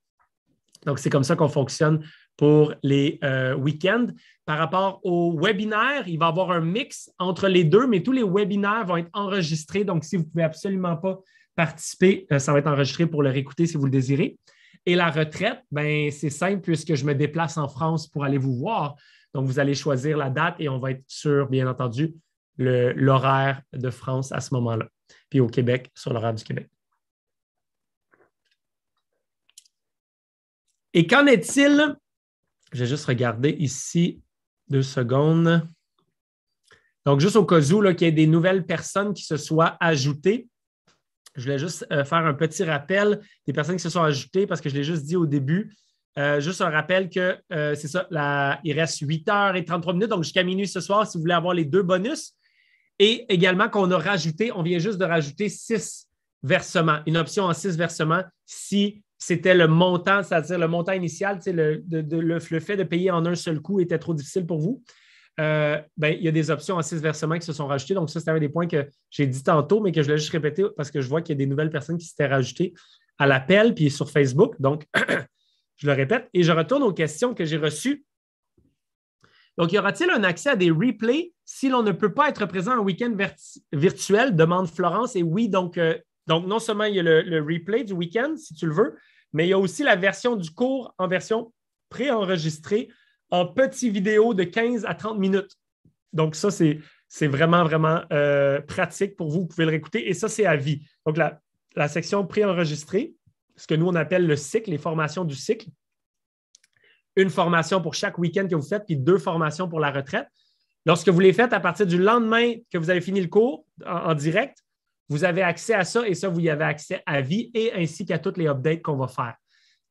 Donc, c'est comme ça qu'on fonctionne pour les euh, week-ends. Par rapport au webinaire, il va y avoir un mix entre les deux, mais tous les webinaires vont être enregistrés. Donc, si vous ne pouvez absolument pas participer, euh, ça va être enregistré pour le réécouter si vous le désirez. Et la retraite, ben, c'est simple puisque je me déplace en France pour aller vous voir. Donc, vous allez choisir la date et on va être sur, bien entendu, l'horaire de France à ce moment-là. Puis au Québec, sur l'horaire du Québec. Et qu'en est-il je vais juste regarder ici deux secondes. Donc, juste au cas où qu'il y ait des nouvelles personnes qui se soient ajoutées, je voulais juste euh, faire un petit rappel des personnes qui se sont ajoutées parce que je l'ai juste dit au début. Euh, juste un rappel que euh, c'est ça, il reste 8h33 minutes, donc jusqu'à minuit ce soir si vous voulez avoir les deux bonus. Et également qu'on a rajouté, on vient juste de rajouter six versements, une option en six versements si c'était le montant, c'est-à-dire le montant initial, le, le, fait de payer en un seul coup était trop difficile pour vous. Euh, ben, il y a des options en six versements qui se sont rajoutées. Donc, ça, c'était un des points que j'ai dit tantôt, mais que je voulais juste répéter parce que je vois qu'il y a des nouvelles personnes qui s'étaient rajoutées à l'appel puis sur Facebook. Donc, je le répète. Et je retourne aux questions que j'ai reçues. Donc, y aura-t-il un accès à des replays si l'on ne peut pas être présent un week-end virtuel? Demande Florence. Et oui, donc, euh, donc non seulement il y a le replay du week-end, si tu le veux, mais il y a aussi la version du cours en version pré-enregistrée en petites vidéos de 15 à 30 minutes. Donc, ça, c'est vraiment, vraiment euh, pratique pour vous. Vous pouvez le réécouter et ça, c'est à vie. Donc, la, la section préenregistrée, ce que nous, on appelle le cycle, les formations du cycle. Une formation pour chaque week-end que vous faites, puis deux formations pour la retraite. Lorsque vous les faites à partir du lendemain que vous avez fini le cours en direct, vous avez accès à ça et ça, vous y avez accès à vie et ainsi qu'à toutes les updates qu'on va faire.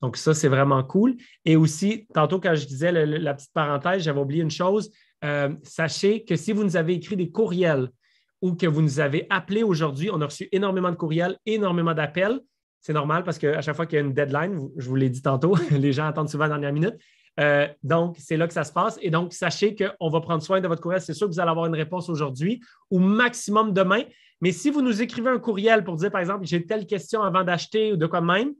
Donc, ça, c'est vraiment cool. Et aussi, tantôt, quand je disais la petite parenthèse, j'avais oublié une chose. Euh, sachez que si vous nous avez écrit des courriels ou que vous nous avez appelé aujourd'hui, on a reçu énormément de courriels, énormément d'appels. C'est normal parce qu'à chaque fois qu'il y a une deadline, je vous l'ai dit tantôt, les gens attendent souvent la dernière minute. Euh, donc, c'est là que ça se passe. Et donc, sachez qu'on va prendre soin de votre courriel. C'est sûr que vous allez avoir une réponse aujourd'hui ou maximum demain. Mais si vous nous écrivez un courriel pour dire, par exemple, j'ai telle question avant d'acheter ou de quoi même,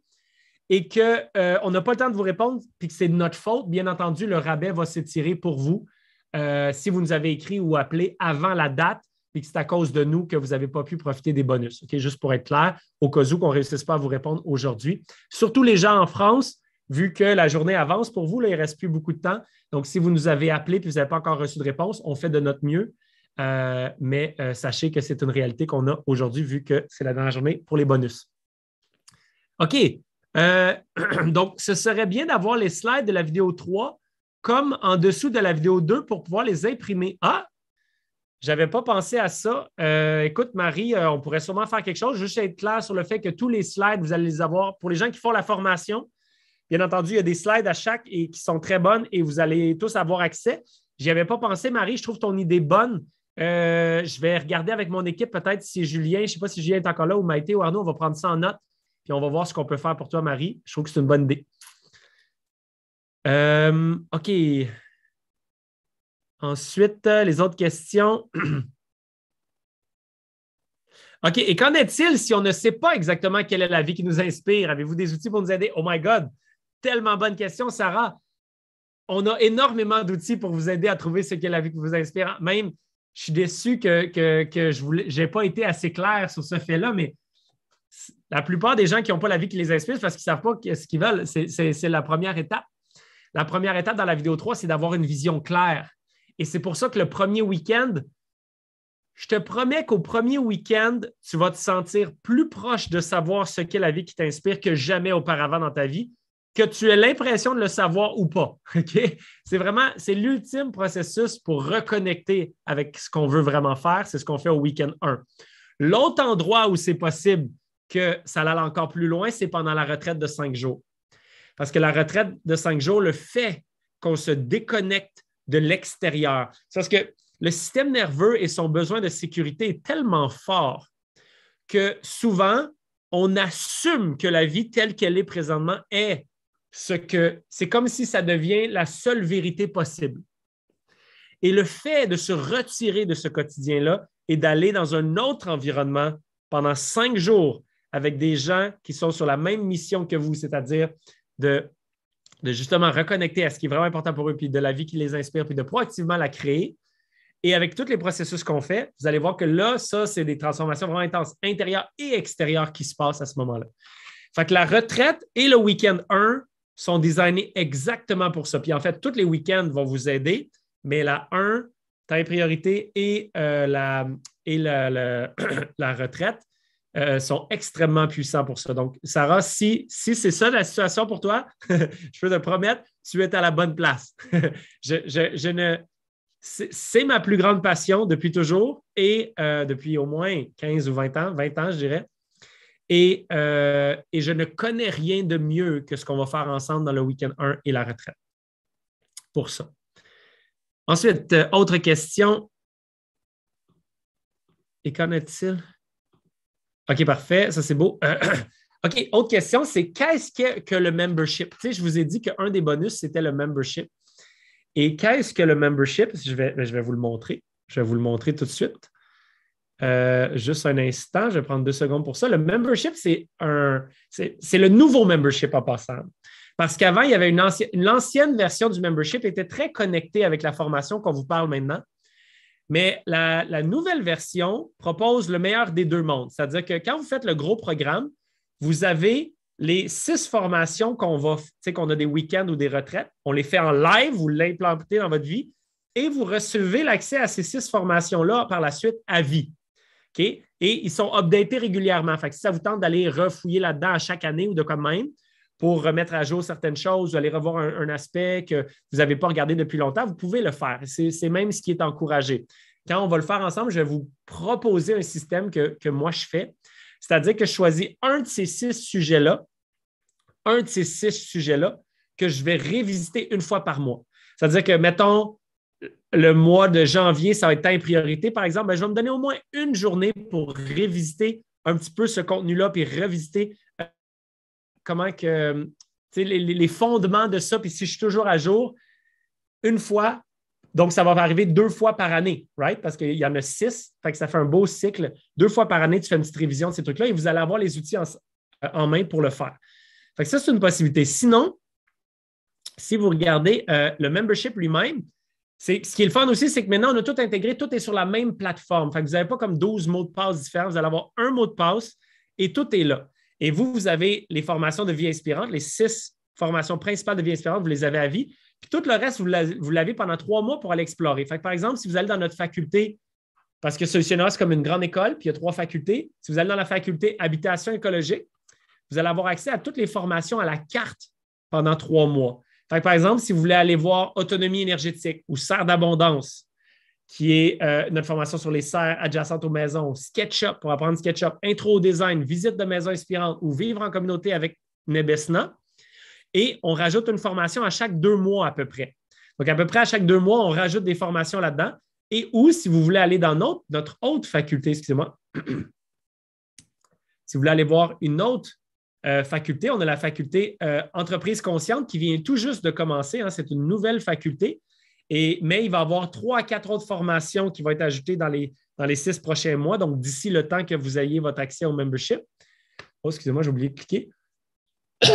et qu'on euh, n'a pas le temps de vous répondre, puis que c'est de notre faute, bien entendu, le rabais va s'étirer pour vous euh, si vous nous avez écrit ou appelé avant la date, puis que c'est à cause de nous que vous n'avez pas pu profiter des bonus. Juste pour être clair, au cas où qu'on ne réussisse pas à vous répondre aujourd'hui. Surtout les gens en France, vu que la journée avance pour vous, là, il ne reste plus beaucoup de temps. Donc, si vous nous avez appelé et que vous n'avez pas encore reçu de réponse, on fait de notre mieux. Euh, mais euh, sachez que c'est une réalité qu'on a aujourd'hui vu que c'est la dernière journée pour les bonus. OK. Euh, donc, ce serait bien d'avoir les slides de la vidéo 3 comme en dessous de la vidéo 2 pour pouvoir les imprimer. Ah, Je n'avais pas pensé à ça. écoute, Marie, on pourrait sûrement faire quelque chose. Juste être clair sur le fait que tous les slides, vous allez les avoir. Pour les gens qui font la formation, bien entendu, il y a des slides à chaque et qui sont très bonnes et vous allez tous avoir accès. n'y avais pas pensé, Marie. Je trouve ton idée bonne euh, je vais regarder avec mon équipe peut-être si Julien, je ne sais pas si Julien est encore là ou Maïté ou Arnaud, on va prendre ça en note, puis on va voir ce qu'on peut faire pour toi, Marie. Je trouve que c'est une bonne idée. Euh, OK. Ensuite, euh, les autres questions. OK. Et qu'en est-il si on ne sait pas exactement quelle est la vie qui nous inspire? Avez-vous des outils pour nous aider? Oh my God! Tellement bonne question, Sarah. On a énormément d'outils pour vous aider à trouver ce qu'est la vie qui vous inspire. Même je suis déçu que, je n'ai pas été assez clair sur ce fait-là, mais la plupart des gens qui n'ont pas la vie qui les inspire parce qu'ils ne savent pas ce qu'ils veulent. C'est la première étape. La première étape dans la vidéo 3, c'est d'avoir une vision claire. Et c'est pour ça que le premier week-end, je te promets qu'au premier week-end, tu vas te sentir plus proche de savoir ce qu'est la vie qui t'inspire que jamais auparavant dans ta vie que tu aies l'impression de le savoir ou pas. C'est vraiment, c'est l'ultime processus pour reconnecter avec ce qu'on veut vraiment faire. C'est ce qu'on fait au week-end 1. L'autre endroit où c'est possible que ça aille encore plus loin, c'est pendant la retraite de cinq jours. Parce que la retraite de cinq jours, le fait qu'on se déconnecte de l'extérieur. C'est parce que le système nerveux et son besoin de sécurité est tellement fort que souvent, on assume que la vie telle qu'elle est présentement est ce que c'est comme si ça devient la seule vérité possible. Et le fait de se retirer de ce quotidien-là et d'aller dans un autre environnement pendant cinq jours avec des gens qui sont sur la même mission que vous, c'est-à-dire de, de justement reconnecter à ce qui est vraiment important pour eux, puis de la vie qui les inspire, puis de proactivement la créer. Et avec tous les processus qu'on fait, vous allez voir que là, ça, c'est des transformations vraiment intenses, intérieures et extérieures, qui se passent à ce moment-là. Fait que la retraite et le week-end 1, sont designés exactement pour ça. Puis en fait, tous les week-ends vont vous aider, mais la 1, taille priorité et, euh, la, et la, retraite euh, sont extrêmement puissants pour ça. Donc, Sarah, si, si c'est ça la situation pour toi, je peux te promettre, tu es à la bonne place. je, ne... C'est ma plus grande passion depuis toujours et euh, depuis au moins 15 ou 20 ans, 20 ans, je dirais. Euh, et, je ne connais rien de mieux que ce qu'on va faire ensemble dans le week-end 1 et la retraite pour ça. Ensuite, euh, autre question. Et qu'en est-il? OK, parfait, ça c'est beau. OK, autre question, c'est qu'est-ce que, le membership? Tu je vous ai dit qu'un des bonus, c'était le membership. Et qu'est-ce que le membership? Je vais, je vais vous le montrer. Je vais vous le montrer tout de suite. Euh, juste un instant, je vais prendre deux secondes pour ça. Le membership, c'est le nouveau membership en passant. Parce qu'avant, il y avait une ancienne, l'ancienne version du membership était très connectée avec la formation qu'on vous parle maintenant. Mais la, nouvelle version propose le meilleur des deux mondes. C'est-à-dire que quand vous faites le gros programme, vous avez les six formations qu'on va, tu sais, qu'on a des week-ends ou des retraites. On les fait en live, vous l'implantez dans votre vie et vous recevez l'accès à ces six formations-là par la suite à vie. Et ils sont updatés régulièrement. Fait si ça vous tente d'aller refouiller là-dedans à chaque année ou de quand même, pour remettre à jour certaines choses, ou revoir un, aspect que vous n'avez pas regardé depuis longtemps, vous pouvez le faire. C'est même ce qui est encouragé. Quand on va le faire ensemble, je vais vous proposer un système que, que moi je fais, c'est-à-dire que je choisis un de ces six sujets-là, un de ces six sujets-là que je vais révisiter une fois par mois. C'est-à-dire que, mettons, le mois de janvier, ça va être en priorité, par exemple, ben, je vais me donner au moins une journée pour révisiter un petit peu ce contenu-là, puis revisiter euh, comment que les, les, fondements de ça, puis si je suis toujours à jour, une fois, donc ça va arriver deux fois par année, right? Parce qu'il y en a six, fait que ça fait un beau cycle. Deux fois par année, tu fais une petite révision de ces trucs-là et vous allez avoir les outils en, main pour le faire. Fait que ça, c'est une possibilité. Sinon, si vous regardez euh, le membership lui-même, ce qui est le fun aussi, c'est que maintenant, on a tout intégré, tout est sur la même plateforme. vous n'avez pas comme 12 mots de passe différents, vous allez avoir un mot de passe et tout est là. Et vous, vous avez les formations de vie inspirante, les six formations principales de vie inspirante, vous les avez à vie. Puis tout le reste, vous, l'avez pendant trois mois pour aller explorer. par exemple, si vous allez dans notre faculté, parce que Solutionnera, c'est comme une grande école, puis il y a trois facultés. Si vous allez dans la faculté habitation écologique, vous allez avoir accès à toutes les formations à la carte pendant trois mois par exemple, si vous voulez aller voir autonomie énergétique ou serre d'abondance, qui est euh, notre formation sur les serres adjacentes aux maisons, SketchUp pour apprendre SketchUp, intro au design, visite de maisons inspirantes ou vivre en communauté avec Nebesna. Et on rajoute une formation à chaque deux mois à peu près. Donc, à peu près à chaque deux mois, on rajoute des formations là-dedans. Et ou, si vous voulez aller dans notre, notre autre faculté, excusez-moi, si vous voulez aller voir une autre euh, faculté, On a la faculté euh, entreprise consciente qui vient tout juste de commencer. Hein. c'est une nouvelle faculté. Et, mais il va y avoir trois à quatre autres formations qui vont être ajoutées dans les, dans les six prochains mois, donc d'ici le temps que vous ayez votre accès au membership. Oh, excusez-moi, j'ai oublié de cliquer.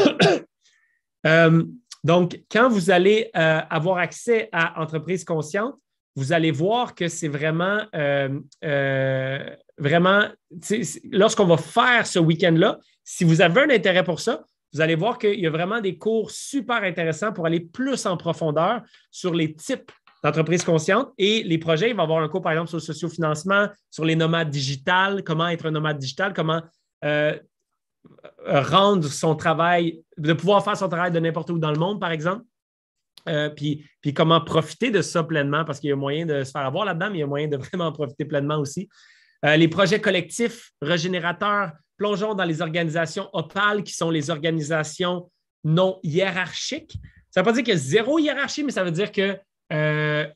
Euh, donc, quand vous allez avoir accès à Entreprise consciente, vous allez voir que c'est vraiment, vraiment, lorsqu'on va faire ce week-end-là, si vous avez un intérêt pour ça, vous allez voir qu'il y a vraiment des cours super intéressants pour aller plus en profondeur sur les types d'entreprises conscientes et les projets. Il va y avoir un cours, par exemple, sur le sociofinancement, sur les nomades digitales, comment être un nomade digital, comment euh, rendre son travail, de pouvoir faire son travail de n'importe où dans le monde, par exemple. Euh, puis, comment profiter de ça pleinement, parce qu'il y a moyen de se faire avoir là-dedans, mais il y a moyen de vraiment en profiter pleinement aussi. Euh, les projets collectifs, régénérateurs, plongeons dans les organisations opales, qui sont les organisations non hiérarchiques. Ça ne veut pas dire qu'il y a zéro hiérarchie, mais ça veut dire que euh,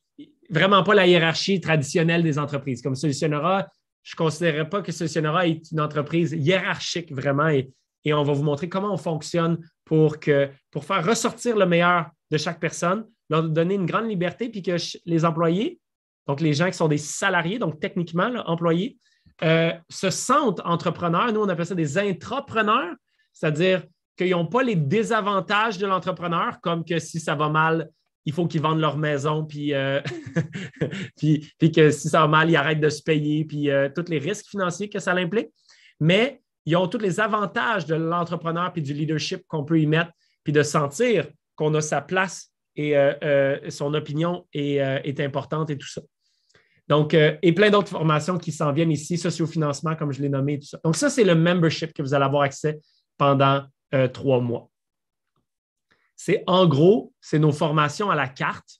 vraiment pas la hiérarchie traditionnelle des entreprises. Comme Solutionnera, je ne considérerais pas que Solutionnera est une entreprise hiérarchique vraiment et, on va vous montrer comment on fonctionne pour, que, pour faire ressortir le meilleur de chaque personne, leur donner une grande liberté, puis que les employés, donc les gens qui sont des salariés, donc techniquement employés, se euh, sentent entrepreneurs. Nous, on appelle ça des intrapreneurs, c'est-à-dire qu'ils n'ont pas les désavantages de l'entrepreneur, comme que si ça va mal, il faut qu'ils vendent leur maison, puis, euh, puis, que si ça va mal, ils arrêtent de se payer, puis euh, tous les risques financiers que ça implique. Mais ils ont tous les avantages de l'entrepreneur, puis du leadership qu'on peut y mettre, puis de sentir qu'on a sa place et son opinion est importante et tout ça. Donc, euh, et plein d'autres formations qui s'en viennent ici, sociofinancement, comme je l'ai nommé, tout ça. Donc, ça, c'est le membership que vous allez avoir accès pendant euh, trois mois. C'est en gros, c'est nos formations à la carte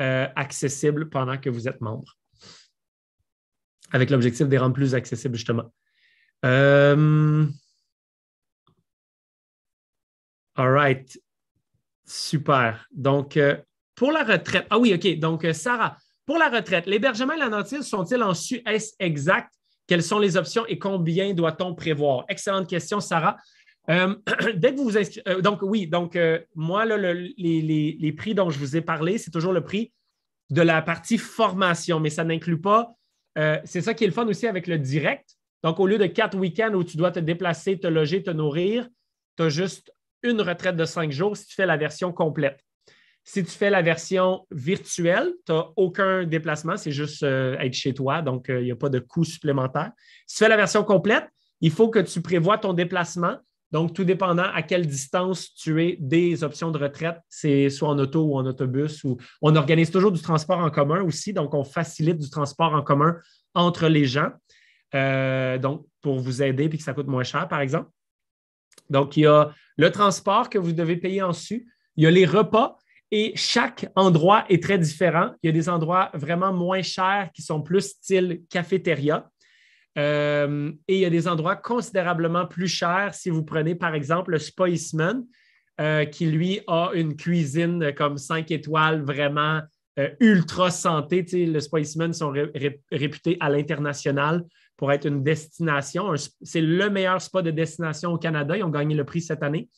euh, accessibles pendant que vous êtes membre, avec l'objectif de les rendre plus accessibles, justement. All right. Super. Donc, pour la retraite. Ah oui, OK. Donc, Sarah, pour la retraite, l'hébergement et la notice sont-ils en Est exact? Quelles sont les options et combien doit-on prévoir? Excellente question, Sarah. Euh, dès que vous vous inscrivez, euh, donc oui, donc euh, moi, les, les, prix dont je vous ai parlé, c'est toujours le prix de la partie formation, mais ça n'inclut pas. c'est ça qui est le fun aussi avec le direct. Donc, au lieu de quatre week-ends où tu dois te déplacer, te loger, te nourrir, tu as juste une retraite de cinq jours si tu fais la version complète. Si tu fais la version virtuelle, tu n'as aucun déplacement, c'est juste euh, être chez toi, donc il euh, n'y a pas de coût supplémentaire. Si tu fais la version complète, il faut que tu prévois ton déplacement. Donc, tout dépendant à quelle distance tu es des options de retraite, c'est soit en auto ou en autobus. Ou... On organise toujours du transport en commun aussi, donc on facilite du transport en commun entre les gens, euh, donc pour vous aider et que ça coûte moins cher, par exemple. Donc, il y a le transport que vous devez payer en su, il y a les repas, et chaque endroit est très différent. Il y a des endroits vraiment moins chers qui sont plus style cafétéria. Euh, et il y a des endroits considérablement plus chers si vous prenez, par exemple, le Spiceman, euh, qui lui a une cuisine comme 5 étoiles vraiment euh, ultra santé. le Spiceman sont réputés à l'international pour être une destination. C'est le meilleur spa de destination au Canada. Ils ont gagné le prix cette année.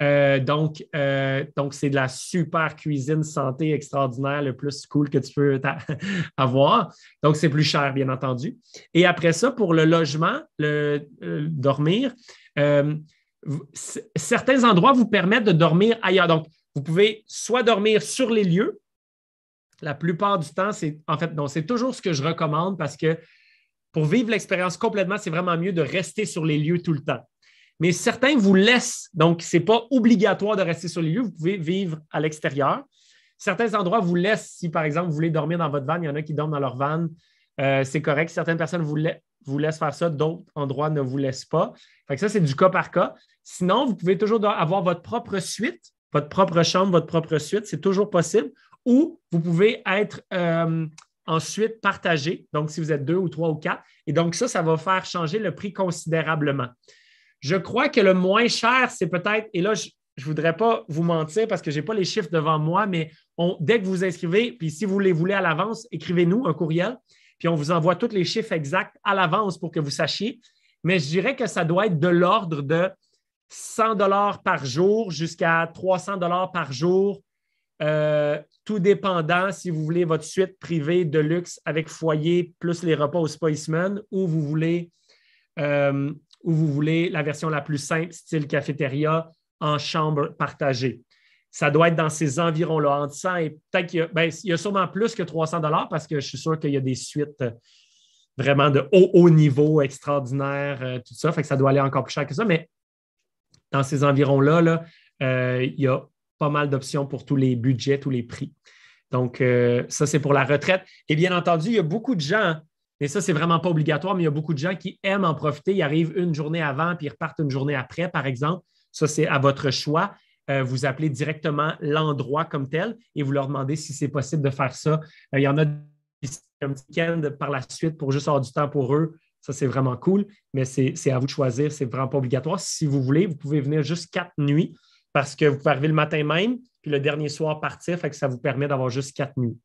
Euh, donc, euh, donc, c'est de la super cuisine santé extraordinaire, le plus cool que tu peux avoir. Donc, c'est plus cher, bien entendu. Et après ça, pour le logement, le euh, dormir, certains endroits vous permettent de dormir ailleurs. Donc, vous pouvez soit dormir sur les lieux. La plupart du temps, c'est en fait, non, c'est toujours ce que je recommande parce que pour vivre l'expérience complètement, c'est vraiment mieux de rester sur les lieux tout le temps mais certains vous laissent. Donc, ce n'est pas obligatoire de rester sur les lieux. Vous pouvez vivre à l'extérieur. Certains endroits vous laissent, si par exemple vous voulez dormir dans votre van, il y en a qui dorment dans leur van, euh, c'est correct. Certaines personnes vous, laissent faire ça, d'autres endroits ne vous laissent pas. ça, c'est du cas par cas. Sinon, vous pouvez toujours avoir votre propre suite, votre propre chambre, votre propre suite, c'est toujours possible. Ou vous pouvez être euh, ensuite partagé, donc si vous êtes deux ou trois ou quatre. Et donc ça, ça va faire changer le prix considérablement. Je crois que le moins cher, c'est peut-être, et là, je ne voudrais pas vous mentir parce que je n'ai pas les chiffres devant moi, mais dès que vous inscrivez, puis si vous les voulez à l'avance, écrivez-nous un courriel, puis on vous envoie tous les chiffres exacts à l'avance pour que vous sachiez. Mais je dirais que ça doit être de l'ordre de 100 dollars par jour jusqu'à 300 dollars par jour, euh, tout dépendant si vous voulez votre suite privée de luxe avec foyer plus les repas au spiceman ou vous voulez euh, ou vous voulez la version la plus simple, style cafétéria, en chambre partagée. Ça doit être dans ces environs-là, en 100 il peut y, a sûrement plus que 300 dollars parce que je suis sûr qu'il y a des suites euh, vraiment de haut, haut niveau, extraordinaire, euh, tout ça. Fait que ça doit aller encore plus cher que ça. Mais dans ces environs-là, euh, il y a pas mal d'options pour tous les budgets, tous les prix. Donc, ça, c'est pour la retraite. Et bien entendu, il y a beaucoup de gens mais ça, c'est vraiment pas obligatoire, mais il y a beaucoup de gens qui aiment en profiter. Ils arrivent une journée avant puis ils repartent une journée après, par exemple. Ça, c'est à votre choix. Euh, vous appelez directement l'endroit comme tel et vous leur demandez si c'est possible de faire ça. Euh, il y en a un week-end par la suite pour juste avoir du temps pour eux. Ça, c'est vraiment cool, mais c'est à vous de choisir. C'est vraiment pas obligatoire. Si vous voulez, vous pouvez venir juste quatre nuits parce que vous pouvez arriver le matin même, puis le dernier soir partir, fait que ça vous permet d'avoir juste quatre nuits.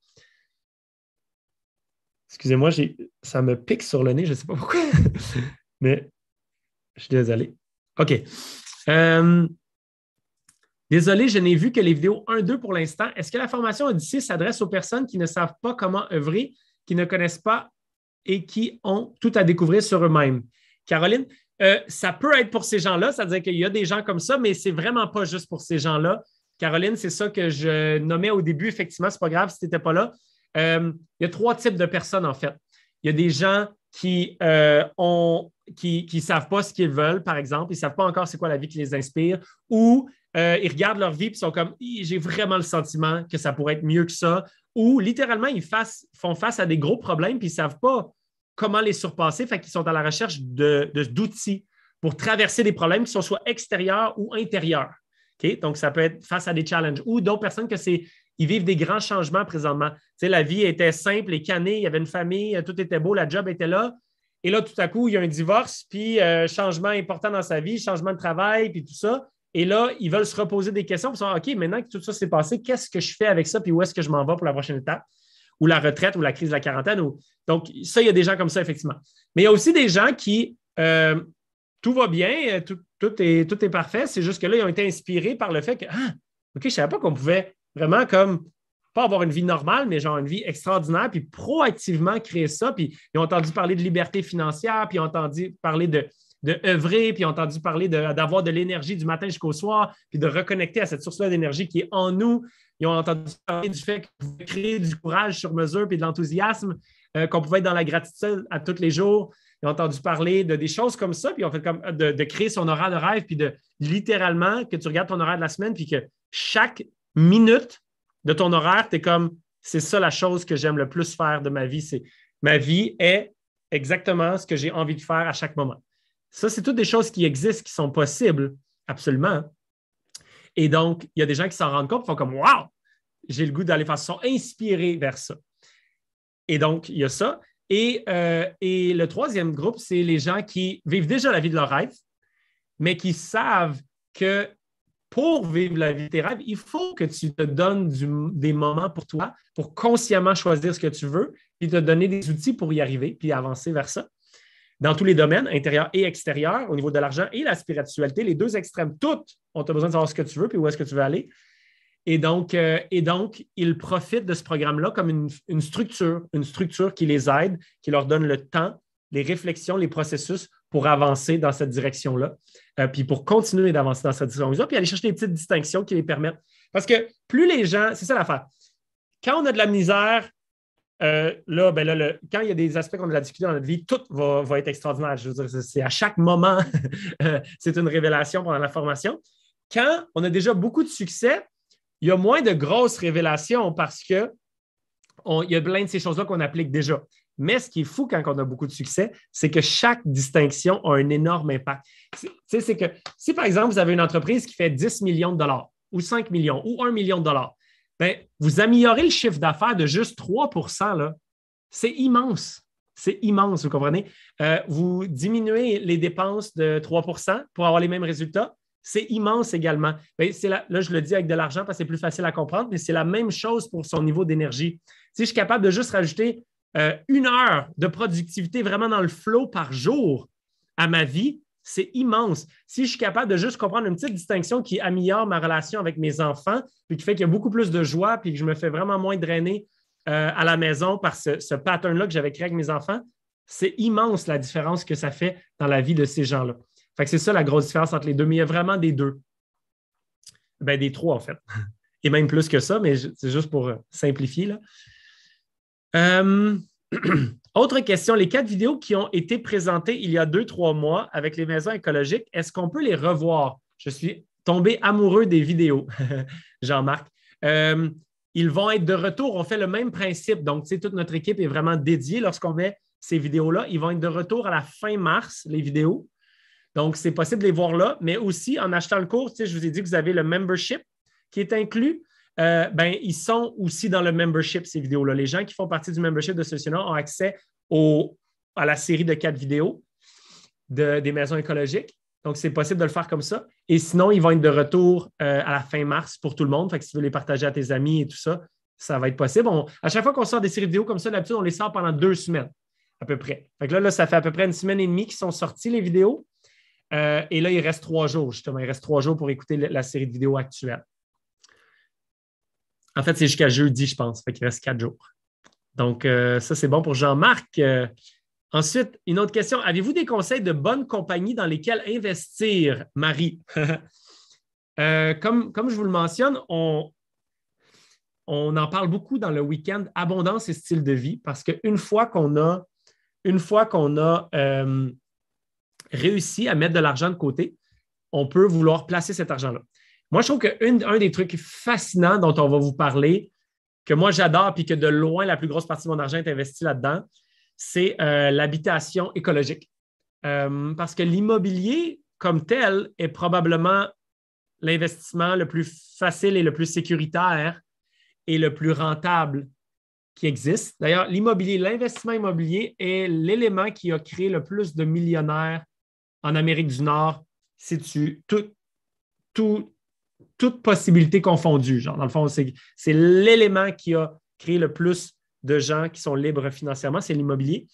Excusez-moi, ça me pique sur le nez, je ne sais pas pourquoi. Mais je suis désolé. OK. Euh, désolé, je n'ai vu que les vidéos 1-2 pour l'instant. Est-ce que la formation Odyssey s'adresse aux personnes qui ne savent pas comment œuvrer, qui ne connaissent pas et qui ont tout à découvrir sur eux-mêmes? Caroline, euh, ça peut être pour ces gens-là, c'est-à-dire qu'il y a des gens comme ça, mais c'est vraiment pas juste pour ces gens-là. Caroline, c'est ça que je nommais au début, effectivement, c'est pas grave si tu n'étais pas là. Euh, il y a trois types de personnes, en fait. Il y a des gens qui euh, ne qui, savent pas ce qu'ils veulent, par exemple. Ils ne savent pas encore c'est quoi la vie qui les inspire. Ou euh, ils regardent leur vie et sont comme j'ai vraiment le sentiment que ça pourrait être mieux que ça. Ou littéralement, ils font face à des gros problèmes et ils ne savent pas comment les surpasser. Fait qu'ils sont à la recherche d'outils de, pour traverser des problèmes qui sont soit extérieurs ou intérieurs. Donc, ça peut être face à des challenges. Ou d'autres personnes que c'est ils vivent des grands changements présentement. Tu la vie était simple et canée, il y avait une famille, tout était beau, la job était là. Et là, tout à coup, il y a un divorce, puis euh, changement important dans sa vie, changement de travail, puis tout ça. Et là, ils veulent se reposer des questions. Ils sont OK, maintenant que tout ça s'est passé, qu'est-ce que je fais avec ça? Puis où est-ce que je m'en vais pour la prochaine étape? Ou la retraite, ou la crise de la quarantaine. Donc, ça, il y a des gens comme ça, effectivement. Mais il y a aussi des gens qui, euh, tout va bien, euh, tout, est, tout est parfait. C'est juste que là, ils ont été inspirés par le fait que, ah, OK, je ne savais pas qu'on pouvait Vraiment comme pas avoir une vie normale, mais genre une vie extraordinaire, puis proactivement créer ça. Puis ils ont entendu parler de liberté financière, puis ils ont entendu parler de, de œuvrer, puis ils ont entendu parler d'avoir de, l'énergie du matin jusqu'au soir, puis de reconnecter à cette source-là d'énergie qui est en nous. Ils ont entendu parler du fait que vous créer du courage sur mesure, puis de l'enthousiasme, euh, qu'on pouvait être dans la gratitude à tous les jours. Ils ont entendu parler de des choses comme ça, puis ils ont fait comme euh, de, de créer son horaire de rêve, puis de littéralement que tu regardes ton horaire de la semaine, puis que chaque minute de ton horaire, tu es comme c'est ça la chose que j'aime le plus faire de ma vie. C'est ma vie est exactement ce que j'ai envie de faire à chaque moment. Ça, c'est toutes des choses qui existent, qui sont possibles, absolument. Et donc, il y a des gens qui s'en rendent compte, font comme Waouh, j'ai le goût d'aller faire. ça sont vers ça. Et donc, il y a ça. Et, euh, et le troisième groupe, c'est les gens qui vivent déjà la vie de leur rêve, mais qui savent que pour vivre la vie de rêves, il faut que tu te donnes des moments pour toi, pour consciemment choisir ce que tu veux, puis te donner des outils pour y arriver, puis avancer vers ça. Dans tous les domaines, intérieur et extérieur, au niveau de l'argent et la spiritualité, les deux extrêmes, toutes, ont besoin de savoir ce que tu veux, puis où est-ce que tu veux aller. Et donc, euh, et donc, ils profitent de ce programme-là comme une structure, une structure qui les aide, qui leur donne le temps, les réflexions, les processus pour avancer dans cette direction-là, euh, puis pour continuer d'avancer dans cette direction-là, puis aller chercher des petites distinctions qui les permettent. Parce que plus les gens, c'est ça l'affaire. Quand on a de la misère, euh, là, ben quand il y a des aspects qu'on a discuté dans notre vie, tout va, être extraordinaire. Je veux dire, c'est à chaque moment, euh, c'est une révélation pendant la formation. Quand on a déjà beaucoup de succès, il y a moins de grosses révélations parce qu'il y a plein de ces choses-là qu'on applique déjà. Mais ce qui est fou quand on a beaucoup de succès, c'est que chaque distinction a un énorme impact. C'est que si, par exemple, vous avez une entreprise qui fait 10 millions de dollars ou 5 millions ou 1 million de dollars, ben, vous améliorez le chiffre d'affaires de juste 3 C'est immense. C'est immense, vous comprenez? Euh, vous diminuez les dépenses de 3 pour avoir les mêmes résultats. C'est immense également. Ben, là, je le dis avec de l'argent parce que c'est plus facile à comprendre, mais c'est la même chose pour son niveau d'énergie. Si je suis capable de juste rajouter euh, une heure de productivité vraiment dans le flot par jour à ma vie, c'est immense. Si je suis capable de juste comprendre une petite distinction qui améliore ma relation avec mes enfants, puis qui fait qu'il y a beaucoup plus de joie, puis que je me fais vraiment moins drainer euh, à la maison par ce, pattern-là que j'avais créé avec mes enfants, c'est immense la différence que ça fait dans la vie de ces gens-là. c'est ça la grosse différence entre les deux, mais il y a vraiment des deux. Ben, des trois, en fait. Et même plus que ça, mais c'est juste pour euh, simplifier. Là. Euh, autre question, les quatre vidéos qui ont été présentées il y a deux, trois mois avec les maisons écologiques, est-ce qu'on peut les revoir? Je suis tombé amoureux des vidéos, Jean-Marc. Euh, ils vont être de retour. On fait le même principe. Donc, toute notre équipe est vraiment dédiée lorsqu'on met ces vidéos-là. Ils vont être de retour à la fin mars, les vidéos. Donc, c'est possible de les voir là, mais aussi en achetant le cours, je vous ai dit que vous avez le membership qui est inclus. Euh, ben, ils sont aussi dans le membership, ces vidéos-là. Les gens qui font partie du membership de ceci-là ont accès à la série de quatre vidéos des maisons écologiques. Donc, c'est possible de le faire comme ça. Et sinon, ils vont être de retour euh, à la fin mars pour tout le monde. Fait que si tu veux les partager à tes amis et tout ça, ça va être possible. à chaque fois qu'on sort des séries de vidéos comme ça, d'habitude, on les sort pendant deux semaines à peu près. Fait que là, ça fait à peu près une semaine et demie qu'ils sont sortis les vidéos. Euh, et là, il reste trois jours, justement. Il reste trois jours pour écouter la, la série de vidéos actuelle. En fait, c'est jusqu'à jeudi, je pense. Il reste quatre jours. Donc, euh, ça, c'est bon pour Jean-Marc. Euh, ensuite, une autre question. Avez-vous des conseils de bonnes compagnies dans lesquelles investir, Marie? Euh, comme, comme je vous le mentionne, on, on en parle beaucoup dans le week-end abondance et style de vie parce qu'une fois qu'on a, une fois qu'on a réussi à mettre de l'argent de côté, on peut vouloir placer cet argent-là. Moi, je trouve qu'un des trucs fascinants dont on va vous parler, que moi j'adore, puis que de loin la plus grosse partie de mon argent est investi là-dedans, c'est euh, l'habitation écologique. Euh, parce que l'immobilier comme tel est probablement l'investissement le plus facile et le plus sécuritaire et le plus rentable qui existe. D'ailleurs, l'immobilier, l'investissement immobilier est l'élément qui a créé le plus de millionnaires en Amérique du Nord, si tout, tout toutes possibilité confondues. Genre, dans le fond, c'est l'élément qui a créé le plus de gens qui sont libres financièrement, c'est l'immobilier.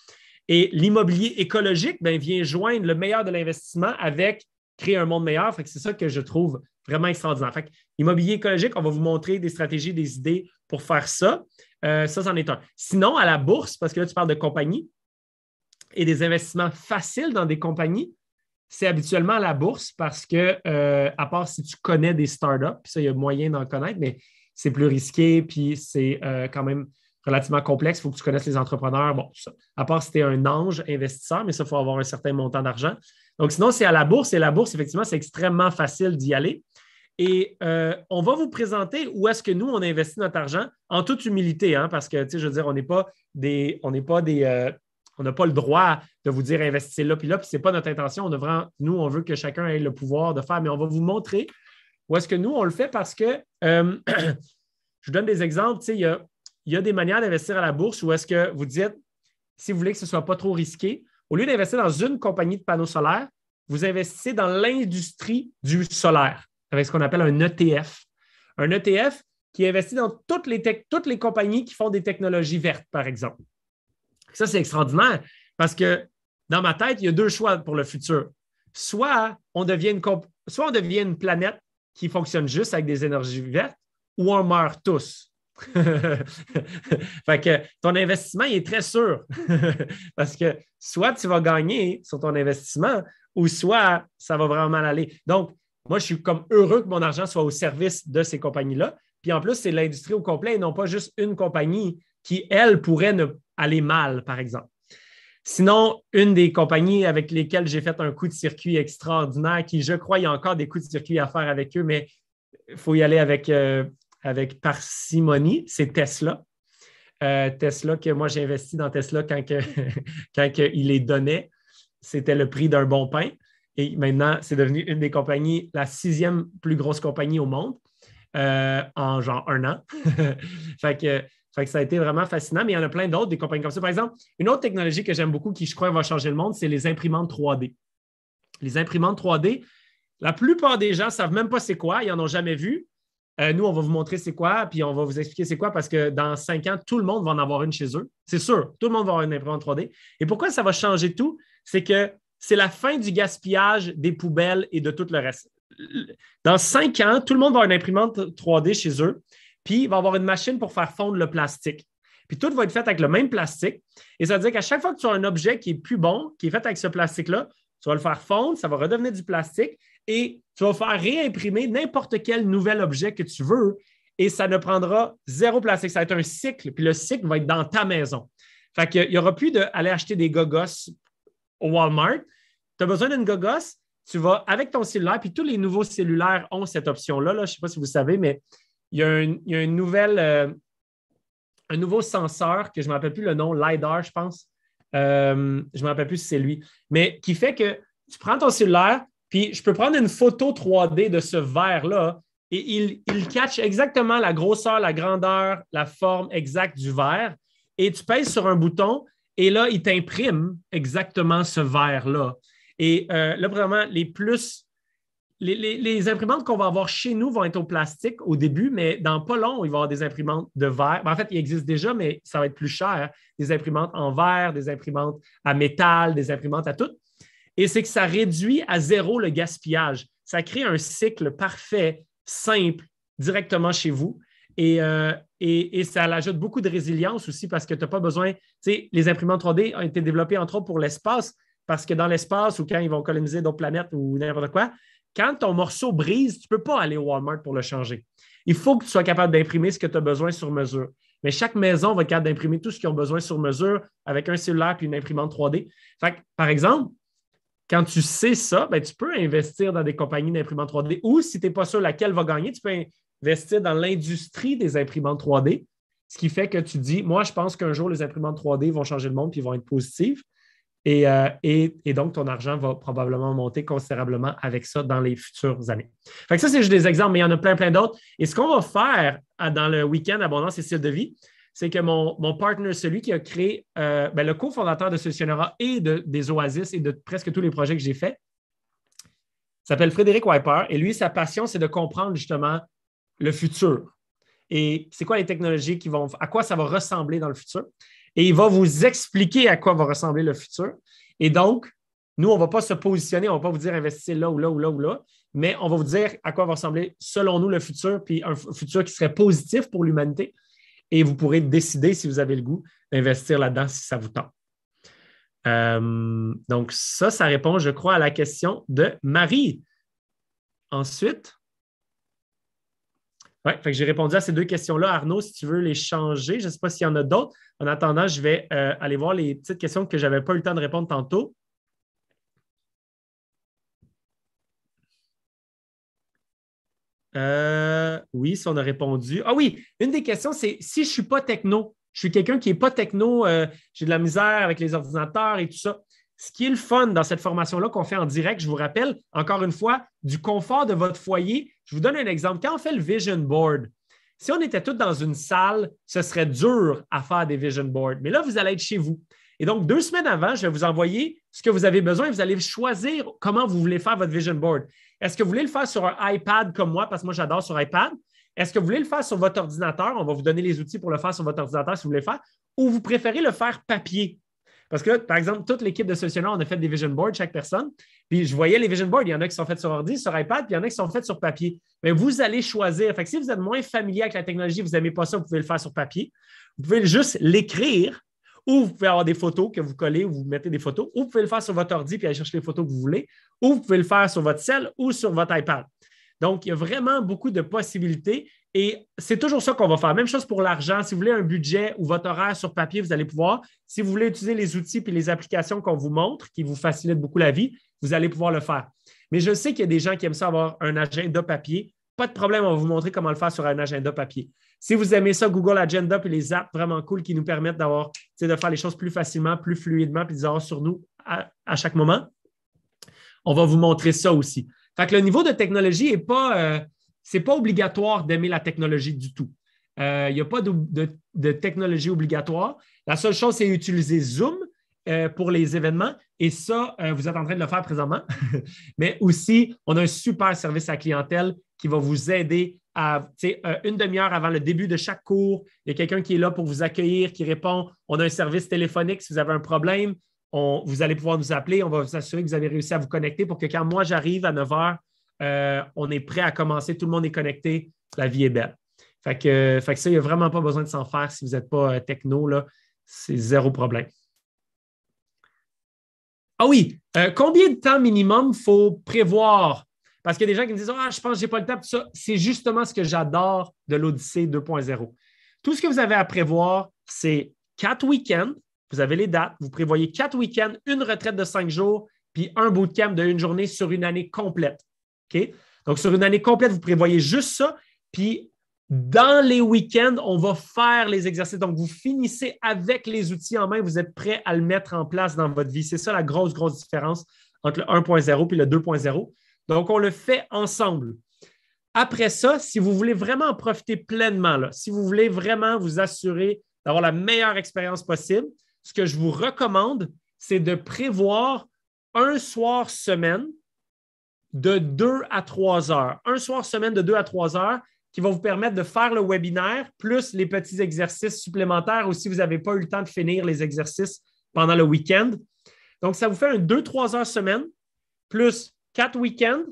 Et l'immobilier écologique ben, vient joindre le meilleur de l'investissement avec créer un monde meilleur. c'est ça que je trouve vraiment extraordinaire. Fait immobilier écologique, on va vous montrer des stratégies, des idées pour faire ça. Euh, ça, c'en est un. Sinon, à la bourse, parce que là, tu parles de compagnies et des investissements faciles dans des compagnies, c'est habituellement à la bourse parce que, euh, à part si tu connais des startups, puis ça, il y a moyen d'en connaître, mais c'est plus risqué, puis c'est euh, quand même relativement complexe. Il faut que tu connaisses les entrepreneurs. Bon, ça, à part si tu es un ange investisseur, mais ça, il faut avoir un certain montant d'argent. Donc, sinon, c'est à la bourse. Et la bourse, effectivement, c'est extrêmement facile d'y aller. Et euh, on va vous présenter où est-ce que nous, on investit notre argent en toute humilité, hein, parce que, tu sais, je veux dire, on n'est pas des, on n'est pas des, on n'a pas le droit de vous dire investissez là, puis là, puis ce n'est pas notre intention. On nous, on veut que chacun ait le pouvoir de faire, mais on va vous montrer où est-ce que nous, on le fait parce que, euh, je vous donne des exemples, il y a, des manières d'investir à la bourse où est-ce que vous dites, si vous voulez que ce ne soit pas trop risqué, au lieu d'investir dans une compagnie de panneaux solaires, vous investissez dans l'industrie du solaire avec ce qu'on appelle un ETF. Un ETF qui investit dans toutes les, toutes les compagnies qui font des technologies vertes, par exemple. Ça, c'est extraordinaire parce que dans ma tête, il y a deux choix pour le futur. Soit on devient une, soit une planète qui fonctionne juste avec des énergies vertes ou on meurt tous. fait que ton investissement il est très sûr parce que soit tu vas gagner sur ton investissement ou soit ça va vraiment mal aller. Donc, moi, je suis comme heureux que mon argent soit au service de ces compagnies-là. Puis en plus, c'est l'industrie au complet et non pas juste une compagnie qui, elles, pourraient aller mal, par exemple. Sinon, une des compagnies avec lesquelles j'ai fait un coup de circuit extraordinaire, qui, je crois, il y a encore des coups de circuit à faire avec eux, mais il faut y aller avec, euh, avec parcimonie, c'est Tesla. Euh, Tesla, que moi j'ai investi dans Tesla quand, que, il les donnait, c'était le prix d'un bon pain. Et maintenant, c'est devenu une des compagnies, la sixième plus grosse compagnie au monde euh, en genre un an. fait que ça a été vraiment fascinant, mais il y en a plein d'autres, des compagnies comme ça. Par exemple, une autre technologie que j'aime beaucoup, qui je crois va changer le monde, c'est les imprimantes 3D. Les imprimantes 3D, la plupart des gens ne savent même pas c'est quoi, ils n'en ont jamais vu. Euh, nous, on va vous montrer c'est quoi, puis on va vous expliquer c'est quoi, parce que dans cinq ans, tout le monde va en avoir une chez eux. C'est sûr, tout le monde va avoir une imprimante 3D. Et pourquoi ça va changer tout? C'est que c'est la fin du gaspillage des poubelles et de tout le reste. Dans cinq ans, tout le monde va avoir une imprimante 3D chez eux. Puis il va y avoir une machine pour faire fondre le plastique. Puis tout va être fait avec le même plastique. Et ça veut dire qu'à chaque fois que tu as un objet qui est plus bon, qui est fait avec ce plastique-là, tu vas le faire fondre, ça va redevenir du plastique et tu vas faire réimprimer n'importe quel nouvel objet que tu veux et ça ne prendra zéro plastique. Ça va être un cycle, puis le cycle va être dans ta maison. Fait qu'il n'y aura plus d'aller acheter des gogos au Walmart. Tu as besoin d'une gogosse, tu vas avec ton cellulaire, puis tous les nouveaux cellulaires ont cette option-là. Là. Je ne sais pas si vous savez, mais il y a, un, euh, un nouveau senseur que je ne me rappelle plus le nom, LiDAR, je pense. Euh, je ne me rappelle plus si c'est lui. Mais qui fait que tu prends ton cellulaire, puis je peux prendre une photo 3D de ce verre-là et il, il catch exactement la grosseur, la grandeur, la forme exacte du verre. Et tu pèses sur un bouton et là, il t'imprime exactement ce verre-là. Et euh, là, vraiment, les plus les, imprimantes qu'on va avoir chez nous vont être au plastique au début, mais dans pas long, il va y avoir des imprimantes de verre. Ben, en fait, il existe déjà, mais ça va être plus cher. Des imprimantes en verre, des imprimantes à métal, des imprimantes à tout. Et c'est que ça réduit à zéro le gaspillage. Ça crée un cycle parfait, simple, directement chez vous. Et, euh, ça ajoute beaucoup de résilience aussi parce que tu n'as pas besoin. les imprimantes 3D ont été développées entre autres pour l'espace parce que dans l'espace ou quand ils vont coloniser d'autres planètes ou n'importe quoi, quand ton morceau brise, tu ne peux pas aller au Walmart pour le changer. Il faut que tu sois capable d'imprimer ce que tu as besoin sur mesure. Mais chaque maison va être capable d'imprimer tout ce qu'ils ont besoin sur mesure avec un cellulaire et une imprimante 3D. par exemple, quand tu sais ça, ben, tu peux investir dans des compagnies d'imprimantes 3D ou si tu n'es pas sûr laquelle va gagner, tu peux investir dans l'industrie des imprimantes 3D, ce qui fait que tu dis, moi, je pense qu'un jour, les imprimantes 3D vont changer le monde et vont être positives. Euh, et, donc, ton argent va probablement monter considérablement avec ça dans les futures années. Fait ça, c'est juste des exemples, mais il y en a plein, plein d'autres. Et ce qu'on va faire dans le week-end Abondance et style de vie, c'est que mon, mon partner, celui qui a créé euh, ben, le cofondateur de Solutionera et des Oasis et de presque tous les projets que j'ai faits, s'appelle Frédéric Wiper. Et lui, sa passion, c'est de comprendre justement le futur et c'est quoi les technologies qui vont, à quoi ça va ressembler dans le futur et il va vous expliquer à quoi va ressembler le futur. Et donc, nous, on ne va pas se positionner, on ne va pas vous dire investir là ou là ou là ou là, mais on va vous dire à quoi va ressembler, selon nous, le futur, puis un futur qui serait positif pour l'humanité. Et vous pourrez décider si vous avez le goût d'investir là-dedans si ça vous tente. Euh, donc, ça, ça répond, je crois, à la question de Marie. Ensuite, oui, j'ai répondu à ces deux questions-là. Arnaud, si tu veux les changer, je ne sais pas s'il y en a d'autres. En attendant, je vais euh, aller voir les petites questions que je n'avais pas eu le temps de répondre tantôt. Euh, oui, si on a répondu. Ah oui, une des questions, c'est si je ne suis pas techno, je suis quelqu'un qui n'est pas techno, euh, j'ai de la misère avec les ordinateurs et tout ça. Ce qui est le fun dans cette formation-là qu'on fait en direct, je vous rappelle, encore une fois, du confort de votre foyer. Je vous donne un exemple. Quand on fait le vision board, si on était tous dans une salle, ce serait dur à faire des vision boards. Mais là, vous allez être chez vous. Et donc, deux semaines avant, je vais vous envoyer ce que vous avez besoin et vous allez choisir comment vous voulez faire votre vision board. Est-ce que vous voulez le faire sur un iPad comme moi, parce que moi, j'adore sur iPad? Est-ce que vous voulez le faire sur votre ordinateur? On va vous donner les outils pour le faire sur votre ordinateur si vous voulez le faire. Ou vous préférez le faire papier? Parce que, par exemple, toute l'équipe de solutionnaires, on a fait des vision boards, chaque personne. Puis je voyais les vision boards, il y en a qui sont faits sur ordi, sur iPad, puis il y en a qui sont faits sur papier. Mais vous allez choisir. Fait si vous êtes moins familier avec la technologie, vous n'aimez pas ça, vous pouvez le faire sur papier. Vous pouvez juste l'écrire ou vous pouvez avoir des photos que vous collez ou vous mettez des photos, ou vous pouvez le faire sur votre ordi puis aller chercher les photos que vous voulez, ou vous pouvez le faire sur votre cell ou sur votre iPad. Donc, il y a vraiment beaucoup de possibilités et c'est toujours ça qu'on va faire. Même chose pour l'argent. Si vous voulez un budget ou votre horaire sur papier, vous allez pouvoir. Si vous voulez utiliser les outils et les applications qu'on vous montre, qui vous facilitent beaucoup la vie, vous allez pouvoir le faire. Mais je sais qu'il y a des gens qui aiment ça avoir un agenda papier. Pas de problème, on va vous montrer comment le faire sur un agenda papier. Si vous aimez ça, Google Agenda puis les apps vraiment cool qui nous permettent d'avoir, de faire les choses plus facilement, plus fluidement, puis d'avoir sur nous à, chaque moment. On va vous montrer ça aussi. Fait que le niveau de technologie n'est pas. Euh, ce n'est pas obligatoire d'aimer la technologie du tout. Il euh, n'y a pas de, technologie obligatoire. La seule chose, c'est utiliser Zoom euh, pour les événements. Et ça, euh, vous êtes en train de le faire présentement. Mais aussi, on a un super service à clientèle qui va vous aider à une demi-heure avant le début de chaque cours. Il y a quelqu'un qui est là pour vous accueillir, qui répond. On a un service téléphonique si vous avez un problème. vous allez pouvoir nous appeler. On va vous assurer que vous avez réussi à vous connecter pour que quand moi j'arrive à 9 h, euh, on est prêt à commencer, tout le monde est connecté, la vie est belle. Fait que, fait que ça, il n'y a vraiment pas besoin de s'en faire si vous n'êtes pas euh, techno, là, c'est zéro problème. Ah oui, euh, combien de temps minimum faut prévoir? Parce qu'il y a des gens qui me disent Ah, je pense que je n'ai pas le temps pour ça. C'est justement ce que j'adore de l'Odyssée 2.0. Tout ce que vous avez à prévoir, c'est quatre week-ends. Vous avez les dates. Vous prévoyez quatre week-ends, une retraite de cinq jours, puis un bootcamp de une journée sur une année complète. Donc, sur une année complète, vous prévoyez juste ça. Puis, dans les week-ends, on va faire les exercices. Donc, vous finissez avec les outils en main, vous êtes prêt à le mettre en place dans votre vie. C'est ça la grosse, grosse différence entre le 1.0 puis le 2.0. Donc, on le fait ensemble. Après ça, si vous voulez vraiment en profiter pleinement, si vous voulez vraiment vous assurer d'avoir la meilleure expérience possible, ce que je vous recommande, c'est de prévoir un soir semaine de 2 à 3 heures. Un soir semaine de 2 à 3 heures qui va vous permettre de faire le webinaire, plus les petits exercices supplémentaires ou si vous n'avez pas eu le temps de finir les exercices pendant le week-end. Donc, ça vous fait un 2-3 heures semaine, plus 4 week-ends,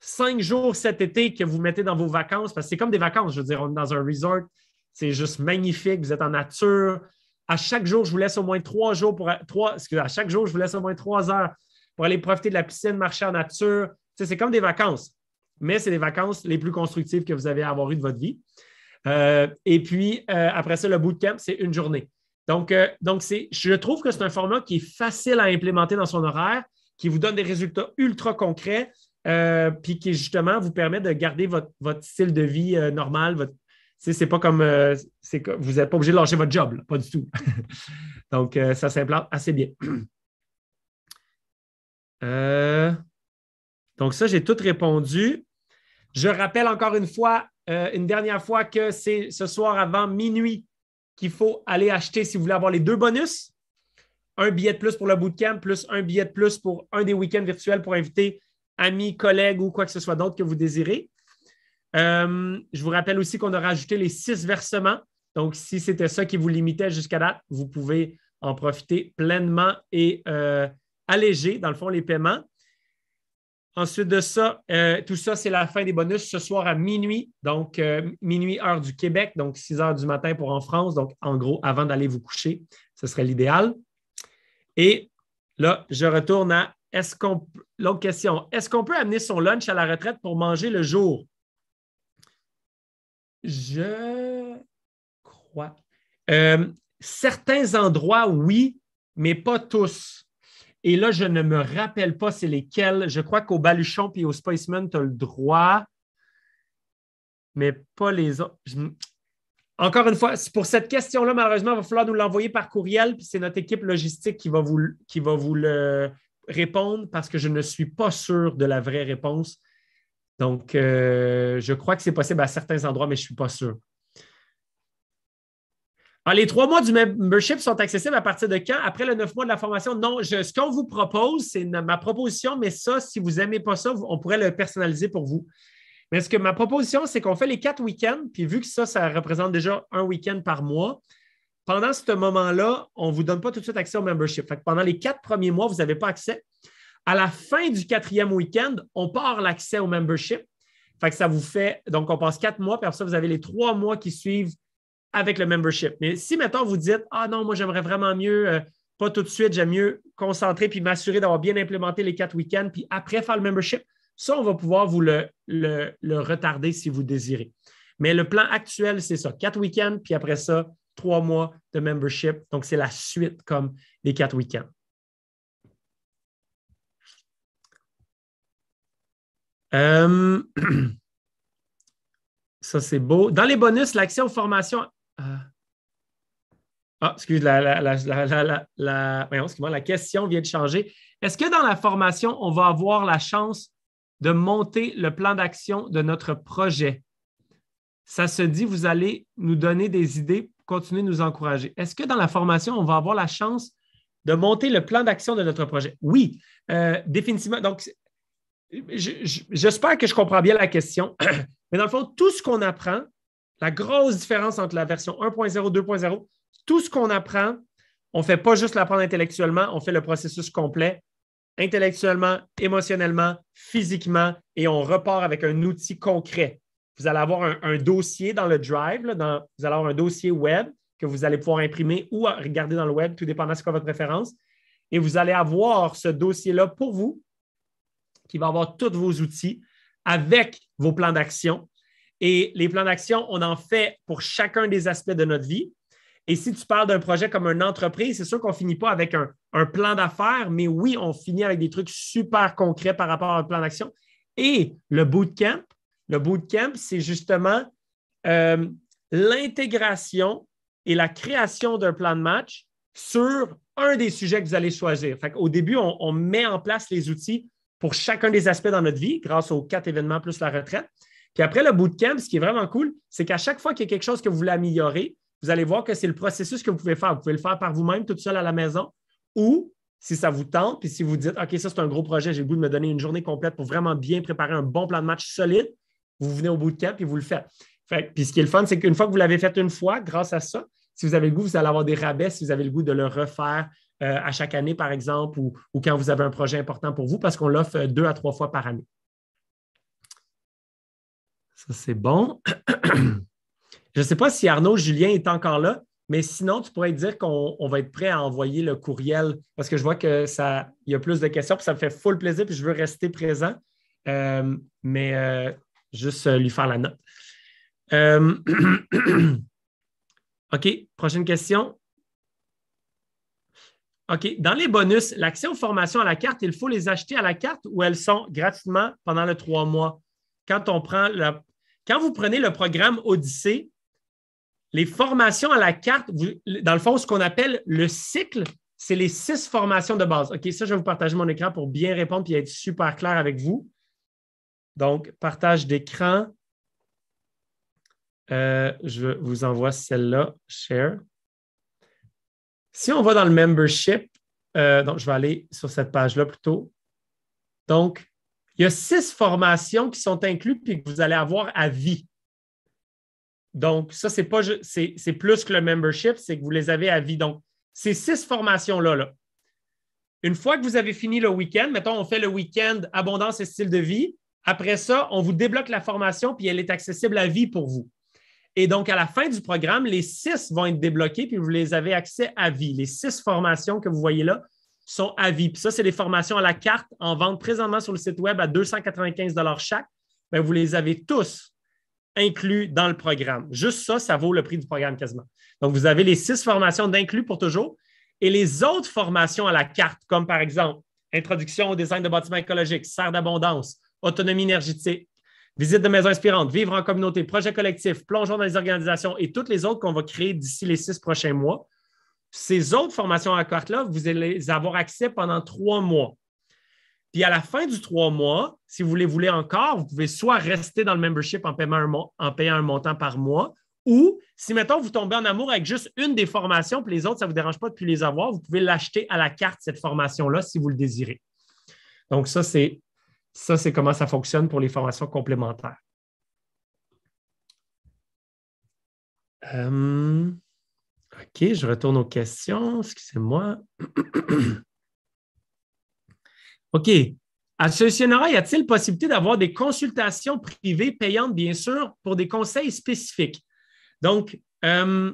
5 jours cet été que vous mettez dans vos vacances, parce que c'est comme des vacances, je veux dire, on est dans un resort, c'est juste magnifique, vous êtes en nature. À chaque jour, je vous laisse au moins 3 jours pour... trois excusez, à chaque jour, je vous laisse au moins 3 heures pour aller profiter de la piscine, marcher en nature. c'est comme des vacances, mais c'est des vacances les plus constructives que vous avez avoir eues de votre vie. Euh, et puis, euh, après ça, le bootcamp, c'est une journée. Donc, euh, je trouve que c'est un format qui est facile à implémenter dans son horaire, qui vous donne des résultats ultra concrets, puis qui justement vous permet de garder votre, style de vie normal. c'est, pas comme, vous n'êtes pas obligé de lâcher votre job, pas du tout. donc, ça s'implante assez bien. Euh, donc ça, j'ai tout répondu. Je rappelle encore une fois, euh, une dernière fois, que c'est ce soir avant minuit qu'il faut aller acheter si vous voulez avoir les deux bonus. Un billet de plus pour le bootcamp, plus un billet de plus pour un des week-ends virtuels pour inviter amis, collègues ou quoi que ce soit d'autre que vous désirez. Euh, je vous rappelle aussi qu'on a rajouté les six versements. Donc, si c'était ça qui vous limitait jusqu'à date, vous pouvez en profiter pleinement et alléger, dans le fond, les paiements. Ensuite de ça, euh, tout ça, c'est la fin des bonus ce soir à minuit, donc euh, minuit heure du Québec, donc 6 heures du matin pour en France, donc en gros, avant d'aller vous coucher, ce serait l'idéal. Et là, je retourne à est-ce qu'on. L'autre question, est-ce qu'on peut amener son lunch à la retraite pour manger le jour? Je crois. Euh, certains endroits, oui, mais pas tous. Et là, je ne me rappelle pas c'est lesquels. Je crois qu'au Baluchon et au Spaceman, tu as le droit, mais pas les autres. Encore une fois, pour cette question-là, malheureusement, il va falloir nous l'envoyer par courriel, puis c'est notre équipe logistique qui va, vous, qui va vous le répondre parce que je ne suis pas sûr de la vraie réponse. Donc, euh, je crois que c'est possible à certains endroits, mais je ne suis pas sûr les trois mois du membership sont accessibles à partir de quand? Après le neuf mois de la formation? Non, ce qu'on vous propose, c'est ma proposition, mais ça, si vous n'aimez pas ça, on pourrait le personnaliser pour vous. Mais ce que ma proposition, c'est qu'on fait les quatre week-ends, puis vu que ça, ça représente déjà un week-end par mois, pendant ce moment-là, on ne vous donne pas tout de suite accès au membership. pendant les quatre premiers mois, vous n'avez pas accès. À la fin du quatrième week-end, on part l'accès au membership. ça vous fait, donc on passe quatre mois, puis après ça, vous avez les trois mois qui suivent avec le membership. Mais si, mettons, vous dites Ah non, moi, j'aimerais vraiment mieux, euh, pas tout de suite, j'aime mieux concentrer puis m'assurer d'avoir bien implémenté les quatre week-ends, puis après faire le membership, ça, on va pouvoir vous le, retarder si vous désirez. Mais le plan actuel, c'est ça quatre week-ends, puis après ça, trois mois de membership. Donc, c'est la suite comme les quatre week-ends. Euh, ça, c'est beau. Dans les bonus, l'accès aux formations euh, ah, excuse, la, la, question vient de changer. Est-ce que dans la formation, on va avoir la chance de monter le plan d'action de notre projet? Ça se dit, vous allez nous donner des idées, continuer de nous encourager. Est-ce que dans la formation, on va avoir la chance de monter le plan d'action de notre projet? Oui, euh, définitivement. Donc, j'espère que je comprends bien la question. Mais dans le fond, tout ce qu'on apprend, la grosse différence entre la version 1.0, 2.0, tout ce qu'on apprend, on ne fait pas juste l'apprendre intellectuellement, on fait le processus complet, intellectuellement, émotionnellement, physiquement, et on repart avec un outil concret. Vous allez avoir un, dossier dans le Drive, dans, vous allez avoir un dossier web que vous allez pouvoir imprimer ou regarder dans le web, tout dépendant de ce que votre préférence. Et vous allez avoir ce dossier-là pour vous, qui va avoir tous vos outils avec vos plans d'action et les plans d'action, on en fait pour chacun des aspects de notre vie. Et si tu parles d'un projet comme une entreprise, c'est sûr qu'on ne finit pas avec un, plan d'affaires, mais oui, on finit avec des trucs super concrets par rapport à un plan d'action. Et le bootcamp, le bootcamp, c'est justement euh, l'intégration et la création d'un plan de match sur un des sujets que vous allez choisir. Au début, on, on met en place les outils pour chacun des aspects dans notre vie grâce aux quatre événements plus la retraite. Puis après le bootcamp, ce qui est vraiment cool, c'est qu'à chaque fois qu'il y a quelque chose que vous voulez améliorer, vous allez voir que c'est le processus que vous pouvez faire. Vous pouvez le faire par vous-même, tout seul à la maison, ou si ça vous tente, puis si vous dites, OK, ça c'est un gros projet, j'ai le goût de me donner une journée complète pour vraiment bien préparer un bon plan de match solide, vous venez au bootcamp et vous le faites. puis ce qui est le fun, c'est qu'une fois que vous l'avez fait une fois, grâce à ça, si vous avez le goût, vous allez avoir des rabais si vous avez le goût de le refaire euh, à chaque année, par exemple, ou, quand vous avez un projet important pour vous, parce qu'on l'offre euh, deux à trois fois par année. Ça, c'est bon. Je ne sais pas si Arnaud Julien est encore là, mais sinon, tu pourrais dire qu'on va être prêt à envoyer le courriel parce que je vois que ça, y a plus de questions, puis ça me fait full plaisir, puis je veux rester présent. Euh, mais euh, juste euh, lui faire la note. OK, prochaine question. OK, dans les bonus, l'accès aux formations à la carte, il faut les acheter à la carte ou elles sont gratuitement pendant les trois mois? Quand on prend la, quand vous prenez le programme Odyssée, les formations à la carte, dans le fond, ce qu'on appelle le cycle, c'est les six formations de base. OK, ça, je vais vous partager mon écran pour bien répondre et être super clair avec vous. Donc, partage d'écran. Euh, je vous envoie celle-là, share. Si on va dans le membership, euh, donc je vais aller sur cette page-là plutôt. Donc, il y a six formations qui sont incluses puis que vous allez avoir à vie. Donc, ça, c'est pas c'est plus que le membership, c'est que vous les avez à vie. Donc, ces six formations-là, là. une fois que vous avez fini le week-end, mettons, on fait le week-end abondance et style de vie. Après ça, on vous débloque la formation, puis elle est accessible à vie pour vous. Et donc, à la fin du programme, les six vont être débloqués, puis vous les avez accès à vie. Les six formations que vous voyez là sont à vie. ça, c'est les formations à la carte en vente présentement sur le site web à 295 chaque. Ben, vous les avez tous inclus dans le programme. Juste ça, ça vaut le prix du programme quasiment. Donc, vous avez les six formations d'inclus pour toujours et les autres formations à la carte, comme par exemple Introduction au design de bâtiments écologiques, serre d'abondance, autonomie énergétique, visite de maisons inspirantes, vivre en communauté, projet collectif, plongeons dans les organisations et toutes les autres qu'on va créer d'ici les six prochains mois ces autres formations à carte-là, vous allez avoir accès pendant trois mois. Puis à la fin du trois mois, si vous les voulez encore, vous pouvez soit rester dans le membership en, en payant un montant par mois, ou si, mettons, vous tombez en amour avec juste une des formations, puis les autres, ça ne vous dérange pas de plus les avoir, vous pouvez l'acheter à la carte, cette formation-là, si vous le désirez. Donc, ça, c'est ça, c'est comment ça fonctionne pour les formations complémentaires. Euh, OK, je retourne aux questions. Excusez-moi. OK. À Solutionara, y a-t-il possibilité d'avoir des consultations privées payantes, bien sûr, pour des conseils spécifiques? Donc, euh,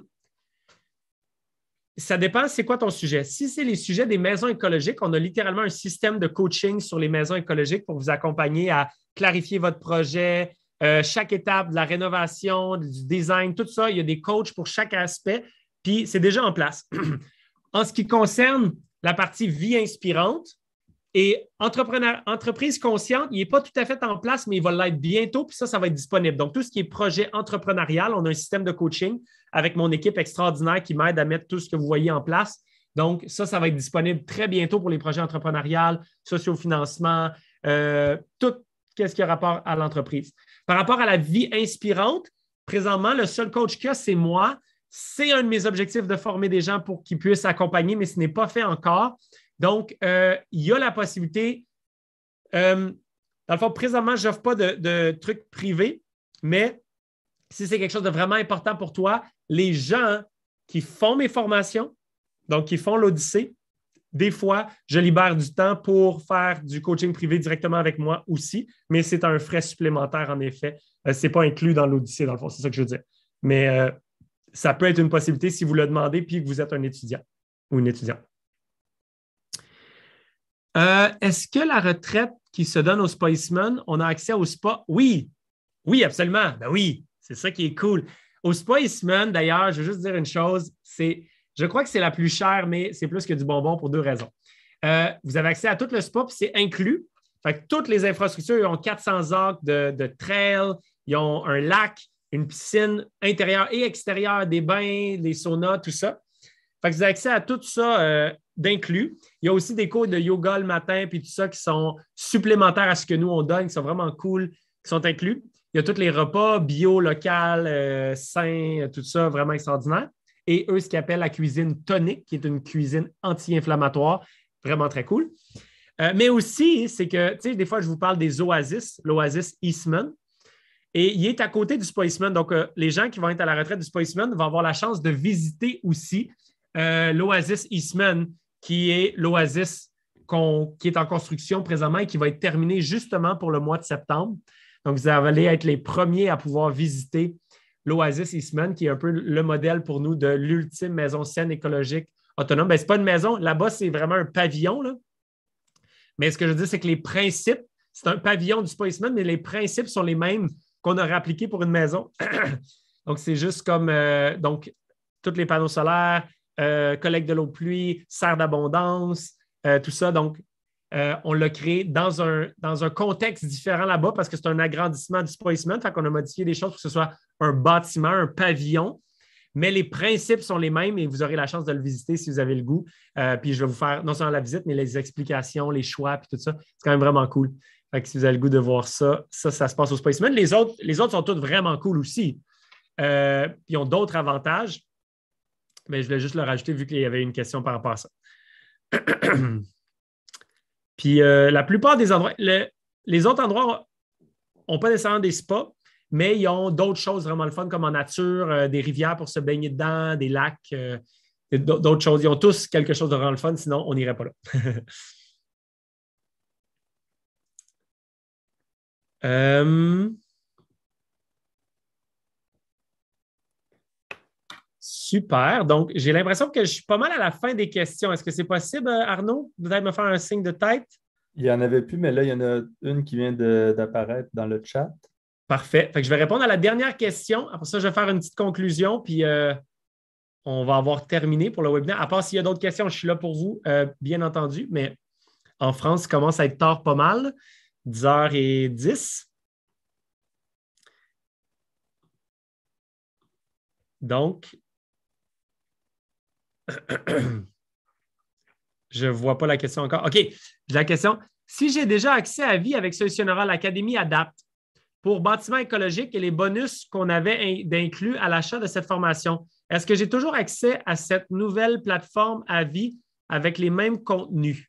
ça dépend, c'est quoi ton sujet? Si c'est les sujets des maisons écologiques, on a littéralement un système de coaching sur les maisons écologiques pour vous accompagner à clarifier votre projet, euh, chaque étape de la rénovation, du design, tout ça. Il y a des coachs pour chaque aspect. Puis c'est déjà en place. en ce qui concerne la partie vie inspirante et entrepreneur, entreprise consciente, il n'est pas tout à fait en place, mais il va l'être bientôt, puis ça, ça va être disponible. Donc, tout ce qui est projet entrepreneurial, on a un système de coaching avec mon équipe extraordinaire qui m'aide à mettre tout ce que vous voyez en place. Donc, ça, ça va être disponible très bientôt pour les projets entrepreneurial, sociofinancement, euh, tout ce qui a rapport à l'entreprise. Par rapport à la vie inspirante, présentement, le seul coach que c'est moi, c'est un de mes objectifs de former des gens pour qu'ils puissent accompagner, mais ce n'est pas fait encore. Donc, euh, il y a la possibilité. Euh, dans le fond, présentement, je n'offre pas de, trucs privés, mais si c'est quelque chose de vraiment important pour toi, les gens qui font mes formations, donc qui font l'Odyssée, des fois, je libère du temps pour faire du coaching privé directement avec moi aussi, mais c'est un frais supplémentaire en effet. Euh, c'est ce n'est pas inclus dans l'Odyssée, dans le fond, c'est ça que je veux dire. Mais euh, ça peut être une possibilité si vous le demandez puis que vous êtes un étudiant ou une étudiante. Euh, est-ce que la retraite qui se donne au spiceman, on a accès au spa? Oui, oui, absolument. Ben oui, c'est ça qui est cool. Au Spiceman, d'ailleurs, je veux juste dire une chose, c'est, je crois que c'est la plus chère, mais c'est plus que du bonbon pour deux raisons. Euh, vous avez accès à tout le spa, puis c'est inclus. toutes les infrastructures, ils ont 400 arcs de, de trail, ils ont un lac, une piscine intérieure et extérieure, des bains, des saunas, tout ça. Fait que vous avez accès à tout ça euh, d'inclus. Il y a aussi des cours de yoga le matin, puis tout ça qui sont supplémentaires à ce que nous, on donne, qui sont vraiment cool, qui sont inclus. Il y a tous les repas bio, local, euh, sain, tout ça, vraiment extraordinaire. Et eux, ce qu'ils appellent la cuisine tonique, qui est une cuisine anti-inflammatoire, vraiment très cool. Euh, mais aussi, c'est que, tu sais, des fois, je vous parle des oasis, l'oasis Eastman. Et il est à côté du Spaceman. Donc, euh, les gens qui vont être à la retraite du Spaceman vont avoir la chance de visiter aussi euh, l'Oasis Eastman, qui est l'Oasis qui est en construction présentement et qui va être terminée justement pour le mois de septembre. Donc, vous allez être les premiers à pouvoir visiter l'Oasis Eastman, qui est un peu le modèle pour nous de l'ultime maison saine écologique autonome. Ben, ce n'est pas une maison, là-bas, c'est vraiment un pavillon. Mais ce que je dis, c'est que les principes, c'est un pavillon du Spaceman, mais les principes sont les mêmes qu'on aurait appliqué pour une maison. donc, c'est juste comme euh, donc, tous les panneaux solaires, euh, collecte de l'eau de pluie, serre d'abondance, euh, tout ça. Donc, on l'a créé dans un, contexte différent là-bas parce que c'est un agrandissement du spacement. Fait qu'on a modifié des choses pour que ce soit un bâtiment, un pavillon. Mais les principes sont les mêmes et vous aurez la chance de le visiter si vous avez le goût. puis je vais vous faire non seulement la visite, mais les explications, les choix, puis tout ça. C'est quand même vraiment cool si vous avez le goût de voir ça, ça, ça se passe au Spaceman. Les autres, les autres sont toutes vraiment cool aussi. Euh, ils ont d'autres avantages, mais je voulais juste le rajouter vu qu'il y avait une question par rapport à ça. Puis euh, la plupart des endroits, les autres endroits n'ont pas nécessairement des spas, mais ils ont d'autres choses vraiment le fun, comme en nature, euh, des rivières pour se baigner dedans, des lacs, d'autres choses. Ils ont tous quelque chose de vraiment le fun, sinon on n'irait pas là. Euh, super. Donc, j'ai l'impression que je suis pas mal à la fin des questions. Est-ce que c'est possible, euh, Arnaud, peut-être me faire un signe de tête? Il n'y en avait plus, mais là, il y en a une qui vient d'apparaître dans le chat. Parfait. Fait je vais répondre à la dernière question. Après ça, je vais faire une petite conclusion, puis euh, on va avoir terminé pour le webinaire. À part s'il y a d'autres questions, je suis là pour vous, bien entendu, mais en France, il commence à être tard pas mal. 10h10. Donc, je ne vois pas la question encore. OK, la question. Si j'ai déjà accès à vie avec Solution Oral, Academy Adapt pour bâtiment écologique et les bonus qu'on avait inclus à l'achat de cette formation, est-ce que j'ai toujours accès à cette nouvelle plateforme à vie avec les mêmes contenus?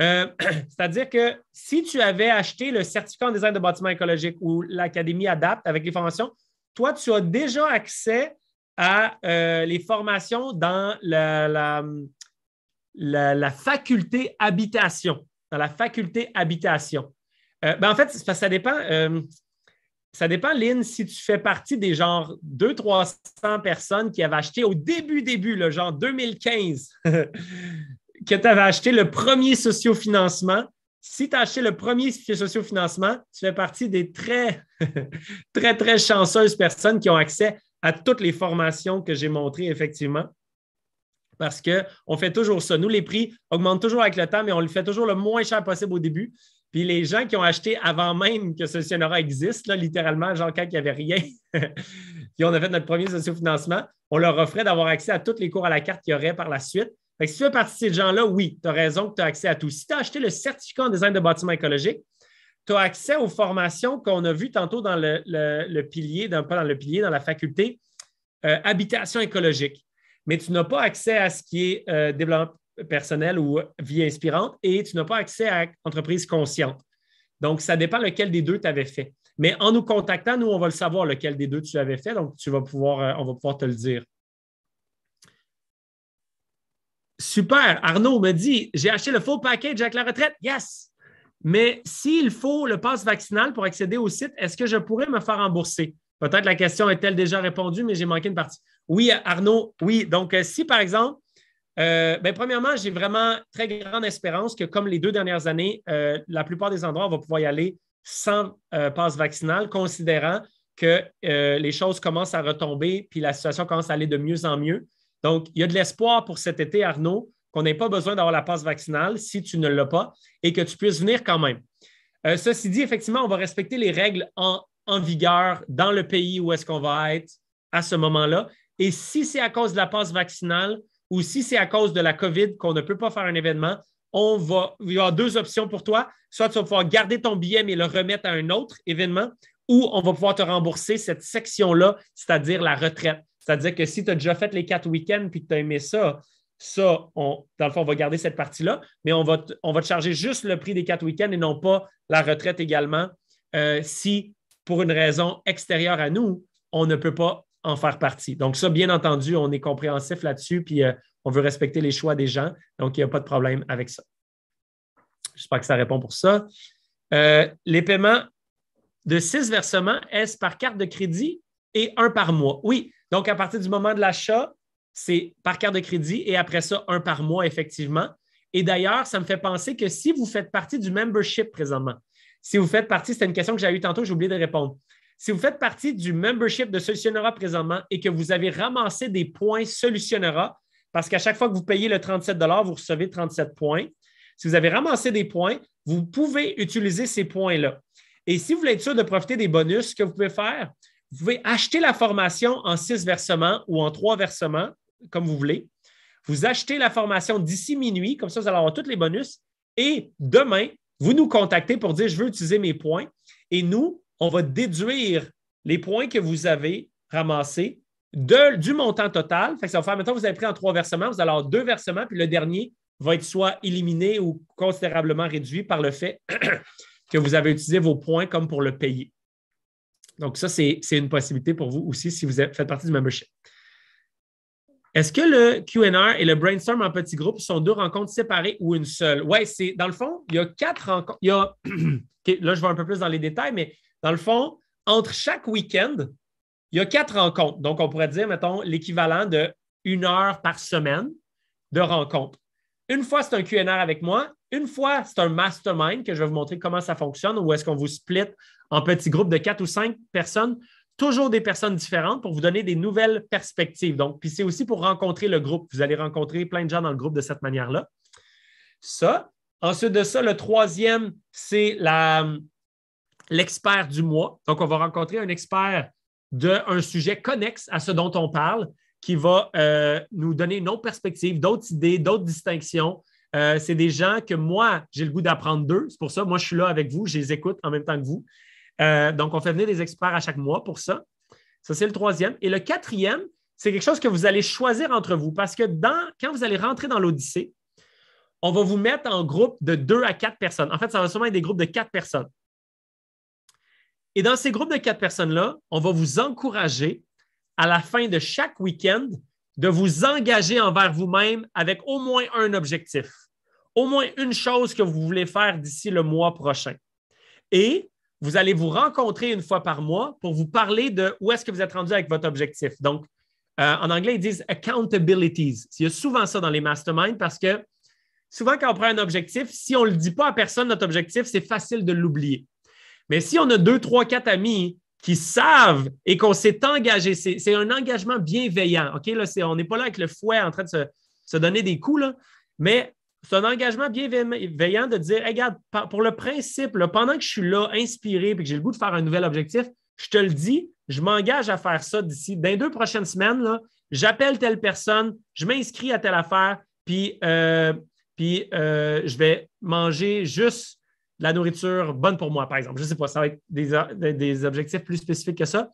Euh, c'est-à-dire que si tu avais acheté le certificat en design de bâtiment écologique ou l'Académie Adapte avec les formations, toi, tu as déjà accès à euh, les formations dans la, faculté habitation. Dans la faculté habitation. Euh, ben, en fait, ça dépend. ça dépend, Lynn, si tu fais partie des genre 200-300 personnes qui avaient acheté au début, début, le genre 2015. que tu avais acheté le premier sociofinancement. Si tu as acheté le premier sociofinancement, tu fais partie des très, très, très chanceuses personnes qui ont accès à toutes les formations que j'ai montrées, effectivement. Parce qu'on fait toujours ça. Nous, les prix augmentent toujours avec le temps, mais on le fait toujours le moins cher possible au début. Puis les gens qui ont acheté avant même que Socionora existe, là, littéralement, genre quand il n'y avait rien, puis on a fait notre premier sociofinancement, on leur offrait d'avoir accès à tous les cours à la carte qu'il y aurait par la suite si tu fais partie de ces gens-là, oui, tu as raison que tu as accès à tout. Si tu as acheté le certificat en design de bâtiment écologique, tu as accès aux formations qu'on a vues tantôt dans le, pilier, pas dans le pilier, dans la faculté euh, habitation écologique. Mais tu n'as pas accès à ce qui est euh, développement personnel ou vie inspirante et tu n'as pas accès à entreprise consciente. Donc, ça dépend lequel des deux tu avais fait. Mais en nous contactant, nous, on va le savoir lequel des deux tu avais fait. Donc, tu vas pouvoir, euh, on va pouvoir te le dire. Super. Arnaud me dit j'ai acheté le faux package avec la retraite. Yes. Mais s'il faut le passe vaccinal pour accéder au site, est-ce que je pourrais me faire rembourser? Peut-être la question est-elle déjà répondue, mais j'ai manqué une partie. Oui, Arnaud, oui. Donc, euh, si par exemple, euh, ben, premièrement, j'ai vraiment très grande espérance que, comme les deux dernières années, euh, la plupart des endroits, vont pouvoir y aller sans passe vaccinal, considérant que les choses commencent à retomber puis la situation commence à aller de mieux en mieux. Donc, il y a de l'espoir pour cet été, Arnaud, qu'on n'ait pas besoin d'avoir la passe vaccinale si tu ne l'as pas et que tu puisses venir quand même. Euh, ceci dit, effectivement, on va respecter les règles en, vigueur dans le pays où est-ce qu'on va être à ce moment-là. Et si c'est à cause de la passe vaccinale ou si c'est à cause de la COVID qu'on ne peut pas faire un événement, on va, il y aura deux options pour toi. Soit tu vas pouvoir garder ton billet mais le remettre à un autre événement, ou on va pouvoir te rembourser cette section-là, c'est-à-dire la retraite. C'est-à-dire que si tu as déjà fait les quatre week-ends puis que tu as aimé ça, ça, dans le fond, on va garder cette partie-là, mais on va, te, charger juste le prix des quatre week-ends et non pas la retraite également euh, si, pour une raison extérieure à nous, on ne peut pas en faire partie. Donc, ça, bien entendu, on est compréhensif là-dessus, puis euh, on veut respecter les choix des gens. Donc, il n'y a pas de problème avec ça. J'espère que ça répond pour ça. Euh, les paiements de six versements, est-ce par carte de crédit et un par mois? Oui, donc, à partir du moment de l'achat, c'est par carte de crédit et après ça, un par mois, effectivement. Et d'ailleurs, ça me fait penser que si vous faites partie du membership présentement, si vous faites partie, c'était une question que j'ai eue tantôt, j'ai oublié de répondre. Si vous faites partie du membership de Solutionnera présentement et que vous avez ramassé des points Solutionnera, parce qu'à chaque fois que vous payez le 37 vous recevez 37 points. Si vous avez ramassé des points, vous pouvez utiliser ces points-là. Et si vous voulez être sûr de profiter des bonus, ce que vous pouvez faire, vous pouvez acheter la formation en six versements ou en trois versements, comme vous voulez. Vous achetez la formation d'ici minuit, comme ça, vous allez avoir tous les bonus. Et demain, vous nous contactez pour dire je veux utiliser mes points. Et nous, on va déduire les points que vous avez ramassés du montant total. Fait ça va faire, maintenant vous avez pris en trois versements, vous allez avoir deux versements, puis le dernier va être soit éliminé ou considérablement réduit par le fait que vous avez utilisé vos points comme pour le payer. Donc, ça, c'est une possibilité pour vous aussi si vous faites partie du membership. Est-ce que le Q&R et le brainstorm en petit groupe sont deux rencontres séparées ou une seule? Oui, c'est dans le fond, il y a quatre rencontres. Il y a, là, je vais un peu plus dans les détails, mais dans le fond, entre chaque week-end, il y a quatre rencontres. Donc, on pourrait dire, mettons, l'équivalent de une heure par semaine de rencontres. Une fois, c'est un Q&R avec moi. Une fois, c'est un mastermind que je vais vous montrer comment ça fonctionne, ou est-ce qu'on vous split en petits groupes de quatre ou cinq personnes, toujours des personnes différentes pour vous donner des nouvelles perspectives. Donc, puis c'est aussi pour rencontrer le groupe. Vous allez rencontrer plein de gens dans le groupe de cette manière-là. Ça. Ensuite de ça, le troisième, c'est l'expert du mois. Donc, on va rencontrer un expert d'un sujet connexe à ce dont on parle qui va euh, nous donner une autre perspective, d'autres idées, d'autres distinctions. Euh, c'est des gens que moi, j'ai le goût d'apprendre d'eux. C'est pour ça, moi, je suis là avec vous, je les écoute en même temps que vous. Euh, donc, on fait venir des experts à chaque mois pour ça. Ça, c'est le troisième. Et le quatrième, c'est quelque chose que vous allez choisir entre vous parce que quand vous allez rentrer dans l'Odyssée, on va vous mettre en groupe de deux à quatre personnes. En fait, ça va sûrement être des groupes de quatre personnes. Et dans ces groupes de quatre personnes-là, on va vous encourager à la fin de chaque week-end de vous engager envers vous-même avec au moins un objectif, au moins une chose que vous voulez faire d'ici le mois prochain. Et vous allez vous rencontrer une fois par mois pour vous parler de où est-ce que vous êtes rendu avec votre objectif. Donc, euh, en anglais, ils disent accountabilities. Il y a souvent ça dans les masterminds parce que souvent, quand on prend un objectif, si on ne le dit pas à personne, notre objectif, c'est facile de l'oublier. Mais si on a deux, trois, quatre amis qui savent et qu'on s'est engagé, c'est un engagement bienveillant. OK, là, on n'est pas là avec le fouet en train de se, donner des coups, là, mais c'est un engagement bienveillant de dire regarde, pour le principe, pendant que je suis là, inspiré puis que j'ai le goût de faire un nouvel objectif, je te le dis, je m'engage à faire ça d'ici. Dans deux prochaines semaines, j'appelle telle personne, je m'inscris à telle affaire, puis, euh, puis euh, je vais manger juste la nourriture bonne pour moi, par exemple. Je ne sais pas, ça va être des, des objectifs plus spécifiques que ça.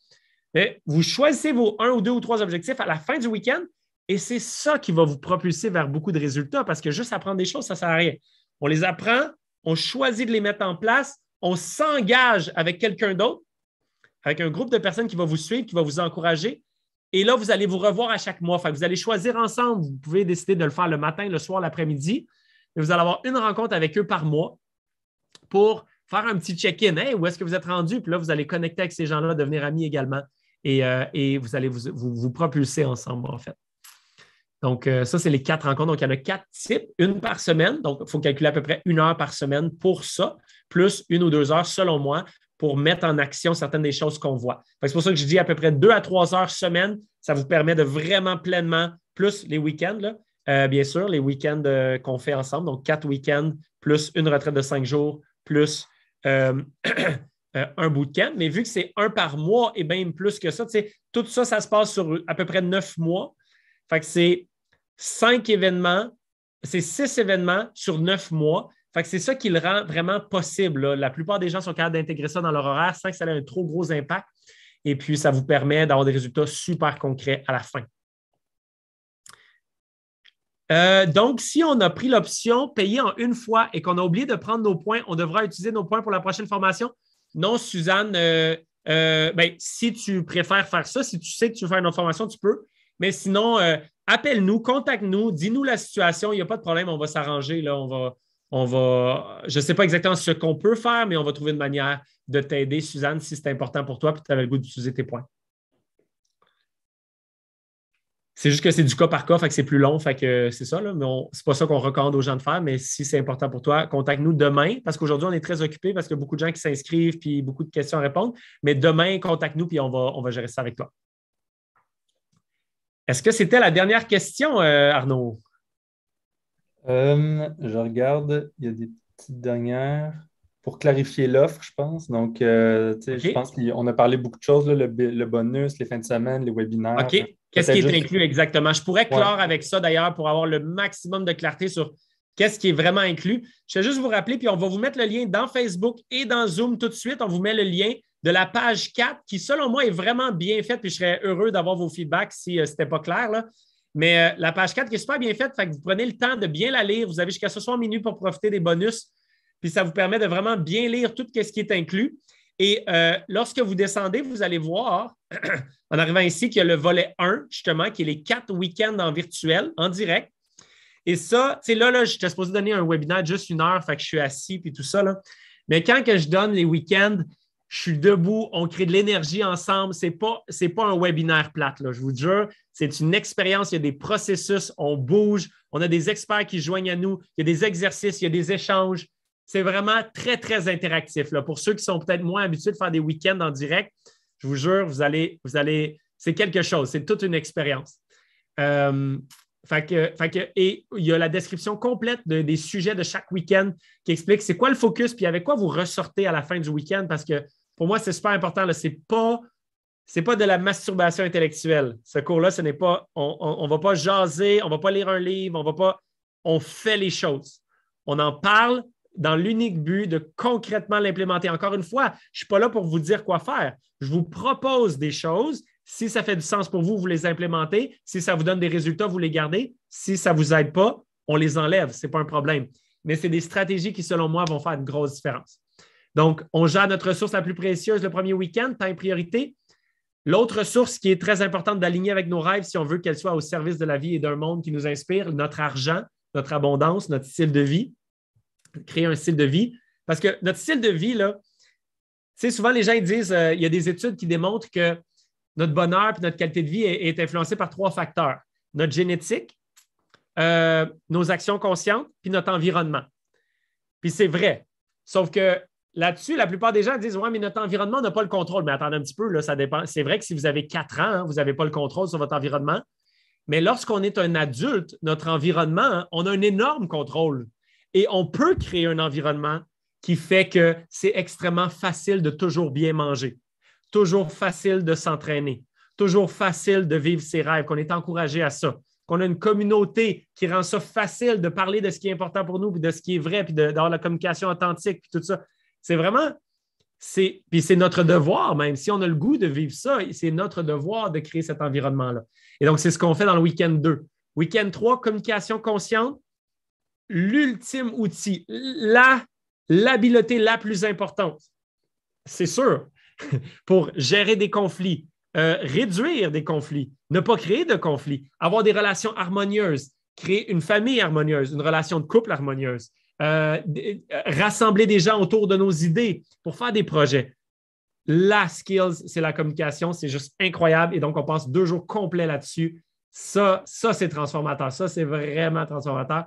Mais vous choisissez vos un ou deux ou trois objectifs à la fin du week-end, et c'est ça qui va vous propulser vers beaucoup de résultats parce que juste apprendre des choses, ça ne sert à rien. On les apprend, on choisit de les mettre en place, on s'engage avec quelqu'un d'autre, avec un groupe de personnes qui va vous suivre, qui va vous encourager. Et là, vous allez vous revoir à chaque mois. vous allez choisir ensemble. Vous pouvez décider de le faire le matin, le soir, l'après-midi. Et vous allez avoir une rencontre avec eux par mois pour faire un petit check-in. où est-ce que vous êtes rendu? Puis là, vous allez connecter avec ces gens-là, devenir amis également. Et, euh, vous allez vous propulser ensemble, en fait. Donc, euh, ça, c'est les quatre rencontres. Donc, il y en a quatre types, une par semaine. Donc, il faut calculer à peu près une heure par semaine pour ça, plus une ou deux heures, selon moi, pour mettre en action certaines des choses qu'on voit. C'est pour ça que je dis à peu près deux à trois heures semaine. Ça vous permet de vraiment pleinement, plus les week-ends, euh, bien sûr, les week-ends euh, qu'on fait ensemble. Donc, quatre week-ends, plus une retraite de cinq jours, plus un bootcamp. Mais vu que c'est un par mois et même plus que ça, tout ça, ça se passe sur à peu près neuf mois. Fait que c'est cinq événements, c'est six événements sur neuf mois. c'est ça qui le rend vraiment possible. La plupart des gens sont capables d'intégrer ça dans leur horaire sans que ça ait un trop gros impact. Et puis, ça vous permet d'avoir des résultats super concrets à la fin. Euh, donc, si on a pris l'option payer en une fois et qu'on a oublié de prendre nos points, on devra utiliser nos points pour la prochaine formation? Non, Suzanne, euh, euh, ben, si tu préfères faire ça, si tu sais que tu veux faire une autre formation, tu peux. Mais sinon, appelle-nous, contacte-nous, dis-nous la situation. Il n'y a pas de problème, on va s'arranger. Là, on va, je ne sais pas exactement ce qu'on peut faire, mais on va trouver une manière de t'aider, Suzanne, si c'est important pour toi, puis tu avais le goût d'utiliser tes points. C'est juste que c'est du cas par cas, c'est plus long, fait que c'est ça, mais c'est pas ça qu'on recommande aux gens de faire, mais si c'est important pour toi, contacte-nous demain, parce qu'aujourd'hui, on est très occupé parce qu'il y a beaucoup de gens qui s'inscrivent, puis beaucoup de questions à répondre, mais demain, contacte-nous, puis on va, on va gérer ça avec toi. Est-ce que c'était la dernière question, euh, Arnaud? Euh, je regarde, il y a des petites dernières pour clarifier l'offre, je pense. Donc, euh, je pense qu'on a parlé beaucoup de choses, le, bonus, les fins de semaine, les webinaires. OK. Qu'est-ce qui est inclus exactement? Je pourrais clore avec ça d'ailleurs pour avoir le maximum de clarté sur qu'est-ce qui est vraiment inclus. Je vais juste vous rappeler, puis on va vous mettre le lien dans Facebook et dans Zoom tout de suite. On vous met le lien de la page 4 qui, selon moi, est vraiment bien faite. Puis je serais heureux d'avoir vos feedbacks si euh, ce n'était pas clair. Mais euh, la page 4 qui est super bien faite, fait que vous prenez le temps de bien la lire. Vous avez jusqu'à 60 minutes pour profiter des bonus. Puis ça vous permet de vraiment bien lire tout ce qui est inclus. Et euh, lorsque vous descendez, vous allez voir, en arrivant ici, qu'il y a le volet 1, justement, qui est les quatre week-ends en virtuel, en direct. Et ça, tu là, je j'étais supposé donner un webinaire juste une heure, fait que je suis assis, puis tout ça. Mais quand que je donne les week-ends, je suis debout, on crée de l'énergie ensemble. Ce n'est pas, un webinaire plate, je vous jure. C'est une expérience, il y a des processus, on bouge, on a des experts qui se joignent à nous, il y a des exercices, il y a des échanges. C'est vraiment très, très interactif. Pour ceux qui sont peut-être moins habitués de faire des week-ends en direct, je vous jure, vous allez, vous allez, c'est quelque chose, c'est toute une expérience. Euh, et il y a la description complète des sujets de chaque week-end qui explique c'est quoi le focus, puis avec quoi vous ressortez à la fin du week-end, parce que pour moi, c'est super important. Ce n'est pas, de la masturbation intellectuelle. Ce cours-là, ce n'est pas. On ne va pas jaser, on ne va pas lire un livre, on va pas. On fait les choses. On en parle dans l'unique but de concrètement l'implémenter. Encore une fois, je ne suis pas là pour vous dire quoi faire. Je vous propose des choses. Si ça fait du sens pour vous, vous les implémentez. Si ça vous donne des résultats, vous les gardez. Si ça ne vous aide pas, on les enlève. Ce n'est pas un problème. Mais c'est des stratégies qui, selon moi, vont faire une grosse différence. Donc, on gère notre ressource la plus précieuse le premier week-end, temps et priorité. L'autre ressource qui est très importante d'aligner avec nos rêves, si on veut qu'elle soit au service de la vie et d'un monde qui nous inspire, notre argent, notre abondance, notre style de vie, créer un style de vie. Parce que notre style de vie, là, souvent les gens disent, euh, il y a des études qui démontrent que notre bonheur et notre qualité de vie est, influencée influencé par trois facteurs. Notre génétique, euh, nos actions conscientes, puis notre environnement. Puis c'est vrai. Sauf que Là-dessus, la plupart des gens disent Oui, mais notre environnement n'a pas le contrôle. Mais attendez un petit peu, là, ça dépend. C'est vrai que si vous avez quatre ans, hein, vous n'avez pas le contrôle sur votre environnement. Mais lorsqu'on est un adulte, notre environnement, hein, on a un énorme contrôle. Et on peut créer un environnement qui fait que c'est extrêmement facile de toujours bien manger, toujours facile de s'entraîner, toujours facile de vivre ses rêves, qu'on est encouragé à ça, qu'on a une communauté qui rend ça facile de parler de ce qui est important pour nous, puis de ce qui est vrai, puis d'avoir la communication authentique, puis tout ça. C'est vraiment, c'est, puis c'est notre devoir même, si on a le goût de vivre ça, c'est notre devoir de créer cet environnement-là. Et donc, c'est ce qu'on fait dans le week-end 2. Week-end 3, communication consciente, l'ultime outil, l'habileté la plus importante, c'est sûr, pour gérer des conflits, euh, réduire des conflits, ne pas créer de conflits, avoir des relations harmonieuses, créer une famille harmonieuse, une relation de couple harmonieuse, euh, euh, rassembler des gens autour de nos idées pour faire des projets. La skills, c'est la communication, c'est juste incroyable. Et donc, on passe deux jours complets là-dessus. Ça, ça c'est transformateur. Ça, c'est vraiment transformateur.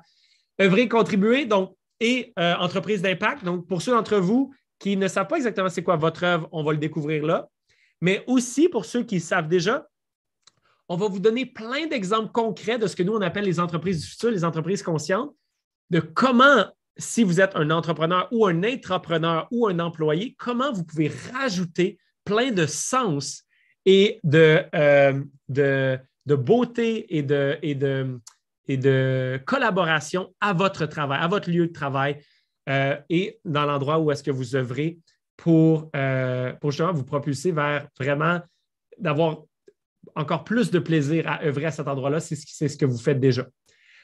Œuvrer, contribuer, donc, et euh, entreprise d'impact. Donc, pour ceux d'entre vous qui ne savent pas exactement c'est quoi votre œuvre, on va le découvrir là. Mais aussi, pour ceux qui savent déjà, on va vous donner plein d'exemples concrets de ce que nous, on appelle les entreprises du futur, les entreprises conscientes, de comment si vous êtes un entrepreneur ou un intrapreneur ou un employé, comment vous pouvez rajouter plein de sens et de, euh, de, beauté et de, et, de, et de collaboration à votre travail, à votre lieu de travail euh, et dans l'endroit où est-ce que vous œuvrez pour, euh, pour justement vous propulser vers vraiment d'avoir encore plus de plaisir à œuvrer à cet endroit-là, c'est ce, ce que vous faites déjà.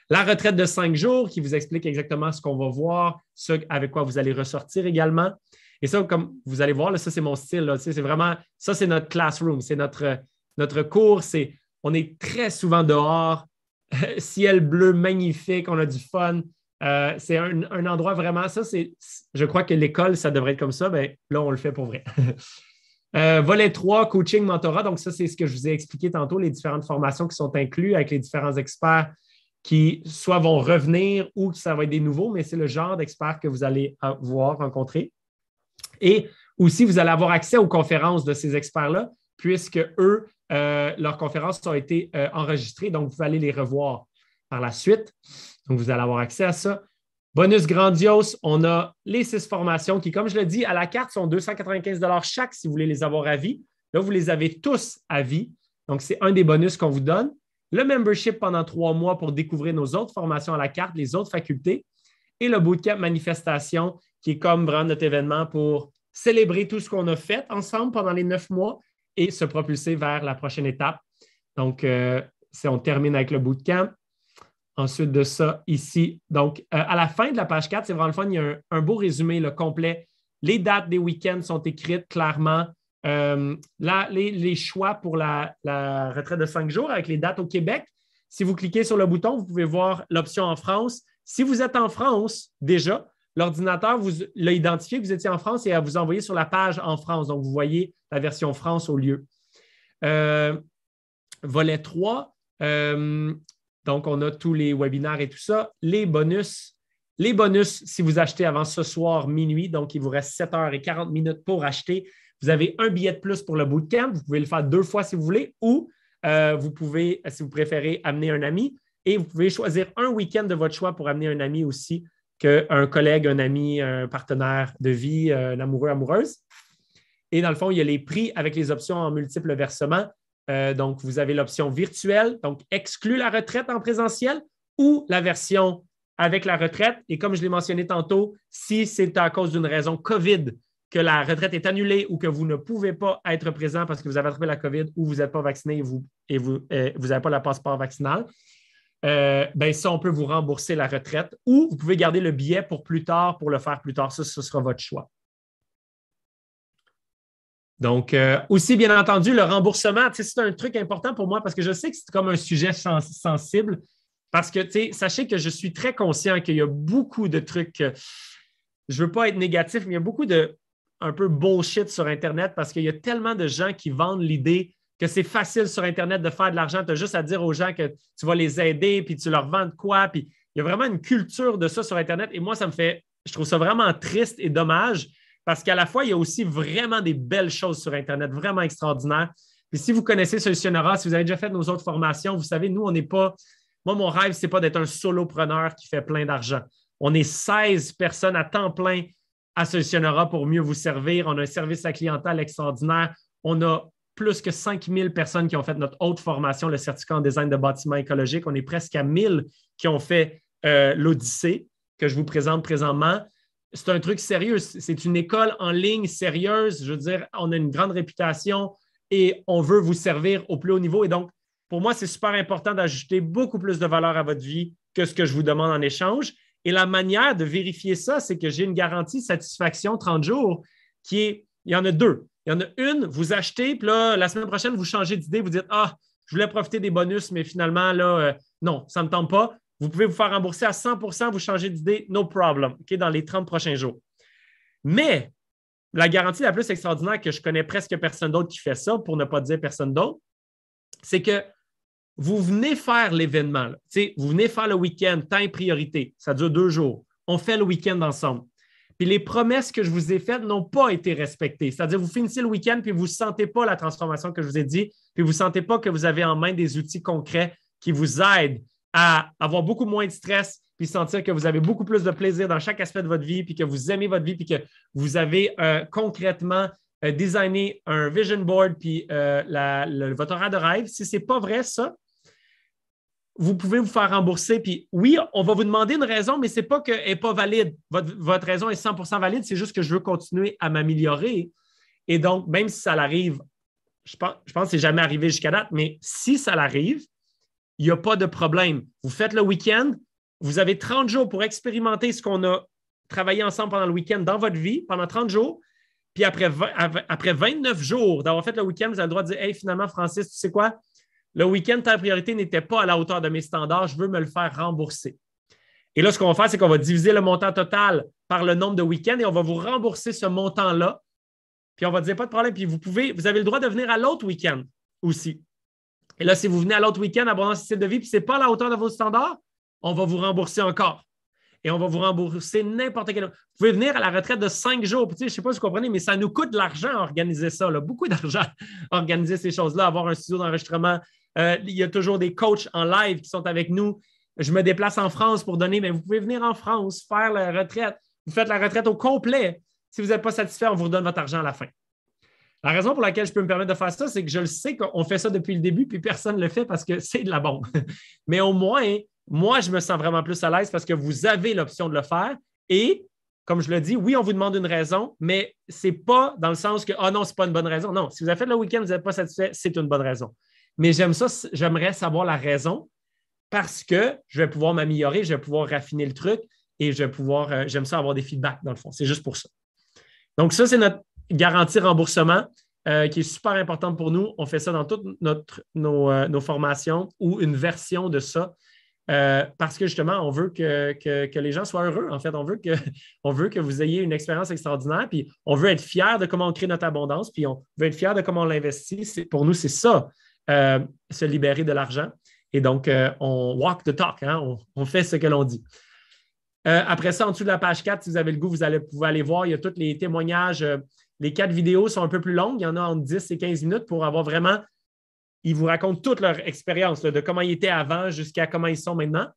La retraite de cinq jours qui vous explique exactement ce qu'on va voir, ce avec quoi vous allez ressortir également. Et ça, comme vous allez voir, là, ça, c'est mon style. Là, c'est vraiment, ça, c'est notre classroom, c'est notre, notre cours. C'est, on est très souvent dehors, ciel bleu magnifique, on a du fun. Euh, c'est un, endroit vraiment, ça, c'est, je crois que l'école, ça devrait être comme ça, mais ben, là, on le fait pour vrai. Euh, volet 3, coaching, mentorat. Donc, ça, c'est ce que je vous ai expliqué tantôt, les différentes formations qui sont incluses avec les différents experts qui soit vont revenir ou ça va être des nouveaux, mais c'est le genre d'experts que vous allez euh, voir, rencontrer. Et aussi, vous allez avoir accès aux conférences de ces experts-là, puisque eux, euh, leurs conférences ont été euh, enregistrées, donc vous allez les revoir par la suite. Donc, vous allez avoir accès à ça. Bonus grandiose, on a les six formations qui, comme je le dis, à la carte sont 295 chaque si vous voulez les avoir à vie. Là, vous les avez tous à vie. Donc, c'est un des bonus qu'on vous donne le membership pendant trois mois pour découvrir nos autres formations à la carte, les autres facultés, et le bootcamp manifestation, qui est comme vraiment notre événement pour célébrer tout ce qu'on a fait ensemble pendant les neuf mois et se propulser vers la prochaine étape. Donc, euh, si on termine avec le bootcamp. Ensuite de ça, ici, donc euh, à la fin de la page 4, c'est vraiment le fun, il y a un, beau résumé le complet. Les dates des week-ends sont écrites clairement. Euh, là, les, choix pour la, retraite de cinq jours avec les dates au Québec. Si vous cliquez sur le bouton, vous pouvez voir l'option en France. Si vous êtes en France déjà, l'ordinateur vous l'a identifié que vous étiez en France et a vous envoyer sur la page en France. Donc, vous voyez la version France au lieu. Euh, volet 3, euh, donc on a tous les webinaires et tout ça. Les bonus, les bonus, si vous achetez avant ce soir minuit, donc il vous reste 7 heures et 40 minutes pour acheter, vous avez un billet de plus pour le bootcamp. Vous pouvez le faire deux fois si vous voulez ou euh, vous pouvez, euh, si vous préférez, amener un ami. Et vous pouvez choisir un week-end de votre choix pour amener un ami aussi qu'un collègue, un ami, un partenaire de vie, euh, un amoureux, amoureuse. Et dans le fond, il y a les prix avec les options en multiples versements. donc, vous avez l'option virtuelle, donc exclue la retraite en présentiel ou la version avec la retraite. Et comme je l'ai mentionné tantôt, si c'est à cause d'une raison COVID que la retraite est annulée ou que vous ne pouvez pas être présent parce que vous avez attrapé la COVID ou vous n'êtes pas vacciné et vous n'avez vous, euh, vous pas le passeport vaccinal, euh, ben ça, on peut vous rembourser la retraite ou vous pouvez garder le billet pour plus tard, pour le faire plus tard. Ça, ce sera votre choix. Donc, euh, aussi, bien entendu, le remboursement, c'est un truc important pour moi parce que je sais que c'est comme un sujet sensible parce que, sachez que je suis très conscient qu'il y a beaucoup de trucs, je ne veux pas être négatif, mais il y a beaucoup de un peu bullshit sur Internet parce qu'il y a tellement de gens qui vendent l'idée que c'est facile sur Internet de faire de l'argent. Tu as juste à dire aux gens que tu vas les aider, puis tu leur vends quoi. Puis il y a vraiment une culture de ça sur Internet. Et moi, ça me fait, je trouve ça vraiment triste et dommage parce qu'à la fois, il y a aussi vraiment des belles choses sur Internet, vraiment extraordinaires. Puis si vous connaissez Solutionora si vous avez déjà fait nos autres formations, vous savez, nous, on n'est pas. Moi, mon rêve, c'est pas d'être un solopreneur qui fait plein d'argent. On est 16 personnes à temps plein Associationnera pour mieux vous servir. On a un service à clientèle extraordinaire. On a plus que 5000 personnes qui ont fait notre haute formation, le certificat en design de bâtiment écologique. On est presque à 1000 qui ont fait euh, l'Odyssée que je vous présente présentement. C'est un truc sérieux. C'est une école en ligne sérieuse. Je veux dire, on a une grande réputation et on veut vous servir au plus haut niveau. Et donc, pour moi, c'est super important d'ajouter beaucoup plus de valeur à votre vie que ce que je vous demande en échange. Et la manière de vérifier ça, c'est que j'ai une garantie de satisfaction 30 jours qui est, il y en a deux. Il y en a une, vous achetez, puis là, la semaine prochaine, vous changez d'idée, vous dites Ah, je voulais profiter des bonus, mais finalement, là, euh, non, ça ne me tente pas. Vous pouvez vous faire rembourser à 100 vous changez d'idée, no problem, OK, dans les 30 prochains jours. Mais la garantie la plus extraordinaire que je connais presque personne d'autre qui fait ça, pour ne pas dire personne d'autre, c'est que vous venez faire l'événement. Vous venez faire le week-end, temps et priorité. Ça dure deux jours. On fait le week-end ensemble. Puis les promesses que je vous ai faites n'ont pas été respectées. C'est-à-dire, vous finissez le week-end, puis vous ne sentez pas la transformation que je vous ai dit, puis vous ne sentez pas que vous avez en main des outils concrets qui vous aident à avoir beaucoup moins de stress, puis sentir que vous avez beaucoup plus de plaisir dans chaque aspect de votre vie, puis que vous aimez votre vie, puis que vous avez euh, concrètement euh, designé un vision board, puis euh, votre horaire de rêve. Si ce n'est pas vrai, ça, vous pouvez vous faire rembourser. Puis oui, on va vous demander une raison, mais ce n'est pas qu'elle n'est pas valide. Votre, raison est 100 valide, c'est juste que je veux continuer à m'améliorer. Et donc, même si ça l'arrive, je pense, je pense n'est jamais arrivé jusqu'à date, mais si ça l'arrive, il n'y a pas de problème. Vous faites le week-end, vous avez 30 jours pour expérimenter ce qu'on a travaillé ensemble pendant le week-end dans votre vie, pendant 30 jours. Puis après, après 29 jours d'avoir fait le week-end, vous avez le droit de dire Hey, finalement, Francis, tu sais quoi? Le week-end, ta priorité n'était pas à la hauteur de mes standards. Je veux me le faire rembourser. Et là, ce qu'on va faire, c'est qu'on va diviser le montant total par le nombre de week-ends et on va vous rembourser ce montant-là. Puis on va dire pas de problème. Puis vous pouvez, vous avez le droit de venir à l'autre week-end aussi. Et là, si vous venez à l'autre week-end, abondance style de vie, puis ce n'est pas à la hauteur de vos standards, on va vous rembourser encore. Et on va vous rembourser n'importe quel. Vous pouvez venir à la retraite de cinq jours. Puis, je ne sais pas si vous comprenez, mais ça nous coûte de l'argent organiser ça. Beaucoup d'argent organiser ces choses-là, avoir un studio d'enregistrement, euh, il y a toujours des coachs en live qui sont avec nous. Je me déplace en France pour donner, mais vous pouvez venir en France, faire la retraite. Vous faites la retraite au complet. Si vous n'êtes pas satisfait, on vous redonne votre argent à la fin. La raison pour laquelle je peux me permettre de faire ça, c'est que je le sais qu'on fait ça depuis le début, puis personne ne le fait parce que c'est de la bombe. Mais au moins, moi, je me sens vraiment plus à l'aise parce que vous avez l'option de le faire. Et comme je le dis, oui, on vous demande une raison, mais ce n'est pas dans le sens que, ah non, ce n'est pas une bonne raison. Non, si vous avez fait le week-end, vous n'êtes pas satisfait, c'est une bonne raison mais j'aime ça, j'aimerais savoir la raison parce que je vais pouvoir m'améliorer, je vais pouvoir raffiner le truc et euh, j'aime ça avoir des feedbacks dans le fond. C'est juste pour ça. Donc, ça, c'est notre garantie remboursement euh, qui est super importante pour nous. On fait ça dans toutes euh, nos, formations ou une version de ça. parce que justement, on veut que, les gens soient heureux. En fait, on veut que, on veut que vous ayez une expérience extraordinaire, puis on veut être fier de comment on crée notre abondance, puis on veut être fier de comment on l'investit. Pour nous, c'est ça, euh, se libérer de l'argent. Et donc, euh, on walk the talk, hein. on, fait ce que l'on dit. Euh, après ça, en dessous de la page 4, si vous avez le goût, vous allez pouvoir aller voir, il y a tous les témoignages. les quatre vidéos sont un peu plus longues, il y en a entre 10 et 15 minutes pour avoir vraiment, ils vous racontent toute leur expérience, de comment ils étaient avant jusqu'à comment ils sont maintenant.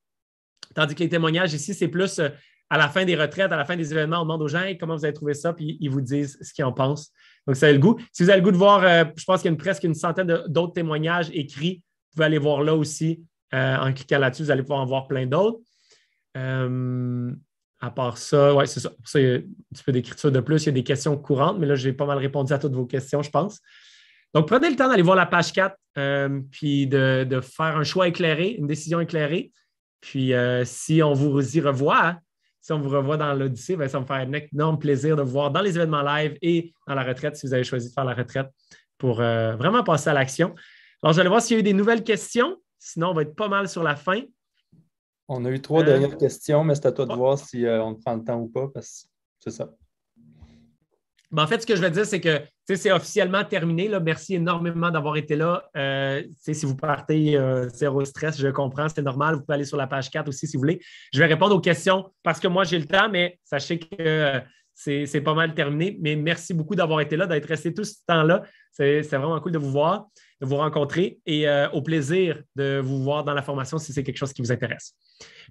Tandis que les témoignages ici, c'est plus à la fin des retraites, à la fin des événements, on demande aux gens comment vous avez trouvé ça, puis ils vous disent ce qu'ils en pensent. Donc, ça a le goût. Si vous avez le goût de voir, euh, je pense qu'il y a presque une centaine d'autres témoignages écrits. Vous pouvez aller voir là aussi. Euh, en cliquant là-dessus, vous allez pouvoir en voir plein d'autres. Euh, à part ça, oui, c'est ça. ça, il y a un petit peu d'écriture de plus. Il y a des questions courantes, mais là, j'ai pas mal répondu à toutes vos questions, je pense. Donc, prenez le temps d'aller voir la page 4, puis de, faire un choix éclairé, une décision éclairée. Puis, si on vous y revoit, hein, si on vous revoit dans l'Odyssée, ben, ça me faire un énorme plaisir de vous voir dans les événements live et dans la retraite, si vous avez choisi de faire la retraite, pour euh, vraiment passer à l'action. Alors, je aller voir s'il y a eu des nouvelles questions. Sinon, on va être pas mal sur la fin. On a eu trois euh, dernières questions, mais c'est à toi de voir si euh, on prend le temps ou pas, parce que c'est ça. Ben, en fait, ce que je veux dire, c'est que c'est officiellement terminé. Merci énormément d'avoir été là. Euh, si vous partez euh, zéro stress, je comprends, c'est normal. Vous pouvez aller sur la page 4 aussi si vous voulez. Je vais répondre aux questions parce que moi, j'ai le temps, mais sachez que euh, c'est pas mal terminé. Mais merci beaucoup d'avoir été là, d'être resté tout ce temps-là. C'est vraiment cool de vous voir, de vous rencontrer et au plaisir de vous voir dans la formation si c'est quelque chose qui vous intéresse.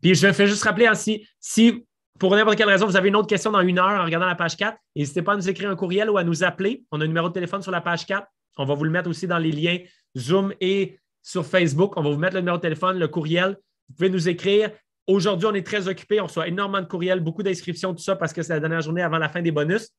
Puis je fais juste rappeler ainsi, si pour n'importe quelle raison, vous avez une autre question dans une heure en regardant la page 4, n'hésitez pas à nous écrire un courriel ou à nous appeler. On a un numéro de téléphone sur la page 4. On va vous le mettre aussi dans les liens Zoom et sur Facebook. On va vous mettre le numéro de téléphone, le courriel. Vous pouvez nous écrire. Aujourd'hui, on est très occupé. On reçoit énormément de courriels, beaucoup d'inscriptions, tout ça, parce que c'est la dernière journée avant la fin des bonus.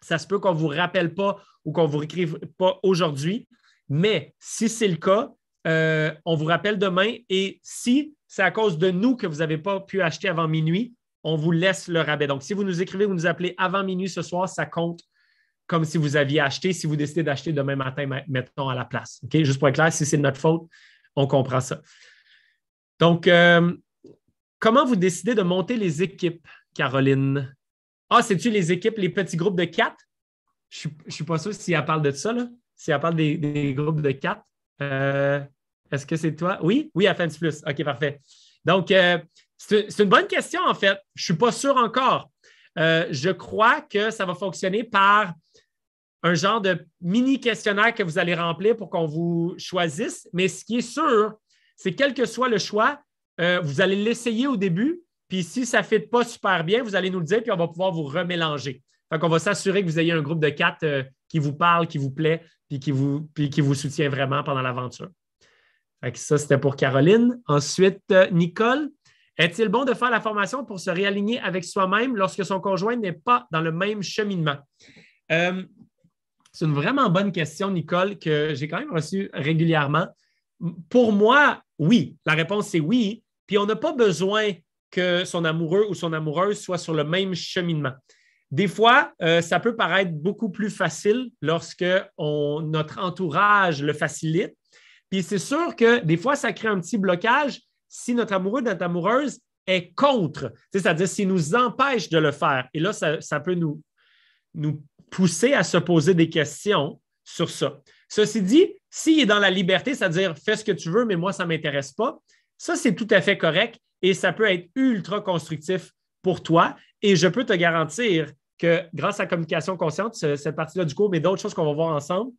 Ça se peut qu'on ne vous rappelle pas ou qu'on ne vous écrive pas aujourd'hui. Mais si c'est le cas, euh, on vous rappelle demain. Et si c'est à cause de nous que vous n'avez pas pu acheter avant minuit, on vous laisse le rabais. Donc, si vous nous écrivez vous nous appelez avant minuit ce soir, ça compte comme si vous aviez acheté, si vous décidez d'acheter demain matin, mettons à la place. OK? Juste pour être clair, si c'est de notre faute, on comprend ça. Donc, euh, comment vous décidez de monter les équipes, Caroline? Ah, c'est-tu les équipes, les petits groupes de quatre? Je ne suis pas sûr si elle parle de ça, là. si elle parle des, groupes de quatre. Euh, est-ce que c'est toi? Oui? Oui, à Fancy plus. OK, parfait. Donc, euh, c'est une bonne question, en fait. Je ne suis pas sûr encore. Euh, je crois que ça va fonctionner par un genre de mini questionnaire que vous allez remplir pour qu'on vous choisisse. Mais ce qui est sûr, c'est quel que soit le choix, euh, vous allez l'essayer au début. Puis si ça ne fait pas super bien, vous allez nous le dire, puis on va pouvoir vous remélanger. Fait on va s'assurer que vous ayez un groupe de quatre euh, qui vous parle, qui vous plaît, puis qui vous, puis qui vous soutient vraiment pendant l'aventure. ça, c'était pour Caroline. Ensuite, Nicole. Est-il bon de faire la formation pour se réaligner avec soi-même lorsque son conjoint n'est pas dans le même cheminement? Euh, c'est une vraiment bonne question, Nicole, que j'ai quand même reçue régulièrement. Pour moi, oui. La réponse, c'est oui. Puis on n'a pas besoin que son amoureux ou son amoureuse soit sur le même cheminement. Des fois, euh, ça peut paraître beaucoup plus facile lorsque notre entourage le facilite. Puis c'est sûr que des fois, ça crée un petit blocage si notre amoureux, notre amoureuse est contre, c'est-à-dire s'il nous empêche de le faire. Et là, ça, peut nous, nous pousser à se poser des questions sur ça. Ceci dit, s'il est dans la liberté, c'est-à-dire fais ce que tu veux, mais moi, ça ne m'intéresse pas, ça, c'est tout à fait correct et ça peut être ultra constructif pour toi. Et je peux te garantir que grâce à la communication consciente, cette partie-là du cours, mais d'autres choses qu'on va voir ensemble,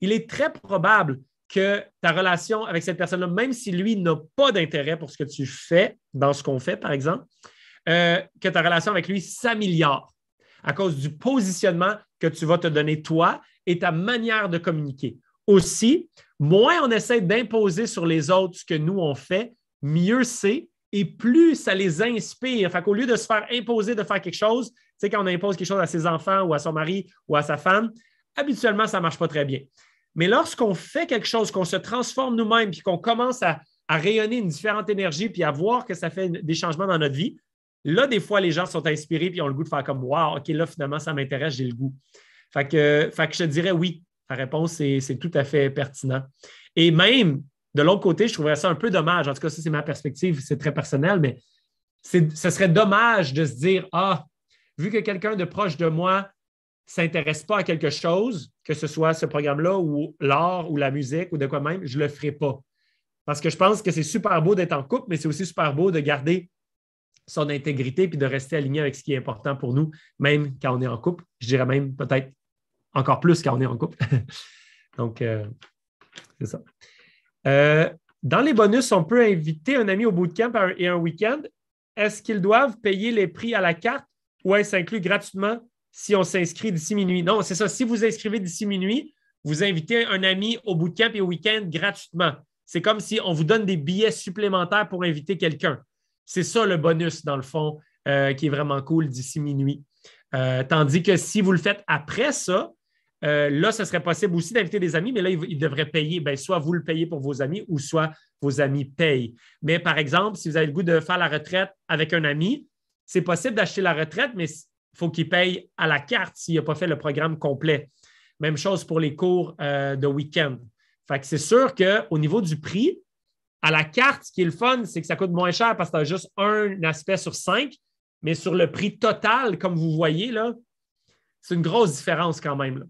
il est très probable que ta relation avec cette personne-là, même si lui n'a pas d'intérêt pour ce que tu fais, dans ce qu'on fait, par exemple, euh, que ta relation avec lui s'améliore à cause du positionnement que tu vas te donner toi et ta manière de communiquer. Aussi, moins on essaie d'imposer sur les autres ce que nous on fait, mieux c'est et plus ça les inspire. Fait qu'au lieu de se faire imposer de faire quelque chose, tu sais, quand on impose quelque chose à ses enfants ou à son mari ou à sa femme, habituellement, ça ne marche pas très bien. Mais lorsqu'on fait quelque chose, qu'on se transforme nous-mêmes, puis qu'on commence à, rayonner une différente énergie, puis à voir que ça fait des changements dans notre vie, là, des fois, les gens sont inspirés, puis ont le goût de faire comme Wow, OK, là, finalement, ça m'intéresse, j'ai le goût. Fait que, fait que je te dirais oui, La réponse, c'est tout à fait pertinent. Et même, de l'autre côté, je trouverais ça un peu dommage. En tout cas, ça, c'est ma perspective, c'est très personnel, mais ce serait dommage de se dire Ah, vu que quelqu'un de proche de moi s'intéresse pas à quelque chose, que ce soit ce programme-là ou l'art ou la musique ou de quoi même, je le ferai pas. Parce que je pense que c'est super beau d'être en couple, mais c'est aussi super beau de garder son intégrité puis de rester aligné avec ce qui est important pour nous, même quand on est en couple. Je dirais même peut-être encore plus quand on est en couple. Donc, euh, c'est ça. Euh, dans les bonus, on peut inviter un ami au bootcamp et un week-end. Est-ce qu'ils doivent payer les prix à la carte ou est-ce inclus gratuitement si on s'inscrit d'ici minuit. Non, c'est ça. Si vous inscrivez d'ici minuit, vous invitez un ami au bootcamp et au week-end gratuitement. C'est comme si on vous donne des billets supplémentaires pour inviter quelqu'un. C'est ça le bonus, dans le fond, euh, qui est vraiment cool d'ici minuit. Euh, tandis que si vous le faites après ça, euh, là, ce serait possible aussi d'inviter des amis, mais là, ils, ils devraient payer. Bien, soit vous le payez pour vos amis ou soit vos amis payent. Mais par exemple, si vous avez le goût de faire la retraite avec un ami, c'est possible d'acheter la retraite, mais faut qu'il paye à la carte s'il n'a pas fait le programme complet. Même chose pour les cours euh, de week-end. c'est sûr qu'au niveau du prix, à la carte, ce qui est le fun, c'est que ça coûte moins cher parce que tu as juste un aspect sur cinq, mais sur le prix total, comme vous voyez, là, c'est une grosse différence quand même.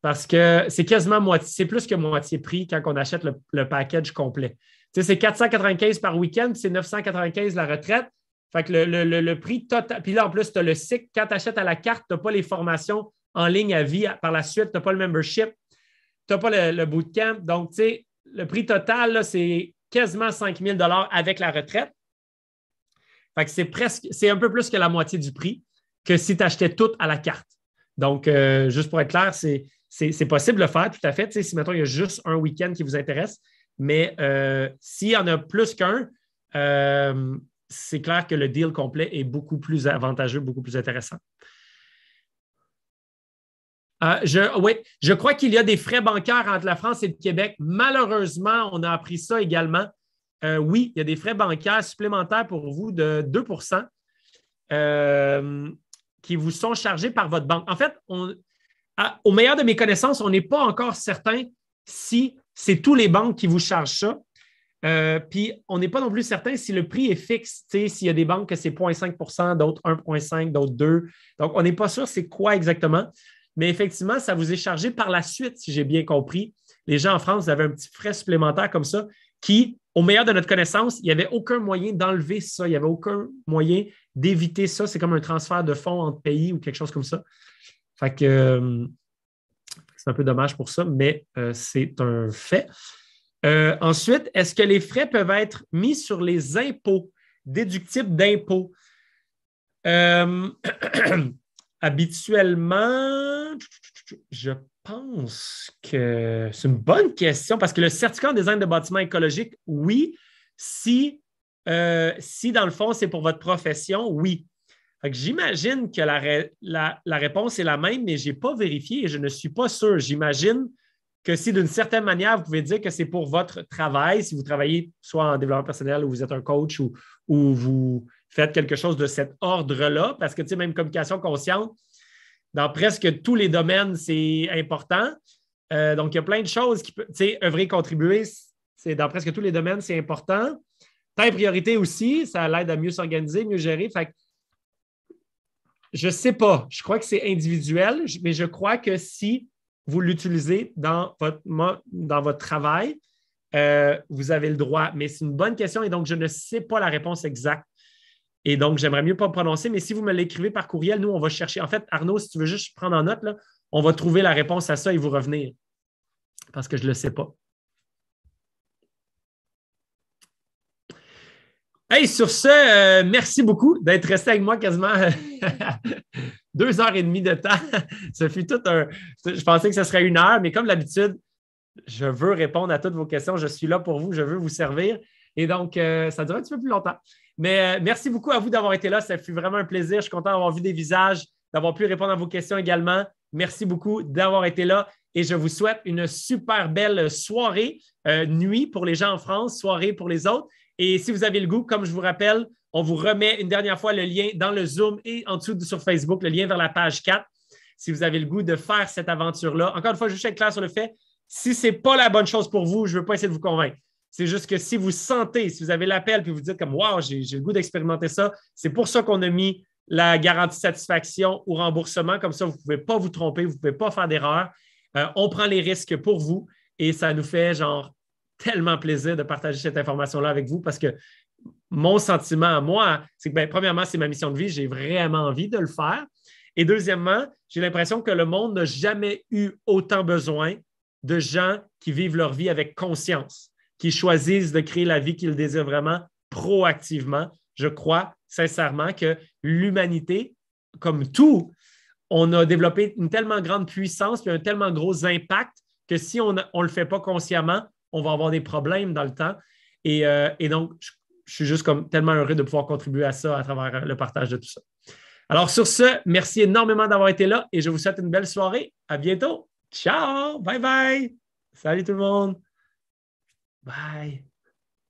Parce que c'est quasiment moitié, c'est plus que moitié prix quand on achète le, package complet. c'est 495 par week-end, c'est 995 la retraite. Fait que le, prix total. Puis là, en plus, tu as le cycle. Quand tu achètes à la carte, tu n'as pas les formations en ligne à vie par la suite, tu n'as pas le membership, tu n'as pas le, bootcamp. Donc, tu sais, le prix total, c'est quasiment 5 000 avec la retraite. Fait que c'est presque, c'est un peu plus que la moitié du prix que si tu achetais tout à la carte. Donc, euh, juste pour être clair, c'est, possible de le faire, tout à fait. Tu sais, si maintenant il y a juste un week-end qui vous intéresse, mais euh, s'il y en a plus qu'un, euh, c'est clair que le deal complet est beaucoup plus avantageux, beaucoup plus intéressant. Euh, je, oui, je crois qu'il y a des frais bancaires entre la France et le Québec. Malheureusement, on a appris ça également. Euh, oui, il y a des frais bancaires supplémentaires pour vous de 2 euh, qui vous sont chargés par votre banque. En fait, au meilleur de mes connaissances, on n'est pas encore certain si c'est tous les banques qui vous chargent ça euh, puis on n'est pas non plus certain si le prix est fixe, s'il y a des banques que c'est 0,5 d'autres 1,5, d'autres 2. Donc, on n'est pas sûr c'est quoi exactement. Mais effectivement, ça vous est chargé par la suite, si j'ai bien compris. Les gens en France avaient un petit frais supplémentaire comme ça qui, au meilleur de notre connaissance, il n'y avait aucun moyen d'enlever ça. Il n'y avait aucun moyen d'éviter ça. C'est comme un transfert de fonds entre pays ou quelque chose comme ça. Fait que euh, c'est un peu dommage pour ça, mais euh, c'est un fait. Euh, ensuite, est-ce que les frais peuvent être mis sur les impôts, déductibles d'impôts? Euh, habituellement, je pense que c'est une bonne question parce que le certificat en design de bâtiment écologique, oui, si, euh, dans le fond c'est pour votre profession, oui. J'imagine que la, la, réponse est la même, mais je n'ai pas vérifié et je ne suis pas sûr. J'imagine que si d'une certaine manière, vous pouvez dire que c'est pour votre travail, si vous travaillez soit en développement personnel ou vous êtes un coach ou, vous faites quelque chose de cet ordre-là, parce que tu sais, même communication consciente, dans presque tous les domaines, c'est important. Euh, donc, il y a plein de choses qui peuvent, tu sais, œuvrer, contribuer, c'est dans presque tous les domaines, c'est important. Temps priorité aussi, ça l'aide à mieux s'organiser, mieux gérer. Fait je ne sais pas, je crois que c'est individuel, mais je crois que si vous l'utilisez dans votre, dans votre travail, euh, vous avez le droit. Mais c'est une bonne question et donc je ne sais pas la réponse exacte. Et donc, j'aimerais mieux pas me prononcer, mais si vous me l'écrivez par courriel, nous, on va chercher. En fait, Arnaud, si tu veux juste prendre en note, on va trouver la réponse à ça et vous revenir. Parce que je ne le sais pas. Hey, sur ce, euh, merci beaucoup d'être resté avec moi quasiment deux heures et demie de temps. Ce fut tout un. Je pensais que ce serait une heure, mais comme d'habitude, je veux répondre à toutes vos questions. Je suis là pour vous, je veux vous servir. Et donc, euh, ça dure un petit peu plus longtemps. Mais euh, merci beaucoup à vous d'avoir été là. Ça fut vraiment un plaisir. Je suis content d'avoir vu des visages, d'avoir pu répondre à vos questions également. Merci beaucoup d'avoir été là et je vous souhaite une super belle soirée, nuit pour les gens en France, soirée pour les autres. Et si vous avez le goût, comme je vous rappelle, on vous remet une dernière fois le lien dans le Zoom et en dessous sur Facebook, le lien vers la page 4. Si vous avez le goût de faire cette aventure-là, encore une fois, je suis clair sur le fait, si ce n'est pas la bonne chose pour vous, je ne veux pas essayer de vous convaincre. C'est juste que si vous sentez, si vous avez l'appel, puis vous dites comme Wow, j'ai le goût d'expérimenter ça, c'est pour ça qu'on a mis la garantie de satisfaction ou remboursement. Comme ça, vous ne pouvez pas vous tromper, vous ne pouvez pas faire d'erreur. Euh, on prend les risques pour vous et ça nous fait genre tellement plaisir de partager cette information-là avec vous parce que mon sentiment à moi, c'est que, ben, premièrement, c'est ma mission de vie, j'ai vraiment envie de le faire. Et deuxièmement, j'ai l'impression que le monde n'a jamais eu autant besoin de gens qui vivent leur vie avec conscience, qui choisissent de créer la vie qu'ils désirent vraiment proactivement. Je crois sincèrement que l'humanité, comme tout, on a développé une tellement grande puissance et un tellement gros impact que si on ne le fait pas consciemment, on va avoir des problèmes dans le temps. Et, euh, donc, je, suis juste comme tellement heureux de pouvoir contribuer à ça à travers euh, le partage de tout ça. Alors, sur ce, merci énormément d'avoir été là et je vous souhaite une belle soirée. À bientôt. Ciao. Bye bye. Salut tout le monde. Bye.